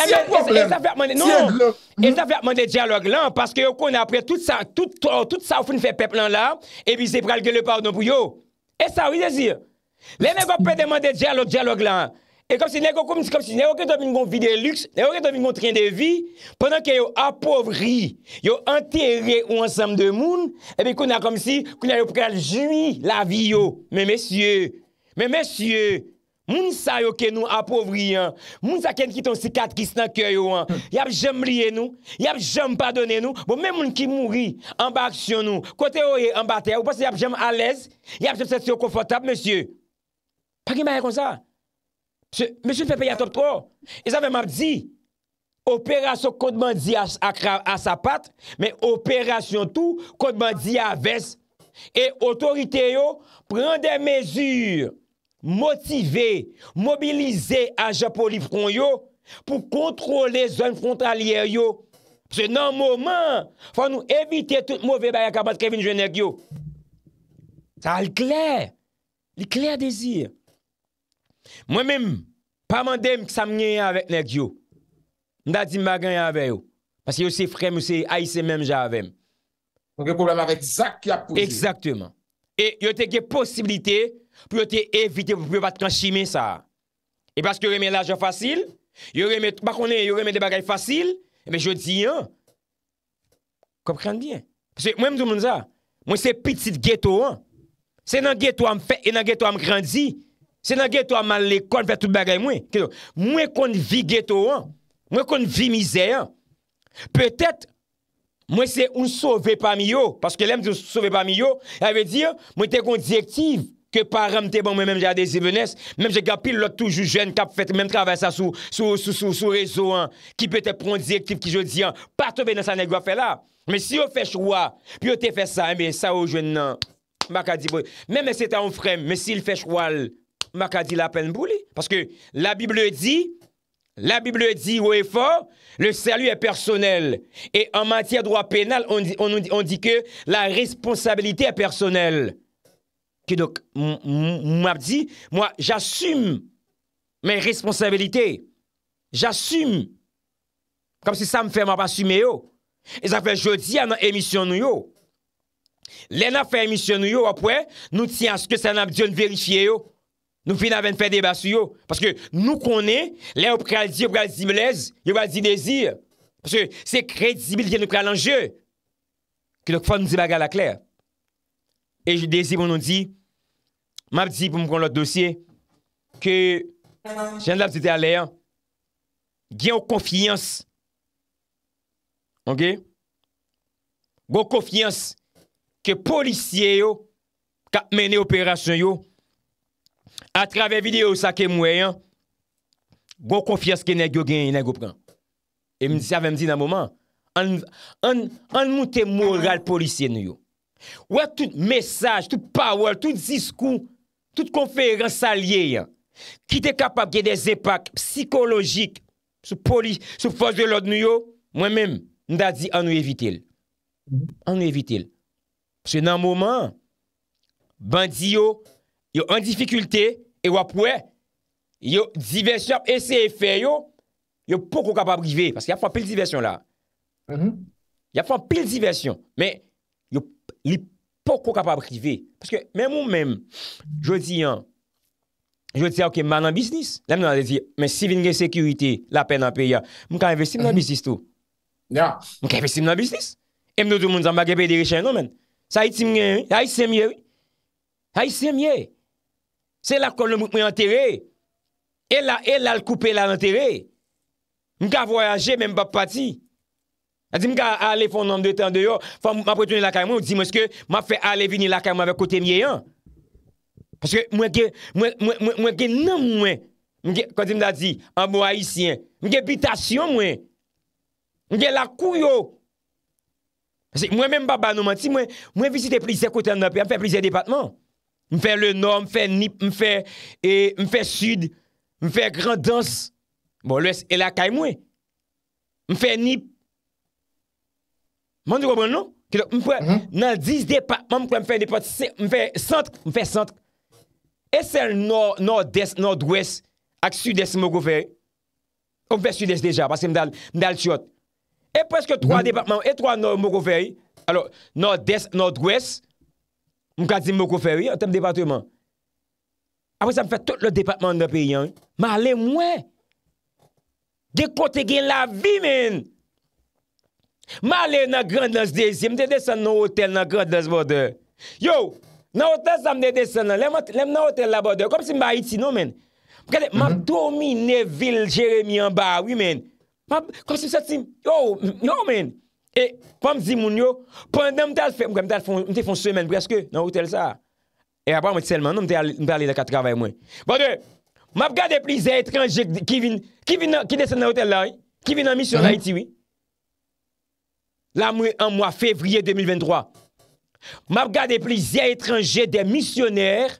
Si non, yo problem Si yo glop E sa fèkman de diyalog lan Paske yo kon apre tout sa Tout sa oufoun fè pep lan la E pi se pral gè le pardon pou yo E sa ou yè zir Le nè go pè deman de diyalog lan E kom si nè go kom si Nè yo ke to bin bon vide lux Nè yo ke to bin bon trien de vi Pendan ki yo apovri Yo anteri ou ansam de moun E pi kon a kom si Kon a yo pral jumi la vi yo Men mesye Men mesye moun sa yo ke nou apovriyan, moun sa ken ki ton sikat kis nan kyo yo an, hmm. yap jem rie nou, yap jem padone nou, bo men moun ki mouri, ambaksyon nou, kote yo ye ambate, ou pas yap jem alez, yap jen se tsyo konfotab, monsye, pa ki marye kon sa? Monsye, monsye fè pe ya top tro, e zan ve map di, operasyon kondman di a sa pat, men operasyon tou, kondman di a ves, e otorite yo, pren de mezur, motive, mobilize a Japo li fron yo, pou kontrole zon frontalier yo, se nan mouman, fwa nou evite tout mouve bayakabat Kevin Jouenek yo. Sa al kler, li kler dezir. Mwen men, paman dem ki sa mnen yon yon yon yo, mda di mbagan yon yon yon yo, pasi yo se frem ou se aise men jon yon yon. Fwa gen problem avèk zak ki ap kouzir. E yo teke posibilitey, pou yo te evite pou pou yo vat kan shime sa. E baske yo reme laje fasil, yo reme, bako ne, yo reme de bagay fasil, e be jodi yon. Komprende bien? Mwen mdou moun za, mwen se pitit geto an. Se nan geto an fè, e nan geto an mkrandi, se nan geto an man lè kon fè tout bagay mwen. Mwen kon vi geto an, mwen kon vi mizè an. Petèt, mwen se un sove pa miyo, paske lèm di un sove pa miyo, yon ve di, mwen te kon dijektiv, ke pa ram te bon mwen mwen jade zibnes, mwen jeg apil lò toujou jen, kap fet mwen travè sa sou, sou, sou, sou, sou rezo an, ki pète prondize, ki jodi an, patobè nan sa negwa fè la, mwen si yo fè choua, pi yo te fè sa, mwen sa ou jwen nan, mwen ka di bou, mwen mwen se ta ou frem, mwen si yo fè choual, mwen ka di la pen bou li, paske la Bible di, la Bible di ou e fò, le salut e personel, e an matiè a dròa penal, on di ke la responsabilité e personel, ki dok mwap di, mwa jassume men responsabilite, jassume, kom se sa mwap asume yo, e zafen jodi anan emisyon nou yo, lè nan fè emisyon nou yo, wapwè nou ti anske sanap diyon verifiye yo, nou fin avèn fè debasy yo, paske nou konè, lè ou pral diyo pral dizimlez, yo val di dezir, paske se kredizibil gen nou pral anje, ki dok fòn nou zibagal akler, e dezir mwap nou di yo, m ap di pou m kon lot dosye, ke jen la ptite ale an, gen yon konfiyans, ok, gen yon konfiyans, ke polisye yo, ka mene operasyon yo, a trave videyo sa ke mwe an, gen yon konfiyans, gen yon gen yon yon yon konfiyans, e m disi avèm di nan moman, an moutè moral polisye nou yo, wè tout mesaj, tout power, tout diskou, tout kon fè yon salye yon, ki te kapab gè des epak psikolojik, sou fòs de lòd nou yon, mwen mèm, mwen da di an nou evite l. An nou evite l. Se nan mouman, bandi yon, yon an difikultè, yon apwè, yon diversyon ap ese e fè yon, yon pou kon kapab rive, paske yon fò pil diversyon la. Mm-hmm. Yon fò pil diversyon, men, yon li pè, Ou kou kap ap prive? Pweske men moun men, jodi an, jodi an ou ke man an bisnis, men sivin gen sekurite, la pen an pe ya, moun ka investim nan bisnis tou. Ya. Moun ka investim nan bisnis. E mnou tou moun zan bagye pe diri chen nou men. Sa itim gen, a isem ye, a isem ye. Se la kol moun moun an tere, e la el al koupe la an tere. Moun ka voyaje men mbap pati. Adi mwen ka ale fon nan de tan de yo, fon mwen apretouni lakay mwen, mwen seke mwen fe ale vini lakay mwen vek kote mye yon. Pase mwen gen, mwen gen nan mwen, mwen gen, kwa di mwen da di, anbo haisyen, mwen gen bitasyon mwen, mwen gen lakou yo. Mwen men mba banou mwen ti, mwen visite plizye kote nan pya, mwen fe plizye depatman. Mwen fe le nor, mwen fe nip, mwen e, fe sud, bon, e mwen fe grandans, bon lwes e lakay mwen. Mwen fe nip, Mwen di kwa mwen mhm. nou? Mwen kwa nan 10 departman, mwen kwa mwen fè yon departman, mwen fè yon centre, mwen fè yon centre. E sè yon nord-est, nord-ouest, ak sud-est mwen kwa fè yon? Mwen fè sud-est deja, paske mhm. mwen dal chiot. E preske 3 departman, e 3 nord-ouest mwen kwa fè yon? Alors, nord-est, nord-ouest, mwen kwa zi mwen kwa fè yon? Yon tem departman. Apo sa mwen fè tout le departman nan pi yon, mwen alè mwen. De kote gen la vi men! Ma ale nan grand nan s'dezi, mwen te desen nan hotel nan grand nan s'bode. Yo, nan hotel sa mwen te desen nan, lèm nan hotel la bode, kom si mba Haiti nou men. Mwen ap mhm. do mi ne vil jeremi an ba, oui men. Mwen ap, kom si msa ti, yo, yo men. E, pwam zi moun yo, pwam nan mwen te fon semen brezke nan hotel sa. E apwa mwen te selman, nou mwen te ale, mwen te ale laka travay mwen. Bode, mwen ap gade plize etranje ki vin nan, ki desen nan hotel la, ki vin nan mission mhm. Haiti, oui. La mwen an mwen fevriye 2023. Map gade pli zye etranje de misyoner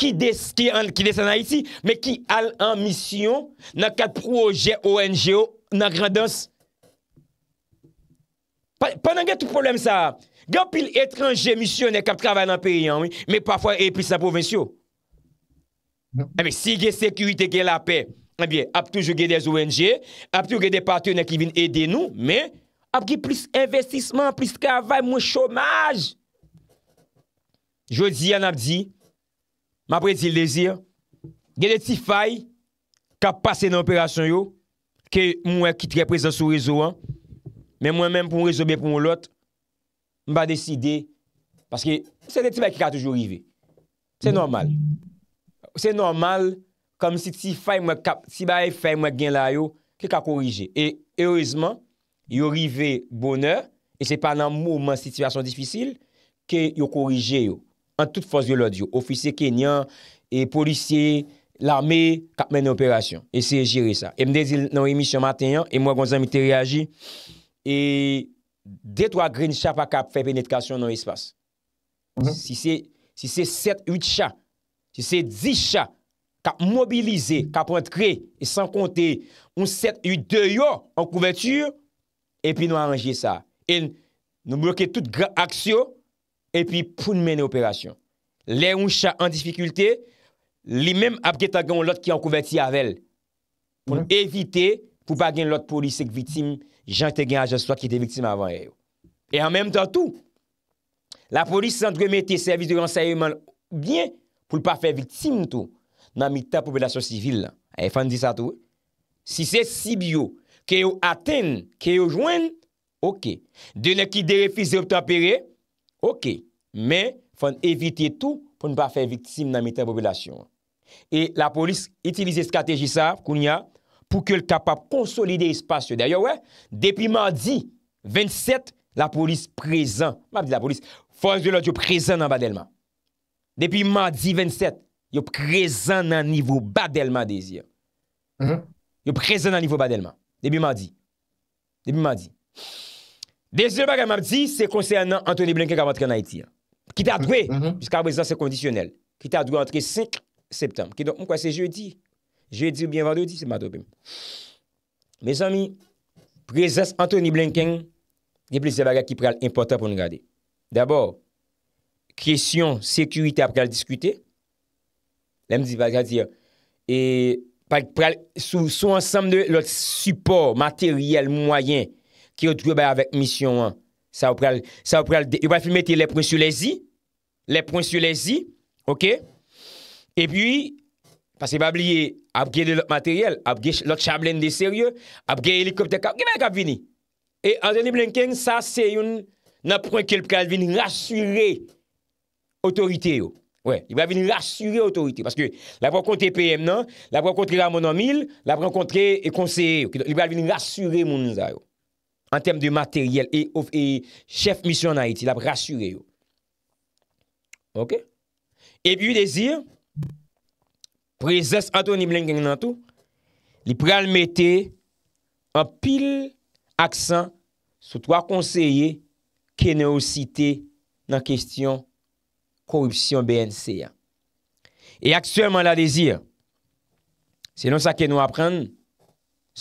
ki des an a iti, me ki al an misyon nan kat proje ONG-o nan grandans. Panan gen tout problem sa. Gen pil etranje misyoner kap travay nan peyi an, me pafwa e pli sa povensyo. Si gen sekurite gen la pe, ap tou gen des ONG, ap tou gen des partenè ki vin ede nou, me... ap gi plis investisman, plis kavay, mwen chomaj. Jodi an ap di, m ap predi l dezi, gen de ti fay, kap pase nan operasyon yo, ke mwen ki tre prezansou rezo an, men mwen men pou m rezo be pou m lot, m ba deside, paske se de ti bay ki ka toujou rive. Se normal. Se normal, kom si ti fay mwen kap, si bay fay mwen gen la yo, ki ka korije. E heurezman, yo rive boner, e se pa nan mouman situasyon disfisil, ke yo korije yo, an tout fos yo lodi yo, ofise kenyan, e polisye, l'arme, kap men operasyon, e se jiri sa, e mde zil nan remisyon matenyan, e mwa gwan zan mi te reagi, e detwa green sha pa kap fe benedikasyon nan espas, si se 7-8 sha, si se 10 sha, kap mobilize, kap rent kre, e san konte, ou 7-8 deyo, an kouvertur, epi nou anjye sa. E nou mwoke tout gra aksyo, epi pou nou mwene operasyon. Le yon chan an disfikulte, li men ap geta gen ou lot ki an kouverti avel. Poun evite pou pa gen lot polisik vitim, jan te gen a jastwa ki te vitim avan e yo. E an menm tan tou, la polis san dre meti servis de yon saye man, bien pou pa fe vitim tou, nan mi ta popelasyon sivil. E eh, fan di sa tou. Si se si biyo, Kè yo atèn, kè yo jwen, ok. Dè ne ki derefise ou te apere, ok. Men, fèn evite tout pou nou pa fè victime nan metè popolasyon. E la polis itilize skateji sa, pou kèl kapap konsolide espasyon. Dè yowè, depi mardi 27, la polis prezen. Mabdi la polis, fòs de lòd yo prezen nan badèlman. Depi mardi 27, yo prezen nan nivou badèlman dè ziyan. Mm-hmm. Yo prezen nan nivou badèlman. Debi madi. Debi madi. Dezi baga mabdi, se konsernan Anthony Blinken gavantre nan Haiti. Ki ta dwe, piskal prezant se kondisyonel. Ki ta dwe antre 5 septem. Ki donk mkwa se jeudi. Jeudi ou bien vandodi, se mabdo pe m. Me zami, prezant Anthony Blinken, debe se baga ki preal impotant pou nou gade. Dabor, kresyon sekurite apre al diskute. Lemdi baga dire, e... Parèk pral sou ansam de lòt support materyèl, mwayen ki yo droube avèk misyon an. Sa w pral, sa w pral, yo w pral filmete lèp pronsu lèzi, lèp pronsu lèzi, ok? E pi, pasè pa blie, ap gè de lòt materyèl, ap gè lòt chablèn de sèrye, ap gè elikopte kap, gè mè kap vini? E an zèni blènken, sa se yon nan pronkèl pral vini, rasyure otorite yo. Wè, li wè vini rassure otorite. Paske la wè wè kontre PM nan, la wè wè kontre Ramon Amil, la wè wè kontre e konseye yo. Li wè wè vini rassure Mounza yo. An tem de materyel e chef mission na iti, la wè rassure yo. Ok? Ebi yu de zir, prezès Anthony Blinken nan tou, li pral mette an pil aksan sou 3 konseye kene o site nan kestyon korupsyon BNCA. E aksyèman la lésir, se non sa ke nou apren,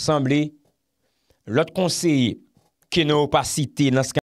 sanble, lot konsey ke nou pa site nan skan